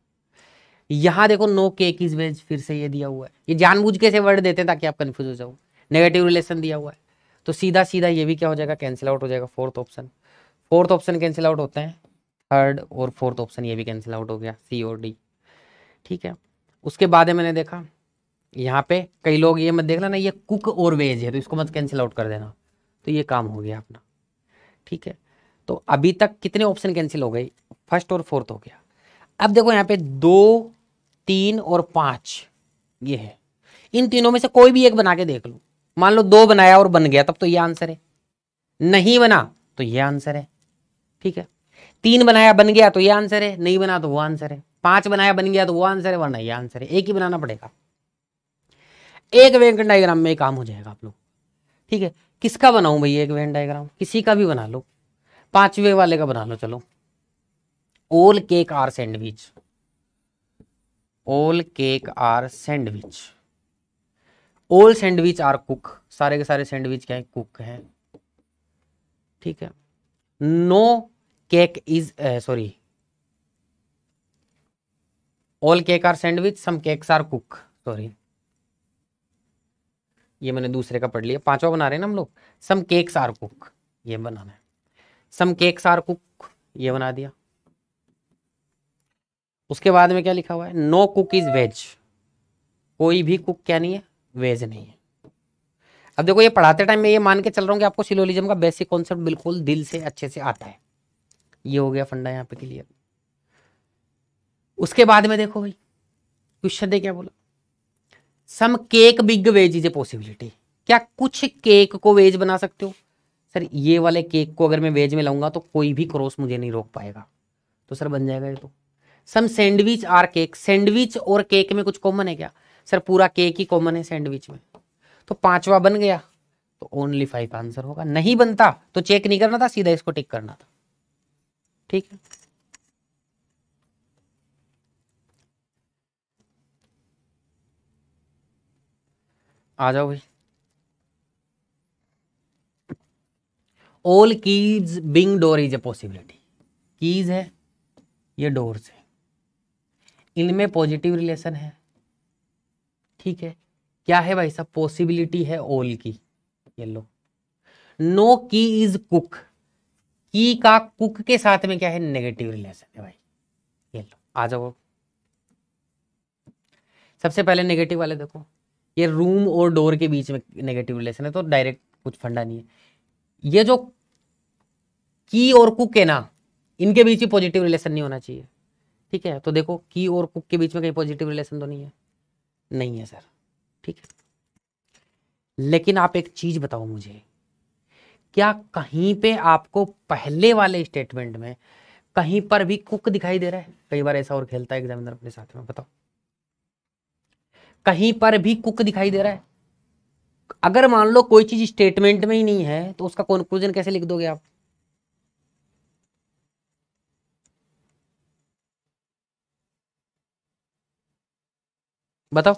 यहाँ देखो नो केक इज वेज फिर से ये दिया हुआ है ये जानबूझ के से वर्ड देते हैं ताकि आप कन्फ्यूज हो जाओ नेगेटिव रिलेशन दिया हुआ है तो सीधा सीधा ये भी क्या हो जाएगा कैंसिल आउट हो जाएगा fourth option fourth option cancel out होते हैं थर्ड और फोर्थ ऑप्शन ये भी कैंसिल आउट हो गया सी और डी ठीक है उसके बाद मैंने देखा यहाँ पे कई लोग ये मत देख लेना ये कुक और वेज है तो इसको मत कैंसिल आउट कर देना तो ये काम हो गया अपना ठीक है तो अभी तक कितने ऑप्शन कैंसिल हो गए फर्स्ट और फोर्थ हो गया अब देखो यहाँ पे दो तीन और पांच ये है इन तीनों में से कोई भी एक बना के देख लो मान लो दो बनाया और बन गया तब तो ये आंसर है नहीं बना तो ये आंसर है ठीक है तीन बनाया बन गया तो ये आंसर है नहीं बना तो वो आंसर है पांच बनाया बन गया तो वो आंसर है वरना ये आंसर है एक ही बनाना पड़ेगा एक वेंकट डायग्राम में काम हो जाएगा आप लोग ठीक है किसका बनाऊं भैया एक वेंट डायग्राम किसी का भी बना लो पांचवे वाले का बना लो चलो all cake are sandwich all cake are sandwich all sandwich are cook सारे के सारे सैंडविच क्या है कुक हैं ठीक है no cake is sorry all cake are sandwich some cakes are cook sorry ये मैंने दूसरे का पढ़ लिया पांचवा बना रहे हैं ना हम लोग सम केक्स आर कुक ये बनाना है सम केक्स आर कुक ये बना दिया उसके बाद में क्या लिखा हुआ है नो कुक इज वेज कोई भी कुक क्या नहीं है वेज नहीं है अब देखो ये पढ़ाते टाइम मैं ये मान के चल रहा हूँ कि आपको सिलोलिज्म का बेसिक कॉन्सेप्ट बिल्कुल दिल से अच्छे से आता है ये हो गया फंडा यहाँ पे क्लियर उसके बाद में देखो भाई क्वेश्चन दे क्या बोला some cake big veg is a possibility क्या कुछ केक को वेज बना सकते हो सर ये वाले केक को अगर मैं वेज में लाऊंगा तो कोई भी क्रॉस मुझे नहीं रोक पाएगा तो सर बन जाएगा ये तो some sandwich are cake sandwich और केक में कुछ कॉमन है क्या सर पूरा केक ही कॉमन है सैंडविच में तो पांचवा बन गया तो ओनली फाइव आंसर होगा नहीं बनता तो चेक नहीं करना था सीधा इसको टिक करना था ठीक है आ जाओ भाई all keys being door is a possibility keys है ये डोर्स है इनमें पॉजिटिव रिलेशन है ठीक है क्या है भाई साहब पॉसिबिलिटी है ओल की ये लो no key is cook key का कुक के साथ में क्या है नेगेटिव रिलेशन है भाई ये लो आ जाओ सबसे पहले नेगेटिव वाले देखो ये रूम और डोर के बीच में नेगेटिव रिलेशन है तो डायरेक्ट कुछ फंडा नहीं है ये जो की और कुक है ना इनके बीच ही पॉजिटिव रिलेशन नहीं होना चाहिए ठीक है तो देखो की और कुक के बीच में कहीं पॉजिटिव रिलेशन तो नहीं है नहीं है सर ठीक है लेकिन आप एक चीज बताओ मुझे क्या कहीं पे आपको पहले वाले स्टेटमेंट में कहीं पर भी कुक दिखाई दे रहा है कई बार ऐसा और खेलता है एग्जामिनर अपने साथ में बताओ कहीं पर भी कुक दिखाई दे रहा है अगर मान लो कोई चीज स्टेटमेंट में ही नहीं है तो उसका कंक्लूजन कैसे लिख दोगे आप बताओ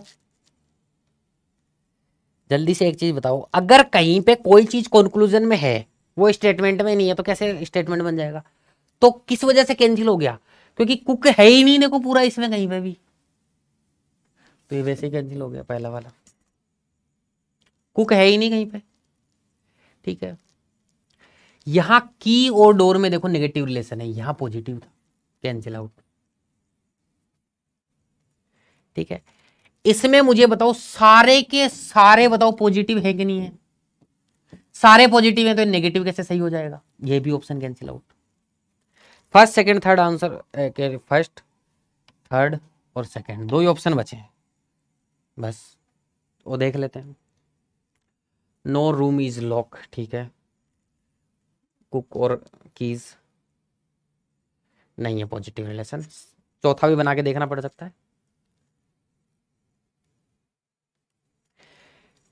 जल्दी से एक चीज बताओ अगर कहीं पे कोई चीज कंक्लूजन में है वो स्टेटमेंट में नहीं है तो कैसे स्टेटमेंट बन जाएगा तो किस वजह से कैंसिल हो गया क्योंकि कुक है ही नहीं देखो पूरा इसमें कहीं पे भी तो ये वैसे ही कैंसिल हो गया पहला वाला कुक है ही नहीं कहीं पे ठीक है यहां की और डोर में देखो नेगेटिव रिलेशन है यहां पॉजिटिव था कैंसिल आउट ठीक है इसमें मुझे बताओ सारे के सारे बताओ पॉजिटिव है कि नहीं है सारे पॉजिटिव हैं तो नेगेटिव कैसे सही हो जाएगा ये भी option cancel out first second third answer first third और सेकंड दो ही ऑप्शन बचे हैं बस वो देख लेते हैं नो रूम इज लॉक ठीक है कुक और कीज नहीं है पॉजिटिव रिलेशन चौथा भी बना के देखना पड़ सकता है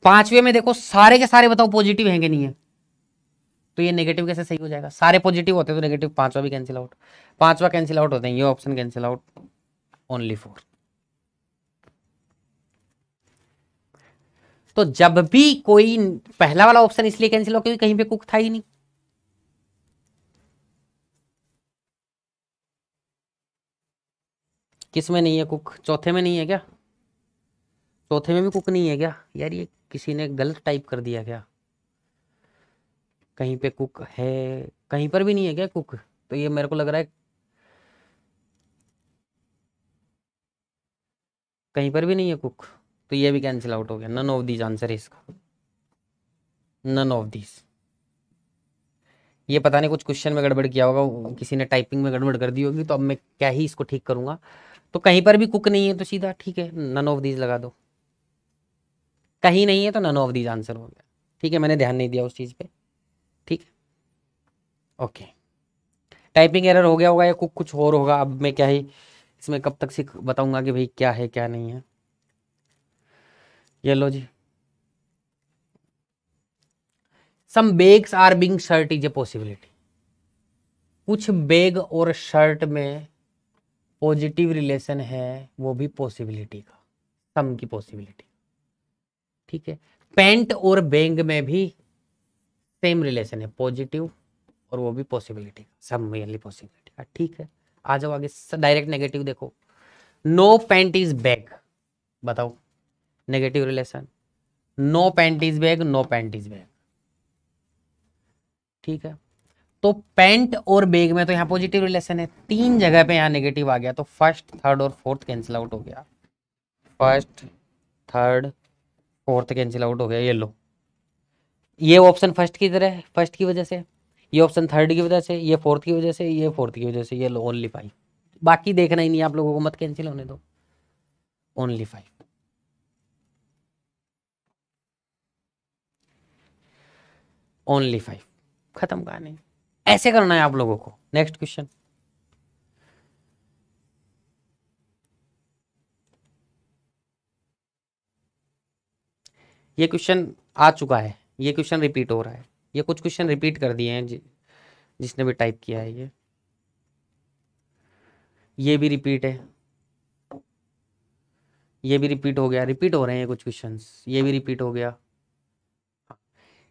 पांचवे में देखो सारे के सारे बताओ पॉजिटिव हैं कि नहीं है तो ये नेगेटिव कैसे सही हो जाएगा सारे पॉजिटिव होते हैं तो नेगेटिव पांचवा भी कैंसिल आउट पांचवा कैंसिल आउट होते हैं ये option cancel out only four तो जब भी कोई पहला वाला ऑप्शन इसलिए कैंसिल हो क्योंकि कहीं पे कुक था ही नहीं किस में नहीं है कुक चौथे में नहीं है क्या चौथे में भी कुक नहीं है क्या यार ये किसी ने गलत टाइप कर दिया क्या कहीं पे कुक है कहीं पर भी नहीं है क्या कुक तो ये मेरे को लग रहा है कहीं पर भी नहीं है कुक तो ये भी कैंसिल आउट हो गया नन ऑफ दीज आंसर है इसका नन ऑफ दीज ये पता नहीं कुछ क्वेश्चन में गड़बड़ किया होगा किसी ने टाइपिंग में गड़बड़ कर दी होगी तो अब मैं क्या ही इसको ठीक करूंगा तो कहीं पर भी कुक नहीं है तो सीधा ठीक है नन ऑफ दीज लगा दो कहीं नहीं है तो नन ऑफ दीज आंसर हो गया ठीक है मैंने ध्यान नहीं दिया उस चीज़ पे ठीक है ओके टाइपिंग एरर हो गया होगा या कुछ कुछ और होगा अब मैं क्या ही इसमें कब तक सीख बताऊंगा कि भाई क्या है क्या नहीं है ये लो जी some bags are being shirt is a possibility कुछ बेग और शर्ट में पॉजिटिव रिलेशन है वो भी पॉसिबिलिटी का सम की पॉसिबिलिटी ठीक है पेंट और बैंग में भी सेम रिलेशन है पॉजिटिव और वो भी पॉसिबिलिटी सब मेनली पॉसिबिलिटी का ठीक है आ जाओ आगे डायरेक्ट नेगेटिव देखो नो पेंट इज बैग बताओ negative relation no pant is bag no pant is bag ठीक है तो पेंट और बैग में तो यहाँ पॉजिटिव रिलेशन है तीन जगह पे यहाँ नेगेटिव आ गया तो फर्स्ट थर्ड और फोर्थ कैंसिल आउट हो गया first third fourth cancel out हो गया येलो ये ऑप्शन फर्स्ट की तरह है फर्स्ट की वजह से ये ऑप्शन थर्ड की वजह से ये फोर्थ की वजह से ये फोर्थ की वजह से ये लो ओनली फाइव बाकी देखना ही नहीं आप लोगों को मत कैंसिल होने दो ओनली फाइव ओनली फाइव खत्म नहीं ऐसे करना है आप लोगों को नेक्स्ट क्वेश्चन ये क्वेश्चन आ चुका है ये क्वेश्चन रिपीट हो रहा है ये कुछ क्वेश्चन रिपीट कर दिए हैं जि, जिसने भी टाइप किया है ये ये भी रिपीट है ये भी रिपीट हो गया रिपीट हो रहे हैं कुछ क्वेश्चन ये भी रिपीट हो गया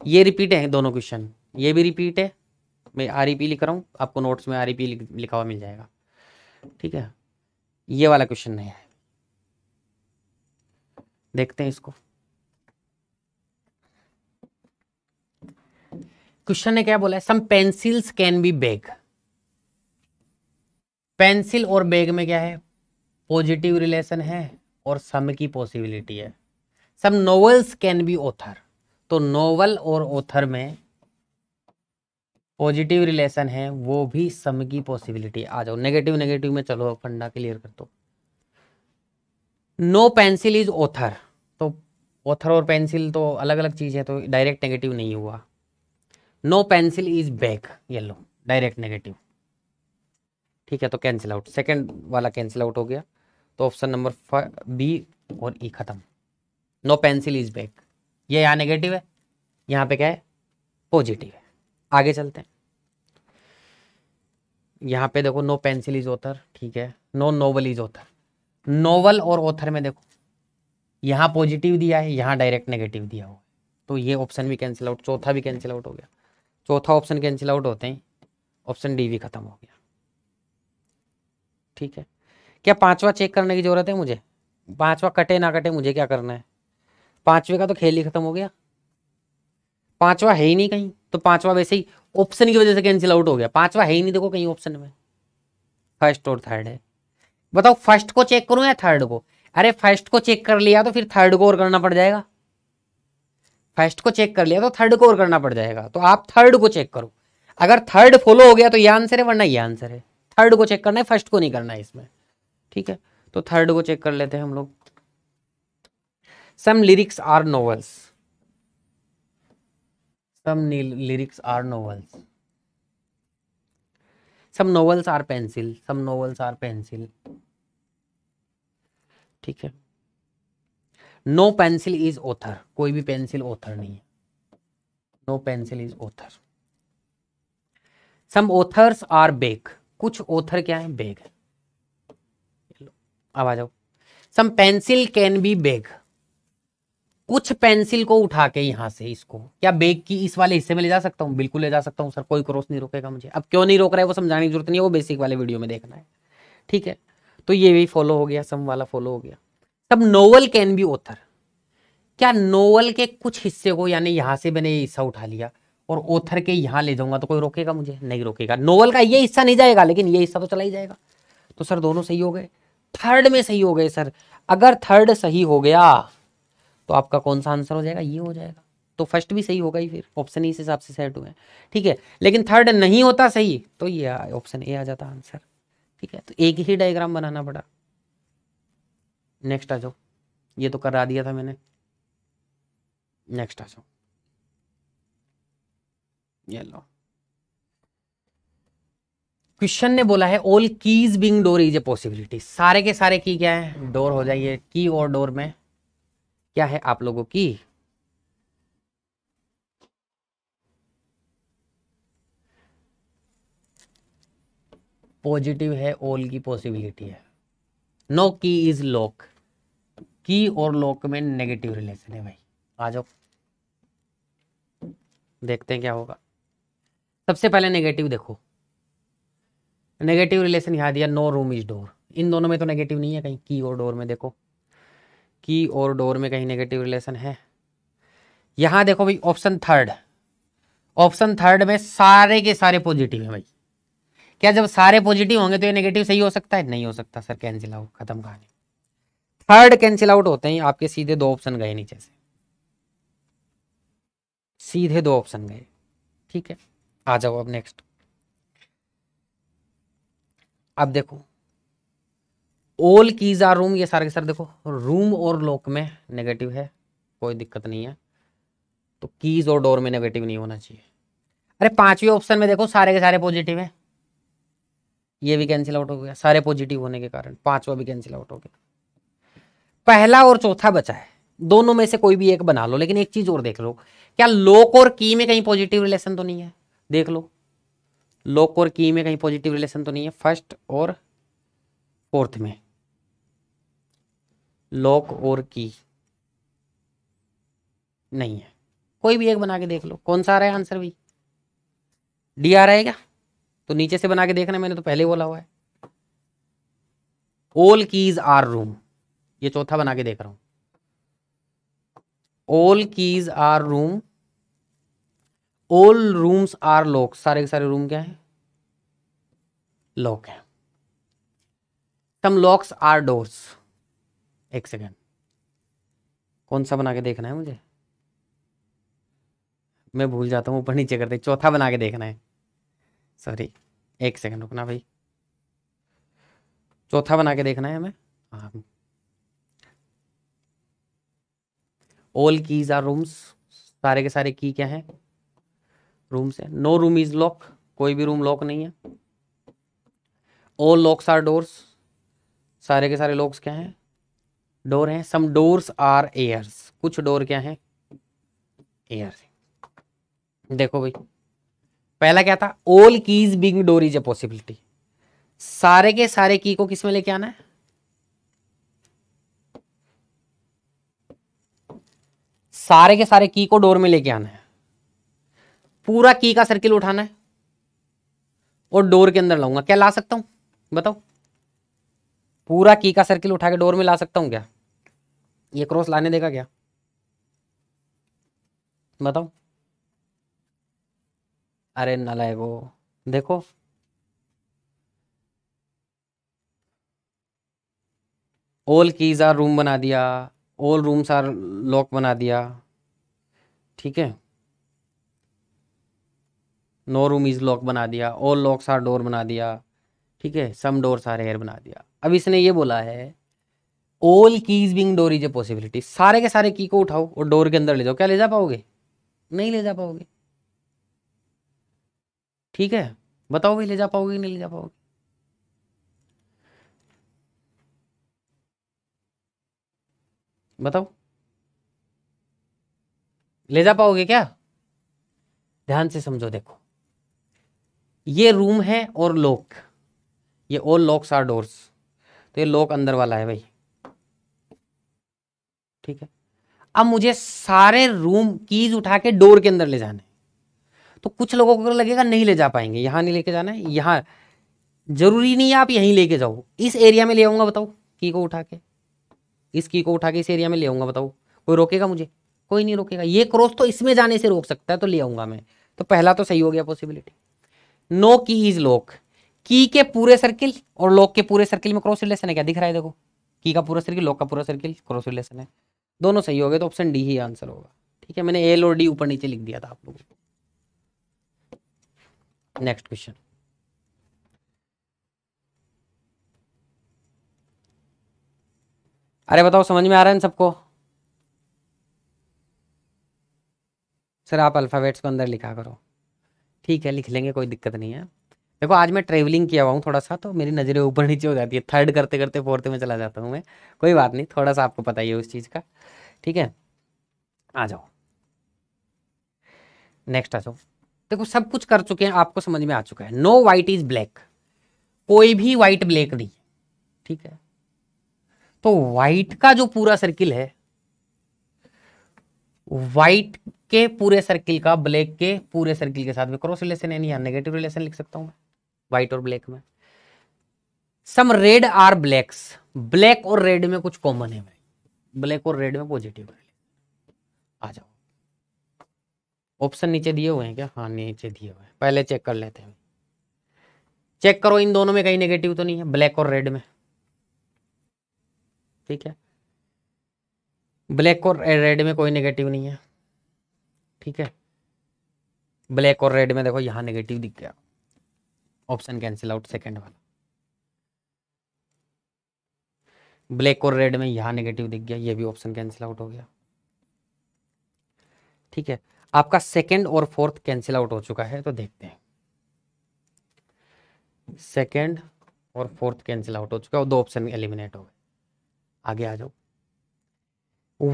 ये रिपीट है दोनों क्वेश्चन ये भी रिपीट है मैं आर ई पी लिख रहा हूँ आपको नोट्स में आर ई पी लिखा हुआ मिल जाएगा ठीक है ये वाला क्वेश्चन नहीं है देखते हैं इसको क्वेश्चन ने क्या बोला है some pencils can be bag pencil और बैग में क्या है पॉजिटिव रिलेशन है और सम की पॉसिबिलिटी है some novels can be author तो नॉवल और ऑथर में पॉजिटिव रिलेशन है वो भी सम की पॉसिबिलिटी आ जाओ नेगेटिव नेगेटिव में चलो फंडा क्लियर कर दो नो पेंसिल इज ऑथर तो ऑथर और पेंसिल तो अलग अलग चीज़ है तो डायरेक्ट नेगेटिव नहीं हुआ no pencil is bag yellow direct negative ठीक है तो कैंसिल आउट सेकंड वाला कैंसिल आउट हो गया तो ऑप्शन नंबर बी और ई e खत्म नो पेंसिल इज बैक ये यहाँ नेगेटिव है यहाँ पे क्या है पॉजिटिव है आगे चलते हैं यहाँ पे देखो नो पेंसिल इज ऑथर ठीक है no novel is author novel और ऑथर में देखो यहाँ पॉजिटिव दिया है यहाँ डायरेक्ट नेगेटिव दिया हुआ है तो ये ऑप्शन भी कैंसिल आउट चौथा भी कैंसिल आउट हो गया चौथा ऑप्शन कैंसिल आउट होते हैं ऑप्शन डी भी खत्म हो गया ठीक है क्या पांचवा चेक करने की जरूरत है मुझे पांचवा कटे ना कटे मुझे क्या करना है पांचवे का तो खेल ही खत्म हो गया पांचवा है ही नहीं कहीं तो पांचवा वैसे ही ऑप्शन की वजह से कैंसिल आउट हो गया पांचवा है ही नहीं देखो कहीं ऑप्शन में फर्स्ट और थर्ड है बताओ फर्स्ट को चेक करूं या थर्ड को अरे फर्स्ट को चेक कर लिया तो फिर थर्ड को और करना पड़ जाएगा फर्स्ट को चेक कर लिया तो थर्ड को और करना पड़ जाएगा तो आप थर्ड को चेक करो अगर थर्ड फॉलो हो गया तो ये आंसर है वरना ये आंसर है थर्ड को चेक करना है फर्स्ट को नहीं करना है इसमें ठीक है तो थर्ड को चेक कर लेते हैं हम लोग some lyrics are novels some lyrics are novels some novels are pencil some novels are pencil ठीक है नो पेंसिल इज ऑथर कोई भी पेंसिल ऑथर नहीं है no pencil is author some authors are bag कुछ ऑथर क्या है bag अब आ जाओ some pencil can be bag कुछ पेंसिल को उठा के यहां से इसको क्या बेग की इस वाले हिस्से में ले जा सकता हूँ बिल्कुल ले जा सकता हूँ सर कोई क्रॉस नहीं रोकेगा मुझे अब क्यों नहीं रोक रहा है वो समझाने की जरूरत नहीं है वो बेसिक वाले वीडियो में देखना है ठीक है तो ये भी फॉलो हो गया सम वाला फॉलो हो गया तब नोवल कैन बी ओथर क्या नोवल के कुछ हिस्से को यानी यहां से मैंने हिस्सा उठा लिया और ओथर के यहाँ ले जाऊंगा तो कोई रोकेगा मुझे नहीं रोकेगा नोवल का ये हिस्सा नहीं जाएगा लेकिन ये हिस्सा तो चला ही जाएगा तो सर दोनों सही हो गए थर्ड में सही हो गए सर अगर थर्ड सही हो गया तो आपका कौन सा आंसर हो जाएगा ये हो जाएगा तो फर्स्ट भी सही होगा ही फिर ऑप्शन e इस हिसाब से सेट हुए ठीक है लेकिन थर्ड नहीं होता सही तो ये ऑप्शन ए आ जाता आंसर ठीक है तो एक ही डायग्राम बनाना पड़ा नेक्स्ट आ जाओ ये तो करा दिया था मैंने नेक्स्ट आ जाओ ये लो क्वेश्चन ने बोला है all keys being door is a possibility सारे के सारे की क्या है डोर हो जाइए की और डोर में क्या है आप लोगों की पॉजिटिव है ऑल की पॉसिबिलिटी है नो की इज लॉक की और लॉक में नेगेटिव रिलेशन है भाई आ जाओ देखते हैं क्या होगा सबसे पहले नेगेटिव देखो नेगेटिव रिलेशन यहाँ दिया नो रूम इज डोर इन दोनों में तो नेगेटिव नहीं है कहीं की और डोर में देखो की और डोर में कहीं नेगेटिव रिलेशन है यहाँ देखो भाई ऑप्शन थर्ड ऑप्शन थर्ड में सारे के सारे पॉजिटिव हैं भाई क्या जब सारे पॉजिटिव होंगे तो ये नेगेटिव सही हो सकता है नहीं हो सकता सर कैंसिल आओ खत्म कहानी थर्ड कैंसिल आउट होते हैं आपके सीधे दो ऑप्शन गए नीचे से सीधे दो ऑप्शन गए ठीक है आ जाओ अब नेक्स्ट अब देखो ओल कीज आर रूम ये सारे के सारे देखो रूम और लॉक में नेगेटिव है कोई दिक्कत नहीं है तो कीज और डोर में नेगेटिव नहीं होना चाहिए अरे पांचवें ऑप्शन में देखो सारे के सारे पॉजिटिव है ये भी कैंसिल आउट हो गया सारे पॉजिटिव होने के कारण पांचवा भी कैंसिल आउट हो गया पहला और चौथा बचा है दोनों में से कोई भी एक बना लो लेकिन एक चीज और देख लो क्या लोक और की में कहीं पॉजिटिव रिलेशन तो नहीं है देख लो लोक और की में कहीं पॉजिटिव रिलेशन तो नहीं है फर्स्ट और फोर्थ में लोक और की नहीं है कोई भी एक बना के देख लो कौन सा आ रहा है आंसर भी डी आ रहा है क्या तो नीचे से बना के देखना मैंने तो पहले बोला हुआ है ऑल कीज आर रूम ये चौथा बना के देख रहा हूं all keys are room all rooms are lock सारे के सारे रूम क्या है लॉक है सम लॉक्स आर डोर्स एक सेकेंड कौन सा बना के देखना है मुझे मैं भूल जाता हूँ ऊपर नीचे करते चौथा बना के देखना है सॉरी एक सेकेंड रुकना भाई चौथा बना के देखना है हमें हाँ ऑल कीज आर रूम्स सारे के सारे की क्या है रूम्स है नो रूम इज लॉक कोई भी रूम लॉक नहीं है ऑल लॉक्स आर डोर्स सारे के सारे लॉक्स क्या हैं डोर हैं सम डोर्स आर एयर्स कुछ डोर क्या हैं एयर्स देखो भाई पहला क्या था all keys being door is a possibility सारे के सारे की को किस में लेके आना है सारे के सारे की को डोर में लेके आना है पूरा की का सर्किल उठाना है और डोर के अंदर लाऊंगा क्या ला सकता हूं बताओ पूरा की का सर्किल उठा के डोर में ला सकता हूं क्या ये क्रॉस लाने देगा क्या बताओ अरे है वो देखो ऑल कीज आर रूम बना दिया ऑल रूम्स आर लॉक बना दिया ठीक है नो रूम इज लॉक बना दिया ऑल लॉक्स आर डोर बना दिया ठीक है सम डोर्स आर हेयर बना दिया अब इसने ये बोला है all keys being door is a possibility सारे के सारे की को उठाओ और डोर के अंदर ले जाओ क्या ले जा पाओगे नहीं ले जा पाओगे ठीक है बताओ भाई ले जा पाओगे नहीं ले जा पाओगे बताओ ले जा पाओगे क्या ध्यान से समझो देखो ये रूम है और लॉक ये ऑल लॉक्स आर डोर्स तो ये लॉक अंदर वाला है भाई ठीक है अब मुझे सारे रूम कीज उठा के डोर के अंदर ले जाने तो कुछ लोगों को लगेगा नहीं ले जा पाएंगे यहां नहीं लेके जाना है यहां जरूरी नहीं है आप यहीं लेके जाओ इस एरिया में ले आऊंगा बताओ की को उठा के इस की को उठा के इस एरिया में ले आऊंगा बताओ कोई रोकेगा मुझे कोई नहीं रोकेगा ये क्रॉस तो इसमें जाने से रोक सकता है तो ले आऊंगा मैं तो पहला तो सही हो गया possibility no key is lock key के पूरे सर्किल और लॉक के पूरे सर्किल में क्रॉस रिलेशन है क्या दिख रहा है देखो की का पूरा सर्किल लॉक का पूरा सर्किल क्रॉस रिलेशन है दोनों सही हो गए तो ऑप्शन डी ही आंसर होगा ठीक है मैंने एल और डी ऊपर नीचे लिख दिया था आप लोगों को नेक्स्ट क्वेश्चन अरे बताओ समझ में आ रहा है सबको सर आप अल्फ़ाबेट्स को अंदर लिखा करो ठीक है लिख लेंगे कोई दिक्कत नहीं है देखो आज मैं ट्रैवलिंग किया हुआ हूँ थोड़ा सा तो मेरी नज़रें ऊपर नीचे हो जाती है थर्ड करते करते फोर्थ में चला जाता हूँ मैं कोई बात नहीं थोड़ा सा आपको पता ही है उस चीज़ का ठीक है आ जाओ नेक्स्ट आ जाओ देखो सब कुछ कर चुके हैं आपको समझ में आ चुका है नो वाइट इज ब्लैक कोई भी वाइट ब्लैक नहीं ठीक है तो व्हाइट का जो पूरा सर्किल है व्हाइट के पूरे सर्किल का ब्लैक के पूरे सर्किल के साथ में क्रॉस रिलेशन है नहीं नेगेटिव रिलेशन लिख सकता हूं मैं व्हाइट और ब्लैक में some red are blacks black और रेड में कुछ कॉमन है भाई ब्लैक और रेड में पॉजिटिव आ जाओ ऑप्शन नीचे दिए हुए हैं क्या हाँ नीचे दिए हुए हैं पहले चेक कर लेते हैं चेक करो इन दोनों में कहीं नेगेटिव तो नहीं है ब्लैक और रेड में ठीक है ब्लैक और रेड में कोई नेगेटिव नहीं है ठीक है ब्लैक और रेड में देखो यहाँ नेगेटिव दिख गया ऑप्शन कैंसिल आउट सेकंड वाला ब्लैक और रेड में यहाँ नेगेटिव दिख गया ये भी ऑप्शन कैंसिल आउट हो गया ठीक है आपका सेकंड और फोर्थ कैंसिल आउट हो चुका है तो देखते हैं सेकंड और फोर्थ कैंसिल आउट हो चुका है दो ऑप्शन एलिमिनेट हो गए आगे आ जाओ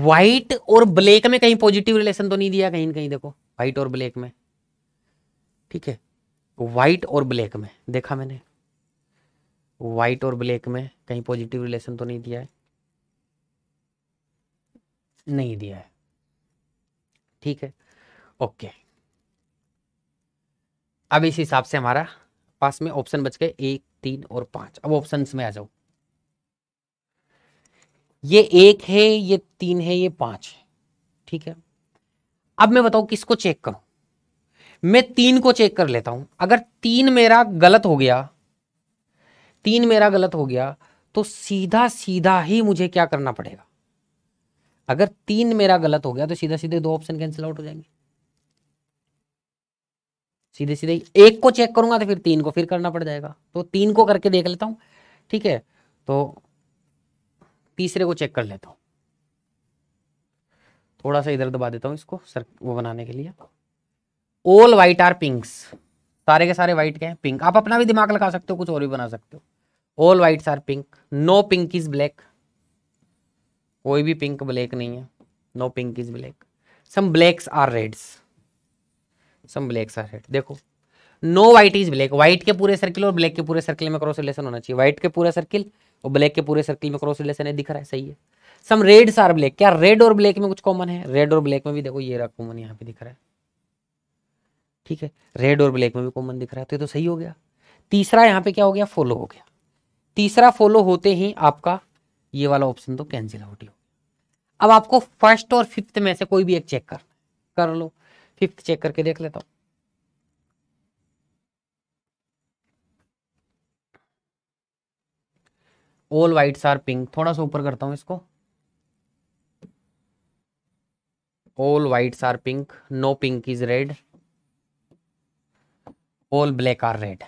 व्हाइट और ब्लैक में कहीं पॉजिटिव रिलेशन तो नहीं दिया कहीं कहीं देखो व्हाइट और ब्लैक में ठीक है व्हाइट और ब्लैक में देखा मैंने व्हाइट और ब्लैक में कहीं पॉजिटिव रिलेशन तो नहीं दिया है नहीं दिया है ठीक है ओके अब इस हिसाब से हमारा पास में ऑप्शन बच गए एक तीन और पांच अब ऑप्शन में आ जाओ ये एक है ये तीन है ये पांच है ठीक है अब मैं बताऊ किसको चेक करूं मैं तीन को चेक कर लेता हूं अगर तीन मेरा गलत हो गया तीन मेरा गलत हो गया तो सीधा सीधा ही मुझे क्या करना पड़ेगा अगर तीन मेरा गलत हो गया तो सीधा सीधे दो ऑप्शन कैंसिल आउट हो जाएंगे सीधे सीधे एक को चेक करूंगा तो फिर तीन को फिर करना पड़ जाएगा तो तीन को करके देख लेता हूं ठीक है तो तीसरे को चेक कर लेता हूँ थोड़ा सा इधर दबा देता हूँ इसको सर वो बनाने के लिए ऑल वाइट आर पिंक्स सारे के सारे व्हाइट के हैं पिंक आप अपना भी दिमाग लगा सकते हो कुछ और भी बना सकते हो all white are pink no pink is black कोई भी पिंक ब्लैक नहीं है no pink is black some blacks are reds some blacks are red देखो no white is black white के पूरे सर्किल और ब्लैक के पूरे सर्किल में क्रॉस रिलेशन होना चाहिए व्हाइट के पूरे सर्किल और ब्लैक के पूरे सर्किल में क्रॉस रिलेशन है दिख रहा है सही है सम रेड सार ब्लैक क्या रेड और ब्लैक में कुछ कॉमन है रेड और ब्लैक में भी देखो ये रहा कॉमन यहाँ पे दिख रहा है ठीक है रेड और ब्लैक में भी कॉमन दिख रहा है तो ये तो सही हो गया तीसरा यहाँ पे क्या हो गया फॉलो हो गया तीसरा फॉलो होते ही आपका ये वाला ऑप्शन तो कैंसिल आउट ही हो अब आपको फर्स्ट और फिफ्थ में से कोई भी एक चेक कर कर लो फिफ्थ चेक करके देख लेता हूँ ऑल वाइट्स आर पिंक थोड़ा सा ऊपर करता हूँ इसको all whites are pink no pink is red all black are red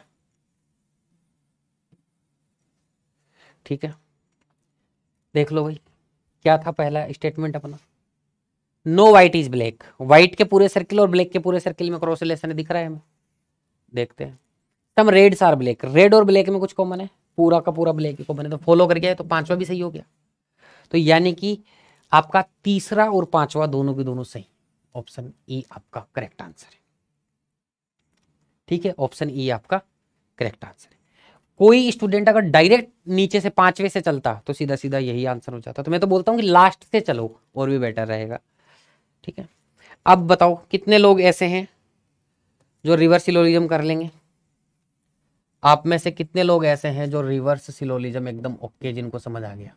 ठीक है देख लो भाई क्या था पहला स्टेटमेंट अपना no white is black white के पूरे सर्किल और ब्लैक के पूरे सर्किल में क्रॉस रिलेशन दिख रहा है हमें देखते हैं some reds are black red और ब्लैक में कुछ कॉमन है पूरा का पूरा ब्लैक इको बने तो फॉलो कर गया तो पांचवा भी सही हो गया तो यानी कि आपका तीसरा और पांचवा दोनों के दोनों सही ऑप्शन ई आपका करेक्ट आंसर है ठीक है ऑप्शन ई आपका करेक्ट आंसर है कोई स्टूडेंट अगर डायरेक्ट नीचे से पांचवे से चलता तो सीधा सीधा यही आंसर हो जाता तो मैं तो बोलता हूँ कि लास्ट से चलो और भी बेटर रहेगा ठीक है अब बताओ कितने लोग ऐसे हैं जो रिवर्सिलोरिज्म कर लेंगे आप में से कितने लोग ऐसे हैं जो रिवर्स सिलोलिज्म एकदम ओके जिनको समझ आ गया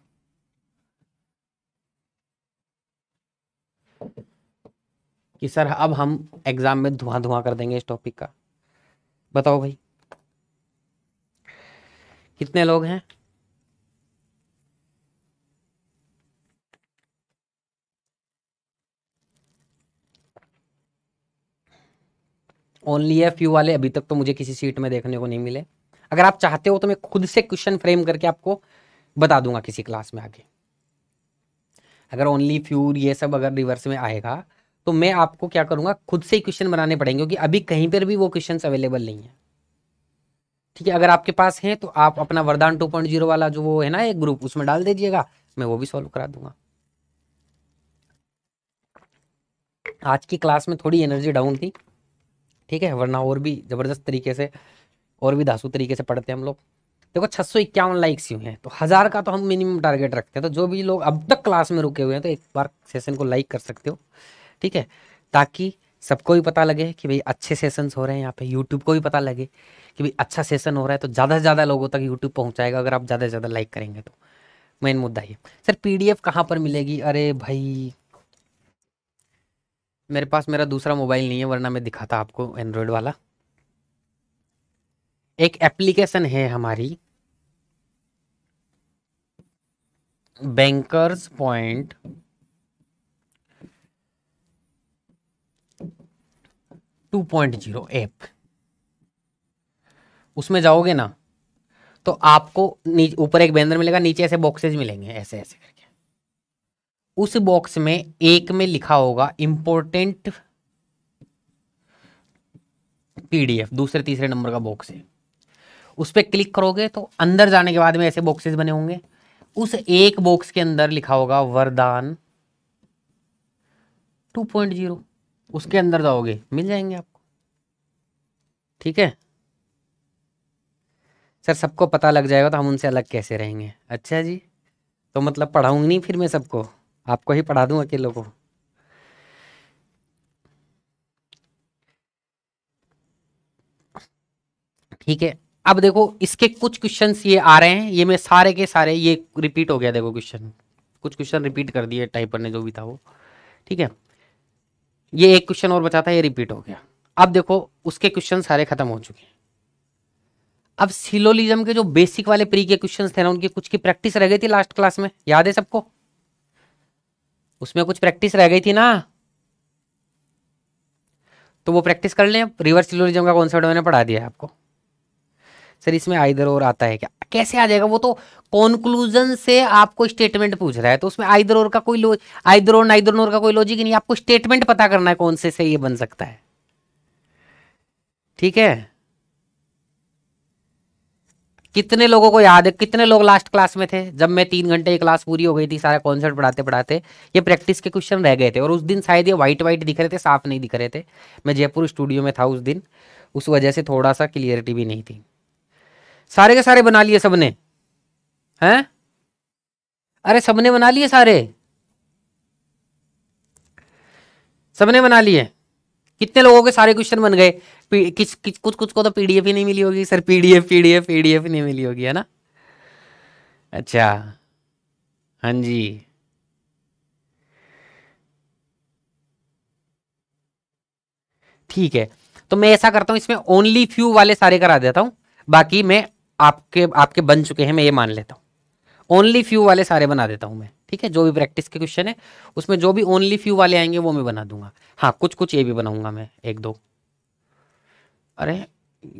कि सर अब हम एग्जाम में धुआं धुआं कर देंगे इस टॉपिक का बताओ भाई कितने लोग हैं ओनली एफ फ्यू वाले अभी तक तो मुझे किसी सीट में देखने को नहीं मिले अगर आप चाहते हो तो मैं खुद से क्वेश्चन फ्रेम करके आपको बता दूंगा किसी क्लास में आगे अगर ओनली फ्यू ये सब अगर रिवर्स में आएगा तो मैं आपको क्या करूंगा खुद से ही क्वेश्चन बनाने पड़ेंगे क्योंकि अभी कहीं पर भी वो क्वेश्चन अवेलेबल नहीं है ठीक है अगर आपके पास है तो आप अपना वरदान 2.0 वाला जो वो है ना एक ग्रुप उसमें डाल दीजिएगा मैं वो भी सॉल्व करा दूंगा आज की क्लास में थोड़ी एनर्जी डाउन थी ठीक है वरना और भी ज़बरदस्त तरीके से और भी धासु तरीके से पढ़ते हैं हम लोग देखो छः सौ इक्यावन लाइक्स ही हैं तो हज़ार का तो हम मिनिमम टारगेट रखते हैं तो जो भी लोग अब तक क्लास में रुके हुए हैं तो एक बार सेशन को लाइक कर सकते हो ठीक है ताकि सबको भी पता लगे कि भाई अच्छे सेशंस हो रहे हैं यहाँ पे यूट्यूब को भी पता लगे कि भाई अच्छा सेशन हो रहा है तो ज़्यादा से ज़्यादा लोगों तक यूट्यूब पहुँचाएगा अगर आप ज़्यादा से ज़्यादा लाइक करेंगे तो मेन मुद्दा ये सर पी डी एफ कहाँ पर मिलेगी अरे भाई मेरे पास मेरा दूसरा मोबाइल नहीं है वरना मैं दिखाता आपको एंड्रॉयड वाला एक एप्लीकेशन है हमारी bankers point two point zero app उसमें जाओगे ना तो आपको ऊपर एक बैनर मिलेगा नीचे ऐसे बॉक्सेज मिलेंगे ऐसे ऐसे उस बॉक्स में एक में लिखा होगा इम्पोर्टेंट पीडीएफ दूसरे तीसरे नंबर का बॉक्स है उस पर क्लिक करोगे तो अंदर जाने के बाद में ऐसे बॉक्सेस बने होंगे उस एक बॉक्स के अंदर लिखा होगा वरदान 2.0 उसके अंदर जाओगे मिल जाएंगे आपको ठीक है सर सबको पता लग जाएगा तो हम उनसे अलग कैसे रहेंगे अच्छा जी तो मतलब पढ़ाऊंगी नहीं फिर मैं सबको आपको ही पढ़ा दूं अकेले को ठीक है अब देखो इसके कुछ क्वेश्चन ये आ रहे हैं ये मैं सारे के सारे ये रिपीट हो गया देखो क्वेश्चन कुछ क्वेश्चन रिपीट कर दिए टाइपर ने जो भी था वो ठीक है ये एक क्वेश्चन और बचा था ये रिपीट हो गया अब देखो उसके क्वेश्चन सारे खत्म हो चुके हैं अब सिलोलिज्म के जो बेसिक वाले प्री के क्वेश्चंस थे ना उनकी कुछ की प्रैक्टिस रह गई थी लास्ट क्लास में याद है सबको उसमें कुछ प्रैक्टिस रह गई थी ना तो वो प्रैक्टिस कर लें रिवर्स सिलोरिज्म का कॉन्सेप्ट मैंने पढ़ा दिया है आपको सर इसमें आइदर और आता है क्या कैसे आ जाएगा वो तो कॉन्क्लूजन से आपको स्टेटमेंट पूछ रहा है तो उसमें आइदर और का कोई लो आइदर और नाइदर और का कोई लॉजिक नहीं आपको स्टेटमेंट पता करना है कौन से से ये बन सकता है ठीक है कितने लोगों को याद है कितने लोग लास्ट क्लास में थे जब मैं तीन घंटे की क्लास पूरी हो गई थी सारा कॉन्सेप्ट पढ़ाते पढ़ाते ये प्रैक्टिस के क्वेश्चन रह गए थे और उस दिन शायद ये वाइट व्हाइट दिख रहे थे साफ नहीं दिख रहे थे मैं जयपुर स्टूडियो में था उस दिन उस वजह से थोड़ा सा क्लियरिटी भी नहीं थी सारे के सारे बना लिए सबने हैं अरे सबने बना लिए सारे सबने बना लिए कितने लोगों के सारे क्वेश्चन बन गए किस किस कुछ कुछ को तो पीडीएफ ही नहीं मिली होगी सर पीडीएफ पीडीएफ पीडीएफ नहीं मिली होगी है ना अच्छा हाँ जी ठीक है तो मैं ऐसा करता हूँ इसमें ओनली फ्यू वाले सारे करा देता हूँ बाकी मैं आपके आपके बन चुके हैं मैं ये मान लेता हूँ ओनली फ्यू वाले सारे बना देता हूँ मैं ठीक है जो भी प्रैक्टिस के क्वेश्चन है उसमें जो भी ओनली फ्यू वाले आएंगे वो मैं बना दूंगा हाँ कुछ कुछ ये भी बनाऊंगा मैं एक दो अरे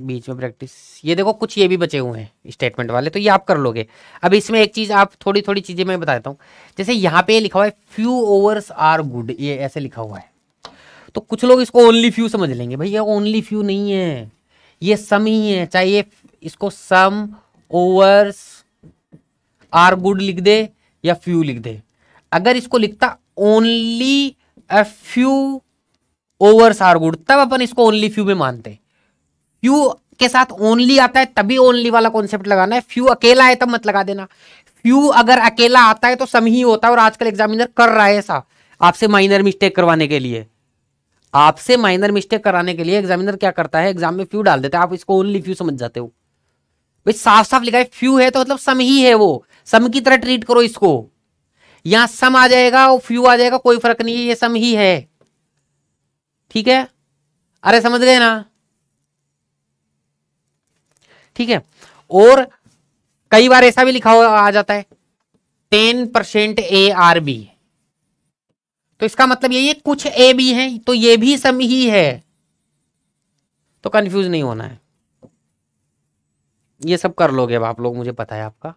बीच में प्रैक्टिस ये देखो कुछ ये भी बचे हुए हैं स्टेटमेंट वाले तो ये आप कर लोगे अब इसमें एक चीज़ आप थोड़ी थोड़ी चीज़ें मैं बताता हूँ जैसे यहाँ पे लिखा हुआ है फ्यू ओवर्स आर गुड ये ऐसे लिखा हुआ है तो कुछ लोग इसको ओनली फ्यू समझ लेंगे भाई ये ओनली फ्यू नहीं है ये सम ही है चाहे ये इसको सम ओवर्स आर गुड लिख दे या फ्यू लिख दे अगर इसको लिखता only few overs are good तब अपन इसको ओनली फ्यू में मानते फ्यू के साथ ओनली आता है तभी ओनली वाला कॉन्सेप्ट लगाना है फ्यू अकेला है तब मत लगा देना फ्यू अगर अकेला आता है तो सम ही होता है और आजकल एग्जामिनर कर रहा है ऐसा आपसे माइनर मिस्टेक करवाने के लिए आपसे माइनर मिस्टेक कराने के लिए एग्जामिनर क्या करता है एग्जाम में फ्यू डाल देता है आप इसको ओनली फ्यू समझ जाते हो भाई साफ साफ लिखा है फ्यू है तो मतलब सम ही है वो सम की तरह ट्रीट करो इसको यहां सम आ जाएगा और फ्यू आ जाएगा कोई फर्क नहीं है ये सम ही है ठीक है अरे समझ गए ना ठीक है और कई बार ऐसा भी लिखा हुआ आ जाता है ten percent A are B तो इसका मतलब यही है कुछ ए बी है तो ये भी सम ही है तो कंफ्यूज नहीं होना है ये सब कर लोगे अब आप लोग मुझे पता है आपका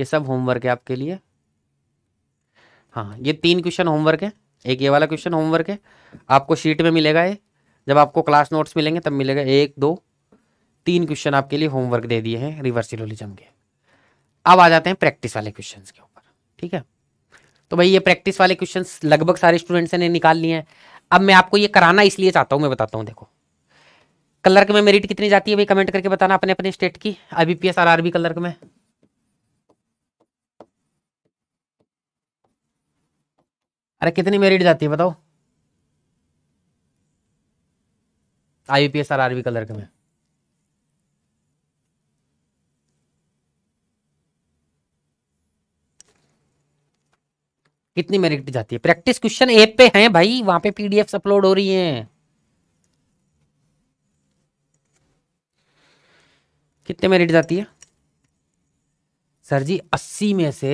ये सब होमवर्क है आपके लिए हाँ ये तीन क्वेश्चन होमवर्क है एक ये वाला क्वेश्चन होमवर्क है आपको शीट में मिलेगा ये जब आपको क्लास नोट्स मिलेंगे तब मिलेगा एक दो तीन क्वेश्चन आपके लिए होमवर्क दे दिए हैं रिवर्सिलोलिज्म के अब आ जाते हैं प्रैक्टिस वाले क्वेश्चन के ऊपर ठीक है तो भाई ये प्रैक्टिस वाले क्वेश्चन लगभग सारे स्टूडेंट्स ने निकाल लिए हैं अब मैं आपको ये कराना इसलिए चाहता हूँ मैं बताता हूँ देखो क्लर्क में मेरिट कितनी जाती है भाई कमेंट करके बताना अपने अपने स्टेट की आईबीपीएस आरआरबी क्लर्क में अरे कितनी मेरिट जाती है बताओ आईबीपीएस कलर क्लर्क में कितनी मेरिट जाती है प्रैक्टिस क्वेश्चन ऐप पे हैं भाई वहां पे पीडीएफ अपलोड हो रही हैं कितने मेरिट जाती है सर जी अस्सी में से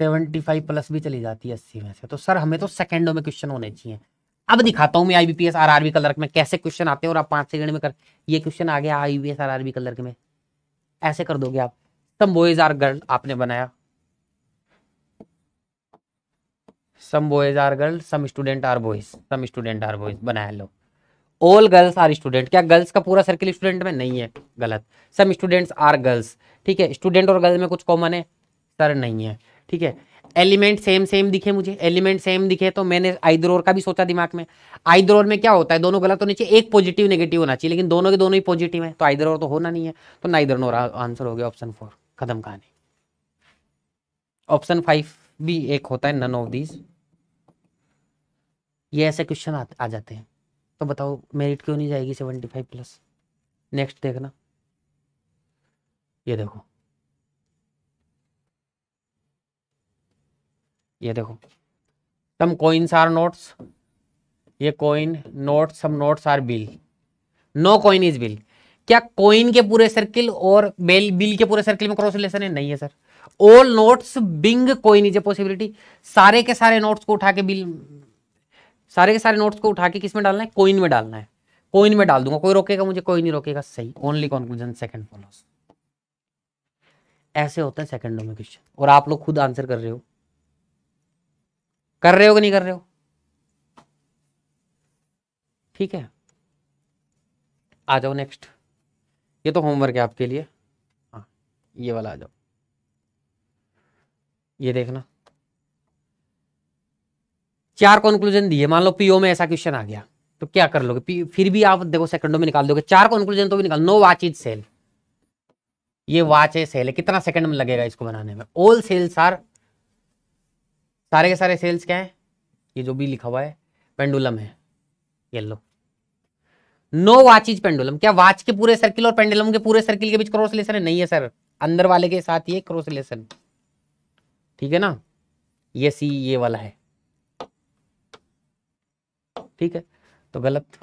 सेवेंटी फाइव प्लस भी चली जाती है अस्सी में से तो सर हमें तो सेकेंडो में क्वेश्चन होने चाहिए अब दिखाता हूं मैं आईबीपीएस आरआरबी कलर में कैसे क्वेश्चन आते हैं और आप पांच सेकंड में कर ये क्वेश्चन आ गया आईबीपीएस आरआरबी कलर में ऐसे कर दोगे आप सम बॉयज आर गर्ल आपने बनाया some boys are girls some student are boys some student are boys बनाया लो ऑल गर्ल्स आर स्टूडेंट क्या गर्ल्स का पूरा सर्किल स्टूडेंट में नहीं है गलत सम स्टूडेंट्स आर गर्ल्स ठीक है स्टूडेंट और गर्ल्स में कुछ कॉमन है सर नहीं है ठीक है एलिमेंट सेम सेम दिखे मुझे एलिमेंट सेम दिखे तो मैंने आइदर और का भी सोचा दिमाग में आइदर और में क्या होता है दोनों गलत होने चाहिए एक पॉजिटिव नेगेटिव होना चाहिए लेकिन दोनों के दोनों ही पॉजिटिव है तो आइदर और तो होना नहीं है तो ना इधर नोर आंसर हो गया ऑप्शन फोर खत्म कहानी ऑप्शन फाइव भी एक होता है नन ऑफ दीज ये ऐसे क्वेश्चन आ, आ जाते हैं तो बताओ मेरिट क्यों नहीं जाएगी सेवेंटी फाइव प्लस नेक्स्ट देखना ये देखो ये देखो सम कॉइन्स आर नोट्स ये coin note some notes are bill no coin is bill क्या कोइन के पूरे सर्किल और बेल बिल के पूरे सर्किल में क्रॉस रिलेशन है नहीं है sir all notes being coin is a possibility सारे के सारे नोट्स को उठा के बिल सारे के सारे नोट्स को उठा के किस में डालना है कोइन में डालना है कोइन में डाल दूंगा कोई रोकेगा मुझे कोई नहीं रोकेगा सही ओनली कॉन्क्लूजन सेकंड फॉलोस ऐसे होता है सेकंडों में क्वेश्चन और आप लोग खुद आंसर कर रहे हो कर रहे हो कि नहीं कर रहे हो ठीक है आ जाओ नेक्स्ट ये तो होमवर्क है आपके लिए हाँ ये वाला आ जाओ ये देखना चार कंक्लूजन दिए मान लो पीओ में ऐसा क्वेश्चन आ गया तो क्या कर लोगे फिर भी आप देखो सेकंडों में निकाल दोगे चार कंक्लूजन तो भी निकाल नो वाच इज सेल ये वाच है सेल है कितना सेकंड में लगेगा इसको बनाने में ऑल सेल्स आर सारे के सारे सेल्स क्या है ये जो भी लिखा हुआ है पेंडुलम है लो नो वाच इज पेंडुलम क्या वाच के पूरे सर्किल और पेंडुलम के पूरे सर्किल के बीच क्रोसलेसन है नहीं है सर अंदर वाले के साथ ये क्रोसलेसन है ठीक है ना ये सी ये वाला है ठीक है तो गलत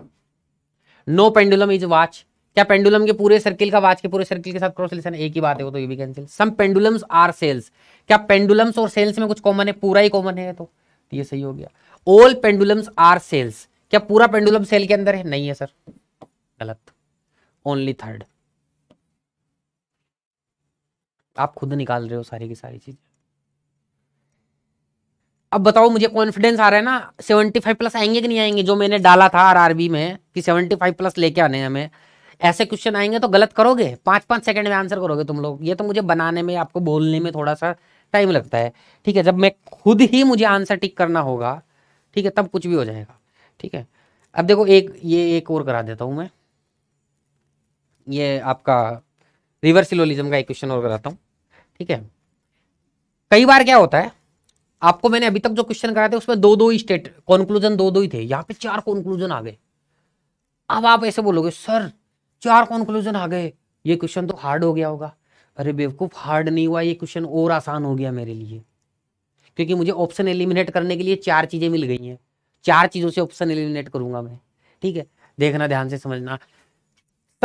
नो पेंडुलम इज वाच क्या पेंडुलम के पूरे सर्किल का वाच के पूरे सर्किल के साथ क्रॉस रिलेशन एक ही बात है वो तो ये भी cancel some pendulums are cells क्या पेंडुलम्स और सेल्स में कुछ कॉमन है पूरा ही कॉमन है तो।, तो ये सही हो गया ऑल पेंडुलम्स आर सेल्स क्या पूरा पेंडुलम सेल के अंदर है नहीं है सर गलत ओनली थर्ड आप खुद निकाल रहे हो सारी की सारी चीजें अब बताओ मुझे कॉन्फिडेंस आ रहा है ना सेवेंटी फाइव प्लस आएंगे कि नहीं आएंगे जो मैंने डाला था आरआरबी में कि सेवेंटी फाइव प्लस लेके आने हैं हमें ऐसे क्वेश्चन आएंगे तो गलत करोगे पाँच पाँच सेकंड में आंसर करोगे तुम लोग ये तो मुझे बनाने में आपको बोलने में थोड़ा सा टाइम लगता है ठीक है जब मैं खुद ही मुझे आंसर टिक करना होगा ठीक है तब कुछ भी हो जाएगा ठीक है अब देखो एक ये एक और करा देता हूँ मैं ये आपका रिवर्सिलोलिज्म का एक क्वेश्चन और कराता हूँ ठीक है कई बार क्या होता है आपको मैंने अभी तक जो क्वेश्चन कराया था उसमें दो दो ही स्टेट कॉन्क्लूजन दो दो ही थे यहाँ पे चार कॉन्क्लूजन आ गए अब आप ऐसे बोलोगे सर चार कॉन्क्लूजन आ गए ये क्वेश्चन तो हार्ड हो गया होगा अरे बेवकूफ हार्ड नहीं हुआ ये क्वेश्चन और आसान हो गया मेरे लिए क्योंकि मुझे ऑप्शन एलिमिनेट करने के लिए चार चीजें मिल गई हैं चार चीजों से ऑप्शन एलिमिनेट करूंगा मैं ठीक है देखना ध्यान से समझना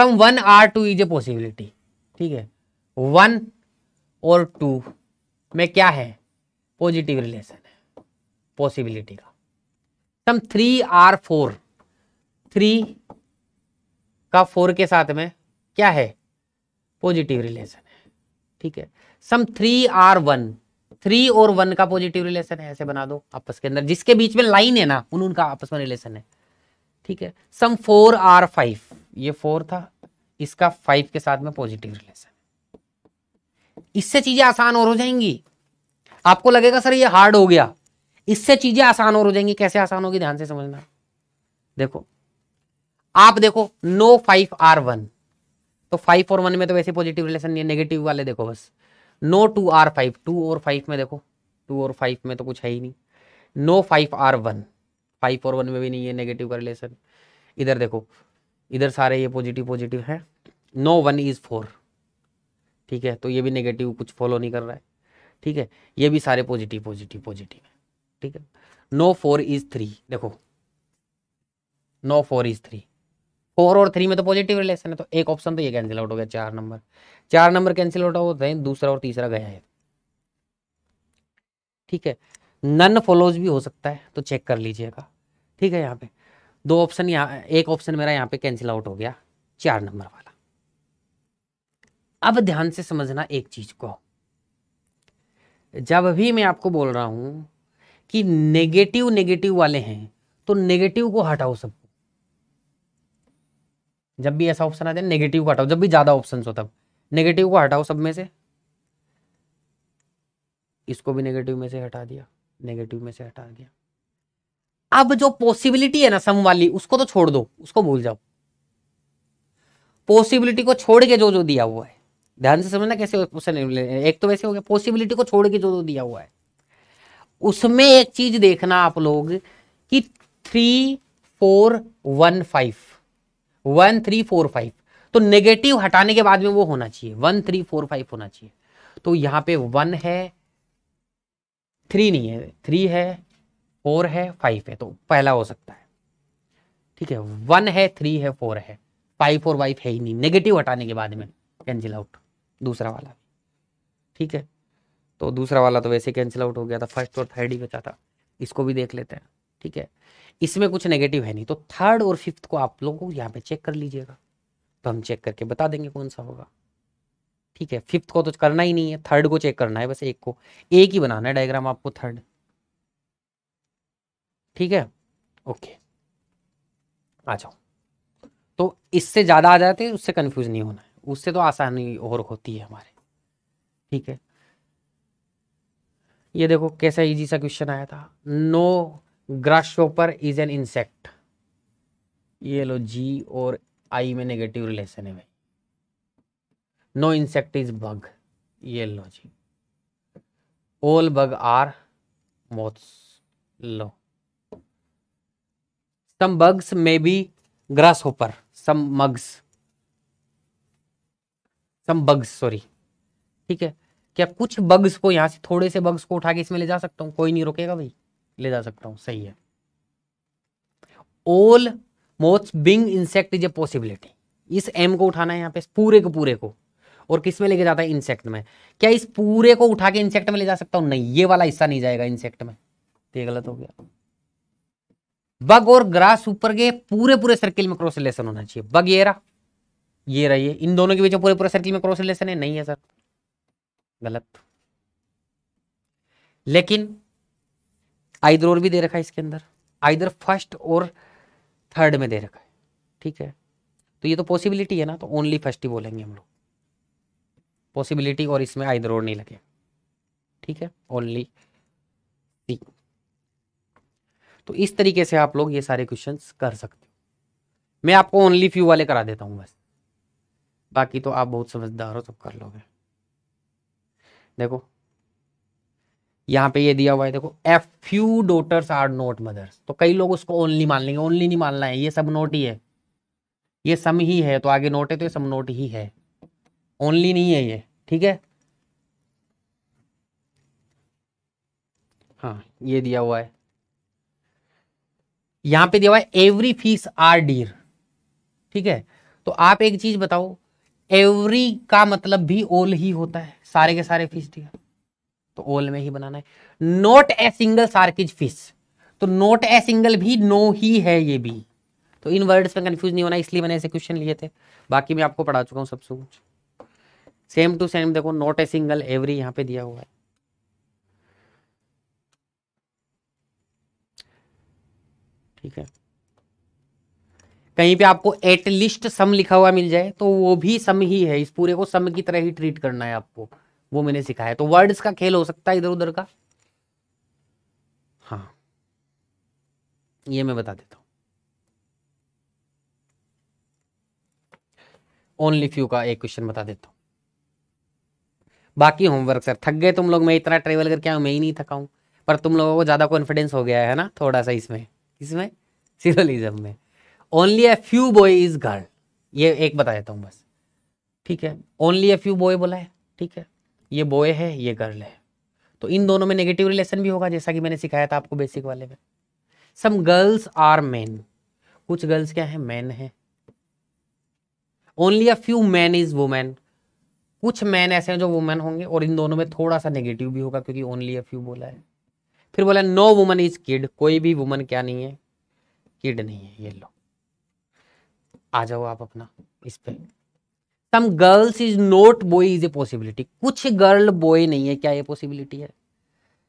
some one are two is a possibility ठीक है वन और टू में क्या है पॉजिटिव रिलेशन है पॉसिबिलिटी का some three are four three का फोर के साथ में क्या है पॉजिटिव रिलेशन है ठीक है some three are one three और वन का पॉजिटिव रिलेशन है ऐसे बना दो आपस के अंदर जिसके बीच में लाइन है ना उन उनका आपस में रिलेशन है ठीक है सम फोर आर फाइव ये फोर था इसका फाइव के साथ में पॉजिटिव रिलेशन इससे चीजें आसान और हो जाएंगी आपको लगेगा सर ये हार्ड हो गया इससे चीजें आसान और हो जाएंगी कैसे आसान होगी ध्यान से समझना देखो आप देखो नो फाइव आर वन तो फाइव और वन में तो वैसे पॉजिटिव रिलेशन नहीं है नेगेटिव वाले देखो बस no two are five two और फाइव में देखो टू और फाइव में तो कुछ है ही नहीं no five are one five और वन में भी नहीं है नेगेटिव का रिलेशन इधर देखो इधर सारे ये पॉजिटिव पॉजिटिव है नो वन इज़ फोर ठीक है तो ये भी नेगेटिव कुछ फॉलो नहीं कर रहा है ठीक है ये भी सारे पॉजिटिव पॉजिटिव पॉजिटिव है ठीक है नो फोर इज थ्री देखो no four is three four और थ्री में तो पॉजिटिव रिलेशन है तो एक ऑप्शन तो ये कैंसिल आउट हो गया चार नंबर चार नंबर कैंसिल आउट हो गए दूसरा और तीसरा गया है ठीक है नन फॉलोज भी हो सकता है तो चेक कर लीजिएगा ठीक है यहाँ पे दो ऑप्शन यहाँ एक ऑप्शन मेरा यहाँ पे कैंसिल आउट हो गया चार नंबर वाला अब ध्यान से समझना एक चीज को जब भी मैं आपको बोल रहा हूं कि नेगेटिव नेगेटिव वाले हैं तो नेगेटिव को हटाओ सबको जब भी ऐसा ऑप्शन आता है नेगेटिव को हटाओ जब भी ज़्यादा ऑप्शन हो तब नेगेटिव को हटाओ सब में से इसको भी नेगेटिव में से हटा दिया नेगेटिव में से हटा दिया अब जो पॉसिबिलिटी है ना सम वाली उसको तो छोड़ दो उसको भूल जाओ पॉसिबिलिटी को छोड़ के जो जो दिया हुआ है ध्यान से समझना कैसे एक तो वैसे हो गया पॉसिबिलिटी को छोड़ के जो दिया हुआ है उसमें एक चीज देखना आप लोग कि three four one five one three four five तो नेगेटिव हटाने के बाद में वो होना चाहिए वन थ्री फोर फाइव होना चाहिए तो यहाँ पे वन है थ्री नहीं है थ्री है फोर है फाइव है तो पहला हो सकता है ठीक है वन है थ्री है फोर है फाइव फोर वाइफ है ही नहीं नेगेटिव हटाने के बाद में कैंसिल आउट दूसरा वाला ठीक है तो दूसरा वाला तो वैसे कैंसिल आउट हो गया था फर्स्ट और थर्ड ही बचा था इसको भी देख लेते हैं ठीक है इसमें कुछ नेगेटिव है नहीं तो थर्ड और फिफ्थ को आप लोगों को यहाँ पे चेक कर लीजिएगा तो हम चेक करके बता देंगे कौन सा होगा ठीक है फिफ्थ को तो करना ही नहीं है थर्ड को चेक करना है बस एक को एक ही बनाना है डायग्राम आपको थर्ड ठीक है ओके आ जाओ तो इससे ज़्यादा आ जाते हैं उससे कन्फ्यूज नहीं होना उससे तो आसानी और होती है हमारे ठीक है ये देखो कैसा इजी सा क्वेश्चन आया था no grasshopper is an insect ये लो जी और आई में नेगेटिव रिलेशन है भाई नो इंसेक्ट इज बग ये लो जी ऑल बग आर मोथ्स लो some bugs may be grasshopper some mugs some bugs sorry ठीक है क्या कुछ बग्स को यहाँ से थोड़े से बग्स को उठा के इसमें ले जा सकता हूँ कोई नहीं रोकेगा भाई ले जा सकता हूँ सही है all moth being insect is a possibility इस एम को उठाना है यहाँ पे पूरे को पूरे को और किस में लेके जाता है इंसेक्ट में क्या इस पूरे को उठा के इंसेक्ट में ले जा सकता हूँ नहीं ये वाला हिस्सा नहीं जाएगा इंसेक्ट में ये गलत हो गया बग और ग्रास ऊपर के पूरे पूरे सर्किल में क्रॉस होना चाहिए बग ये ये रही है इन दोनों के बीच में पूरे पूरे सर्किल में क्रॉस रिलेशन है नहीं है सर गलत लेकिन आइदर और भी दे रखा है इसके अंदर आइदर फर्स्ट और थर्ड में दे रखा है ठीक है तो ये तो पॉसिबिलिटी है ना तो ओनली फर्स्ट ही बोलेंगे हम लोग पॉसिबिलिटी और इसमें आइदर और नहीं लगे ठीक है ओनली सी तो इस तरीके से आप लोग ये सारे क्वेश्चंस कर सकते हो मैं आपको ओनली फ्यू वाले करा देता हूँ बस बाकी तो आप बहुत समझदार हो सब कर लोगे देखो यहाँ पे ये दिया हुआ है देखो a few daughters are not mothers तो कई लोग उसको ओनली मान लेंगे ओनली नहीं मानना है ये सब नोट ही है ये सम ही है तो आगे नोट है तो ये सब नोट ही है ओनली नहीं है ये ठीक है हाँ ये दिया हुआ है यहां पे दिया हुआ है एवरी फीस आर डीर ठीक है तो आप एक चीज बताओ एवरी का मतलब भी ओल ही होता है सारे के सारे फिश ठीक है तो ओल में ही बनाना है not a single shark is fish तो नोट ए सिंगल भी नो ही है ये भी तो इन वर्ड्स में कंफ्यूज नहीं होना इसलिए मैंने ऐसे क्वेश्चन लिए थे बाकी मैं आपको पढ़ा चुका हूँ सबसे कुछ सेम टू सेम देखो नोट ए सिंगल एवरी यहाँ पे दिया हुआ है ठीक है कहीं पे आपको एटलीस्ट सम लिखा हुआ मिल जाए तो वो भी सम ही है इस पूरे को सम की तरह ही ट्रीट करना है आपको वो मैंने सिखाया तो वर्ड्स का खेल हो सकता है इधर उधर का हाँ ये मैं बता देता हूँ ओनली फ्यू का एक क्वेश्चन बता देता हूँ बाकी होमवर्क सर थक गए तुम लोग मैं इतना ट्रेवल करके आऊ मैं ही नहीं थकाऊ पर तुम लोगों को ज़्यादा कॉन्फिडेंस हो गया है ना थोड़ा सा इसमें इसमें सिरोलिज्म में only a few boy is girl ये एक बता देता हूँ बस ठीक है ओनली ए फ्यू बॉय बोला है ठीक है ये बॉय है ये गर्ल है तो इन दोनों में नेगेटिव रिलेशन भी होगा जैसा कि मैंने सिखाया था आपको बेसिक वाले में सम गर्ल्स आर मैन कुछ गर्ल्स क्या है मैन है only a few man is women कुछ मैन ऐसे हैं जो वुमेन होंगे और इन दोनों में थोड़ा सा नेगेटिव भी होगा क्योंकि ओनली अ फ्यू बोला है फिर बोला नो वुमन इज किड कोई भी वुमन क्या नहीं है किड नहीं है ये लो आ जाओ आप अपना इस पे some girls is not boy is a possibility कुछ गर्ल बॉय नहीं है क्या ये पॉसिबिलिटी है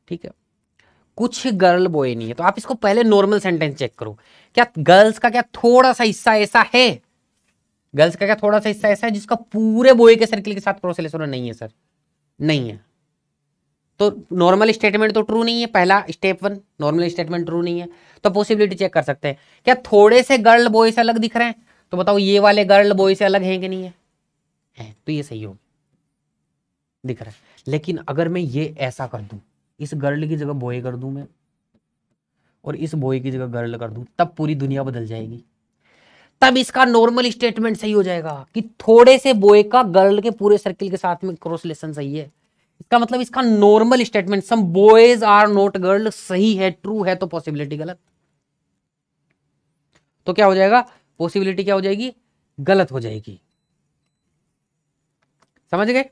ठीक है कुछ गर्ल बॉय नहीं है तो आप इसको पहले नॉर्मल सेंटेंस चेक करो क्या गर्ल्स का क्या थोड़ा सा हिस्सा ऐसा है गर्ल्स का क्या थोड़ा सा हिस्सा ऐसा है जिसका पूरे बॉय के सर्किल के साथ प्रोसेस नहीं है सर नहीं है तो नॉर्मल स्टेटमेंट तो ट्रू नहीं है पहला step one normal statement true नहीं है तो पॉसिबिलिटी चेक कर सकते हैं क्या थोड़े से गर्ल से अलग दिख रहे हैं तो बताओ ये वाले गर्ल बॉय से अलग हैं कि नहीं है हैं तो ये सही हो दिख रहा है लेकिन अगर मैं ये ऐसा कर दूं इस गर्ल की जगह बॉय कर दूं मैं और इस बॉय की जगह गर्ल कर दूं तब पूरी दुनिया बदल जाएगी तब इसका नॉर्मल स्टेटमेंट सही हो जाएगा कि थोड़े से बॉय का गर्ल के पूरे सर्किल के साथ में क्रोसलेसन सही है इसका मतलब इसका normal statement some boys are not girl सही है ट्रू है तो पॉसिबिलिटी गलत तो क्या हो जाएगा पॉसिबिलिटी क्या हो जाएगी गलत हो जाएगी समझ गए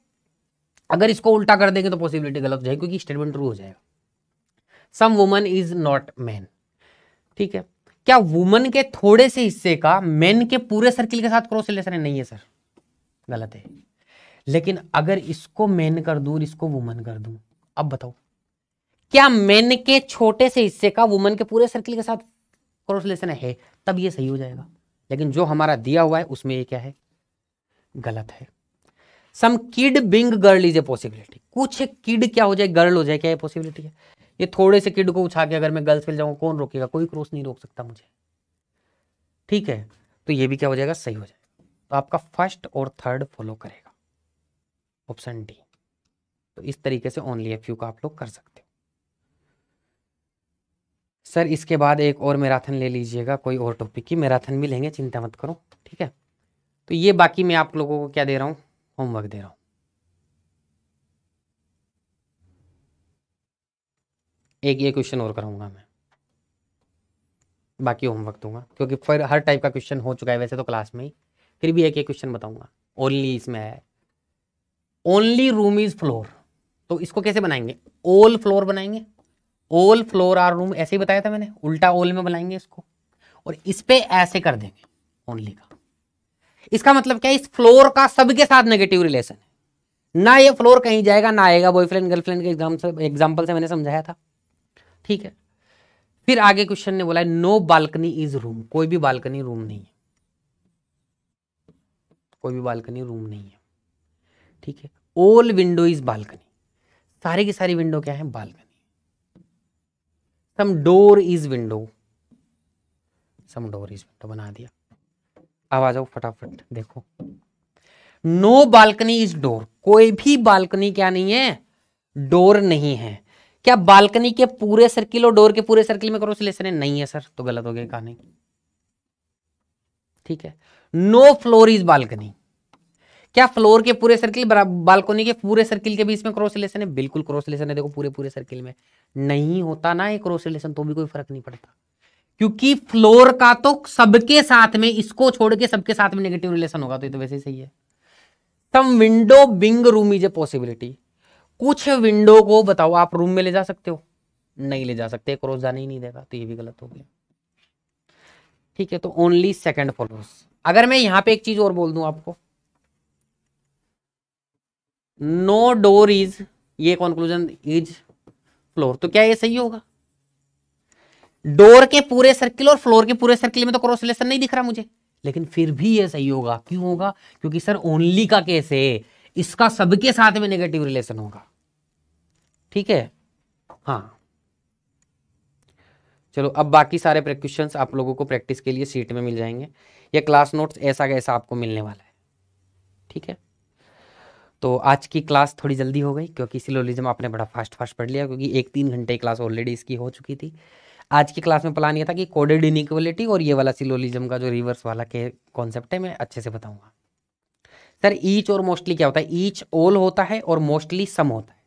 अगर इसको उल्टा कर देंगे तो पॉसिबिलिटी गलत हो जाएगी क्योंकि स्टेटमेंट ट्रू हो जाएगा some woman is not man ठीक है क्या वुमन के थोड़े से हिस्से का मैन के पूरे सर्किल के साथ क्रॉस रिलेशन है नहीं है सर गलत है लेकिन अगर इसको मैन कर दूं इसको वुमन कर दूं अब बताओ क्या मैन के छोटे से हिस्से का वुमन के पूरे सर्किल के साथ क्रॉस रिलेशन है तब ये सही हो जाएगा लेकिन जो हमारा दिया हुआ है उसमें ये क्या है गलत है some kid being girl is a possibility कुछ किड क्या हो जाए गर्ल हो जाए क्या ये पॉसिबिलिटी है ये थोड़े से किड को उछा के अगर मैं गर्ल्स मिल जाऊंगा कौन रोकेगा कोई क्रॉस नहीं रोक सकता मुझे ठीक है तो ये भी क्या हो जाएगा सही हो जाएगा तो आपका फर्स्ट और थर्ड फॉलो करेगा ऑप्शन डी तो इस तरीके से ओनली एफ यू का आप लोग कर सकते हो सर इसके बाद एक और मैराथन ले लीजिएगा कोई और टॉपिक की मैराथन भी लेंगे चिंता मत करो ठीक है तो ये बाकी मैं आप लोगों को क्या दे रहा हूँ होमवर्क दे रहा हूँ एक ये क्वेश्चन और कराऊंगा मैं बाकी होमवर्क दूंगा क्योंकि फिर हर टाइप का क्वेश्चन हो चुका है वैसे तो क्लास में ही फिर भी एक एक क्वेश्चन बताऊंगा ओनली इसमें है ओनली रूम इज फ्लोर तो इसको कैसे बनाएंगे ओल फ्लोर बनाएंगे ओल फ्लोर आर रूम ऐसे ही बताया था मैंने उल्टा ओल में बनाएंगे इसको और इस पे ऐसे कर देंगे ओनली का इसका मतलब क्या है इस फ्लोर का सबके साथ नेगेटिव रिलेशन है ना ये फ्लोर कहीं जाएगा ना आएगा बॉयफ्रेंड गर्लफ्रेंड के एग्जाम से एग्जाम्पल से मैंने समझाया था ठीक है फिर आगे क्वेश्चन ने बोला है नो बालकनी इज रूम कोई भी बालकनी रूम नहीं है कोई भी बालकनी रूम नहीं है ठीक है ओल विंडो इज बालकनी सारी की सारी विंडो क्या है balcony some door is window some door is window बना दिया अब आ जाओ फटाफट देखो नो बालकनी इज डोर कोई भी बालकनी क्या नहीं है डोर नहीं है क्या बालकनी के पूरे सर्किल और डोर के पूरे सर्किल में करो रिलेशन है नहीं है सर तो गलत हो गया कहानी ठीक है नो फ्लोर इज बालकनी क्या फ्लोर के पूरे सर्किल बालकोनी के पूरे सर्किल के बीच में क्रॉस रिलेशन है बिल्कुल क्रॉस रिलेशन है देखो पूरे पूरे सर्किल में नहीं होता ना ये क्रॉस रिलेशन तो भी कोई फर्क नहीं पड़ता क्योंकि फ्लोर का तो सबके साथ में इसको छोड़ के सबके साथ में नेगेटिव रिलेशन होगा तो ये तो वैसे ही सही है some window being room is a possibility कुछ विंडो को बताओ आप रूम में ले जा सकते हो नहीं ले जा सकते क्रॉस जाने ही नहीं देगा तो ये भी गलत हो गया ठीक है तो ओनली सेकेंड फॉलोअर्स अगर मैं यहां पे एक चीज और बोल दूं आपको नो डोर इज ये कॉन्क्लूजन इज फ्लोर तो क्या ये सही होगा डोर के पूरे सर्किल और फ्लोर के पूरे सर्किल में तो क्रॉस रिलेशन नहीं दिख रहा मुझे लेकिन फिर भी ये सही होगा क्यों होगा क्योंकि सर ओनली का केस है इसका सबके साथ में नेगेटिव रिलेशन होगा ठीक है हाँ चलो अब बाकी सारे क्वेश्चंस आप लोगों को प्रैक्टिस के लिए सीट में मिल जाएंगे या क्लास नोट्स ऐसा कैसा आपको मिलने वाला है ठीक है तो आज की क्लास थोड़ी जल्दी हो गई क्योंकि सिलोलिज्म आपने बड़ा फास्ट फास्ट पढ़ लिया क्योंकि एक तीन घंटे क्लास ऑलरेडी इसकी हो चुकी थी आज की क्लास में प्लान ये था कि कोडेड इनिक्वलिटी और ये वाला सिलोलिज्म का जो रिवर्स वाला के कॉन्सेप्ट है मैं अच्छे से बताऊंगा सर ईच और मोस्टली क्या होता है ईच ऑल होता है और मोस्टली सम होता है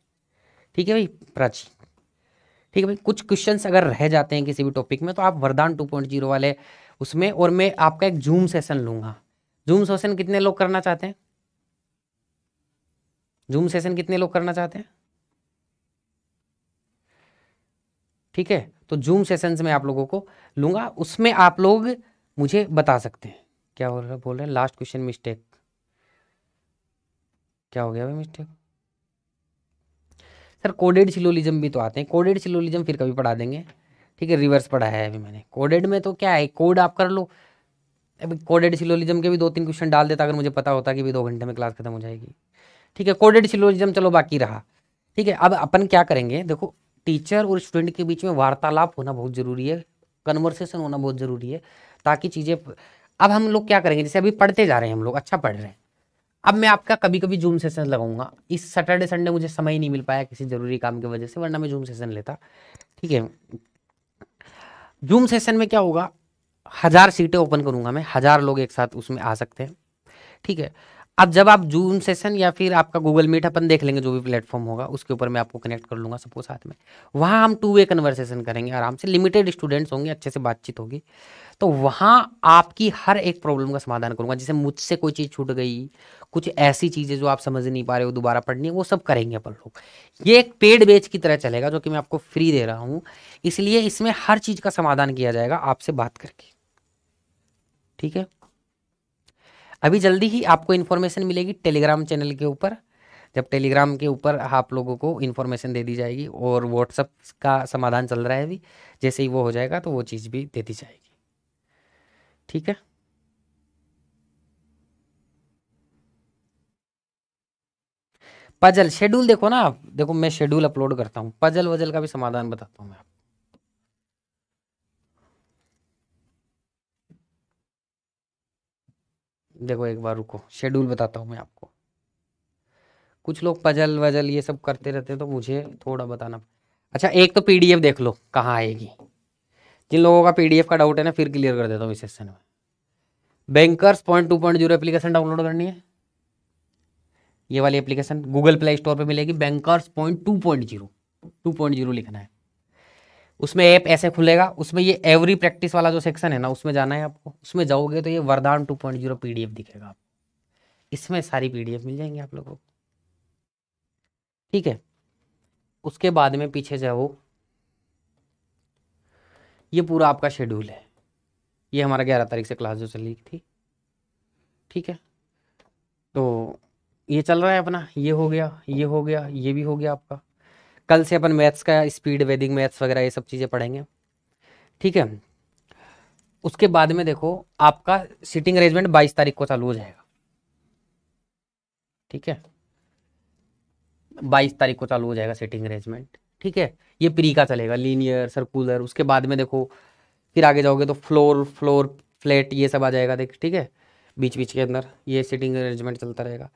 ठीक है भाई प्राची ठीक है भाई कुछ क्वेश्चन अगर रह जाते हैं किसी भी टॉपिक में तो आप वरदान 2.0 वाले उसमें और मैं आपका एक जूम सेशन लूँगा जूम सेशन कितने लोग करना चाहते हैं जूम सेशन कितने लोग करना चाहते हैं ठीक है तो जूम सेशन में आप लोगों को लूंगा उसमें आप लोग मुझे बता सकते हैं क्या हो रहा है बोल रहे हैं लास्ट क्वेश्चन मिस्टेक क्या हो गया भाई मिस्टेक सर कोडेड सिलोलिज्म भी तो आते हैं कोडेड सिलोलिज्म फिर कभी पढ़ा देंगे ठीक है रिवर्स पढ़ा है अभी मैंने कोडेड में तो क्या है कोड आप कर लो अभी कोडेड सिलोलिज्म के भी दो तीन क्वेश्चन डाल देता अगर मुझे पता होता कि भी दो घंटे में क्लास खत्म हो जाएगी ठीक है कोडेड सिलोजिज्म चलो बाकी रहा ठीक है अब अपन क्या करेंगे देखो टीचर और स्टूडेंट के बीच में वार्तालाप होना बहुत ज़रूरी है कन्वर्सेशन होना बहुत ज़रूरी है ताकि चीज़ें अब हम लोग क्या करेंगे जैसे अभी पढ़ते जा रहे हैं हम लोग अच्छा पढ़ रहे हैं अब मैं आपका कभी कभी जूम सेशन लगाऊंगा इस सैटरडे संडे मुझे समय नहीं मिल पाया किसी ज़रूरी काम की वजह से वरना मैं जूम सेशन लेता ठीक है जूम सेशन में क्या होगा हज़ार सीटें ओपन करूंगा मैं हज़ार लोग एक साथ उसमें आ सकते हैं ठीक है अब जब आप जूम सेशन या फिर आपका गूगल मीट अपन देख लेंगे जो भी प्लेटफॉर्म होगा उसके ऊपर मैं आपको कनेक्ट कर लूँगा सबको साथ में वहाँ हम टू वे कन्वर्सेशन करेंगे आराम से लिमिटेड स्टूडेंट्स होंगे अच्छे से बातचीत होगी तो वहाँ आपकी हर एक प्रॉब्लम का समाधान करूँगा जैसे मुझसे कोई चीज़ छूट गई कुछ ऐसी चीज़ें जो आप समझ नहीं पा रहे हो दोबारा पढ़नी है वो सब करेंगे अपन लोग ये एक पेड बेच की तरह चलेगा जो कि मैं आपको फ्री दे रहा हूँ इसलिए इसमें हर चीज़ का समाधान किया जाएगा आपसे बात करके ठीक है अभी जल्दी ही आपको इन्फॉर्मेशन मिलेगी टेलीग्राम चैनल के ऊपर जब टेलीग्राम के ऊपर आप लोगों को इन्फॉर्मेशन दे दी जाएगी और व्हाट्सअप का समाधान चल रहा है अभी जैसे ही वो हो जाएगा तो वो चीज़ भी दे दी जाएगी ठीक है पजल शेड्यूल देखो ना आप देखो मैं शेड्यूल अपलोड करता हूँ पजल वजल का भी समाधान बताता हूँ मैं आपको देखो एक बार रुको शेड्यूल बताता हूँ मैं आपको कुछ लोग पजल वजल ये सब करते रहते हैं तो मुझे थोड़ा बताना अच्छा एक तो पीडीएफ देख लो कहाँ आएगी जिन लोगों का पीडीएफ का डाउट है ना फिर क्लियर कर देता हूँ इस सेशन में bankers point two point zero application download करनी है ये वाली एप्लीकेशन गूगल प्ले स्टोर पर मिलेगी bankers point two point zero two point zero लिखना है उसमें ऐप ऐसे खुलेगा उसमें ये एवरी प्रैक्टिस वाला जो सेक्शन है ना उसमें जाना है आपको उसमें जाओगे तो ये वरदान टू पॉइंट जीरो पी दिखेगा आप इसमें सारी पी मिल जाएंगी आप लोगों को ठीक है उसके बाद में पीछे जाओ ये पूरा आपका शेड्यूल है ये हमारा ग्यारह तारीख से क्लास जो चली थी ठीक है तो ये चल रहा है अपना ये हो गया ये हो गया ये भी हो गया आपका कल से अपन मैथ्स का स्पीड वैदिक मैथ्स वगैरह ये सब चीज़ें पढ़ेंगे ठीक है उसके बाद में देखो आपका सीटिंग अरेंजमेंट 22 तारीख को चालू हो जाएगा ठीक है 22 तारीख को चालू हो जाएगा सीटिंग अरेंजमेंट ठीक है ये प्री का चलेगा लीनियर सर्कुलर उसके बाद में देखो फिर आगे जाओगे तो फ्लोर फ्लोर फ्लैट ये सब आ जाएगा देख ठीक है बीच बीच के अंदर ये सीटिंग अरेंजमेंट चलता रहेगा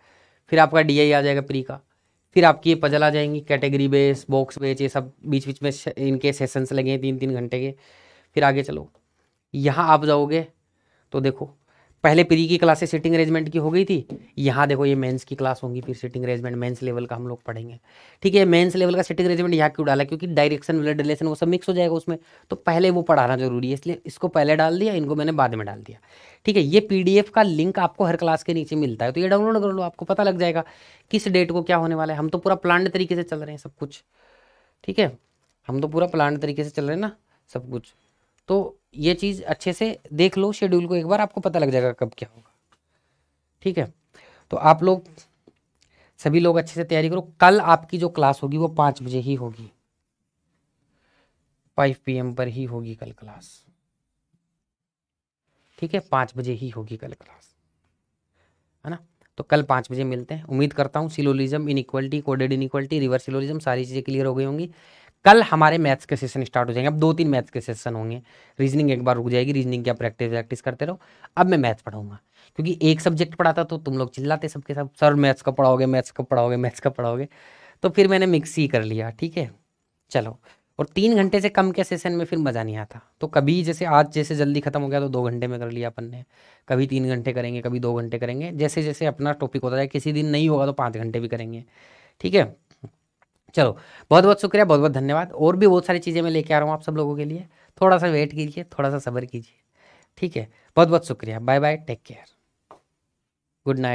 फिर आपका डी आ जाएगा प्री का फिर आपकी ये पजल आ जाएंगी कैटेगरी बेस बॉक्स बेच ये सब बीच बीच में इनके सेशंस लगे हैं तीन तीन घंटे के फिर आगे चलो यहाँ आप जाओगे तो देखो पहले प्री की क्लासेस सिटिंग अरेंजमेंट की हो गई थी यहाँ देखो ये मेंस की क्लास होंगी फिर सिटिंग अरेंजमेंट मेंस लेवल का हम लोग पढ़ेंगे ठीक है मेंस लेवल का सिटिंग अरेंजमेंट यहाँ क्यों डाला क्योंकि डायरेक्शन ब्लड रिलेशन वो सब मिक्स हो जाएगा उसमें तो पहले वो पढ़ाना जरूरी है इसलिए इसको पहले डाल दिया इनको मैंने बाद में डाल दिया ठीक है ये पी का लिंक आपको हर क्लास के नीचे मिलता है तो ये डाउनलोड कर लो आपको पता लग जाएगा किस डेट को क्या होने वाला है हम तो पूरा प्लान तरीके से चल रहे हैं सब कुछ ठीक है हम तो पूरा प्लान तरीके से चल रहे हैं ना सब कुछ तो ये चीज़ अच्छे से देख लो शेड्यूल को एक बार आपको पता लग जाएगा कब क्या होगा ठीक है तो आप लोग सभी लोग अच्छे से तैयारी करो कल आपकी जो क्लास होगी वो पाँच बजे ही होगी फाइव पी पर ही होगी कल क्लास ठीक है पाँच बजे ही होगी कल क्लास है ना तो कल पाँच बजे मिलते हैं उम्मीद करता हूँ syllogism inequality coded inequality reverse syllogism सारी चीज़ें क्लियर हो गई होंगी कल हमारे मैथ्स के सेशन स्टार्ट हो जाएंगे अब दो तीन मैथ्स के सेशन होंगे रीजनिंग एक बार रुक जाएगी रीजनिंग की आप प्रैक्टिस प्रैक्टिस करते रहो अब मैं मैथ्स पढ़ाऊंगा क्योंकि एक सब्जेक्ट पढ़ाता तो तुम लोग चिल्लाते सबके सब सर मैथ्स का पढ़ाओगे मैथ्स का पढ़ाओगे मैथ्स का पढ़ाओगे तो फिर मैंने मिक्स ही कर लिया ठीक है चलो और तीन घंटे से कम के सेशन में फिर मज़ा नहीं आता तो कभी जैसे आज जैसे जल्दी खत्म हो गया तो दो घंटे में कर लिया अपन ने कभी तीन घंटे करेंगे कभी दो घंटे करेंगे जैसे जैसे अपना टॉपिक होता जाए किसी दिन नहीं होगा तो पाँच घंटे भी करेंगे ठीक है चलो बहुत बहुत शुक्रिया बहुत बहुत धन्यवाद और भी बहुत सारी चीज़ें मैं लेके आ रहा हूँ आप सब लोगों के लिए थोड़ा सा वेट कीजिए थोड़ा सा सब्र कीजिए ठीक है बहुत बहुत शुक्रिया bye bye take care good night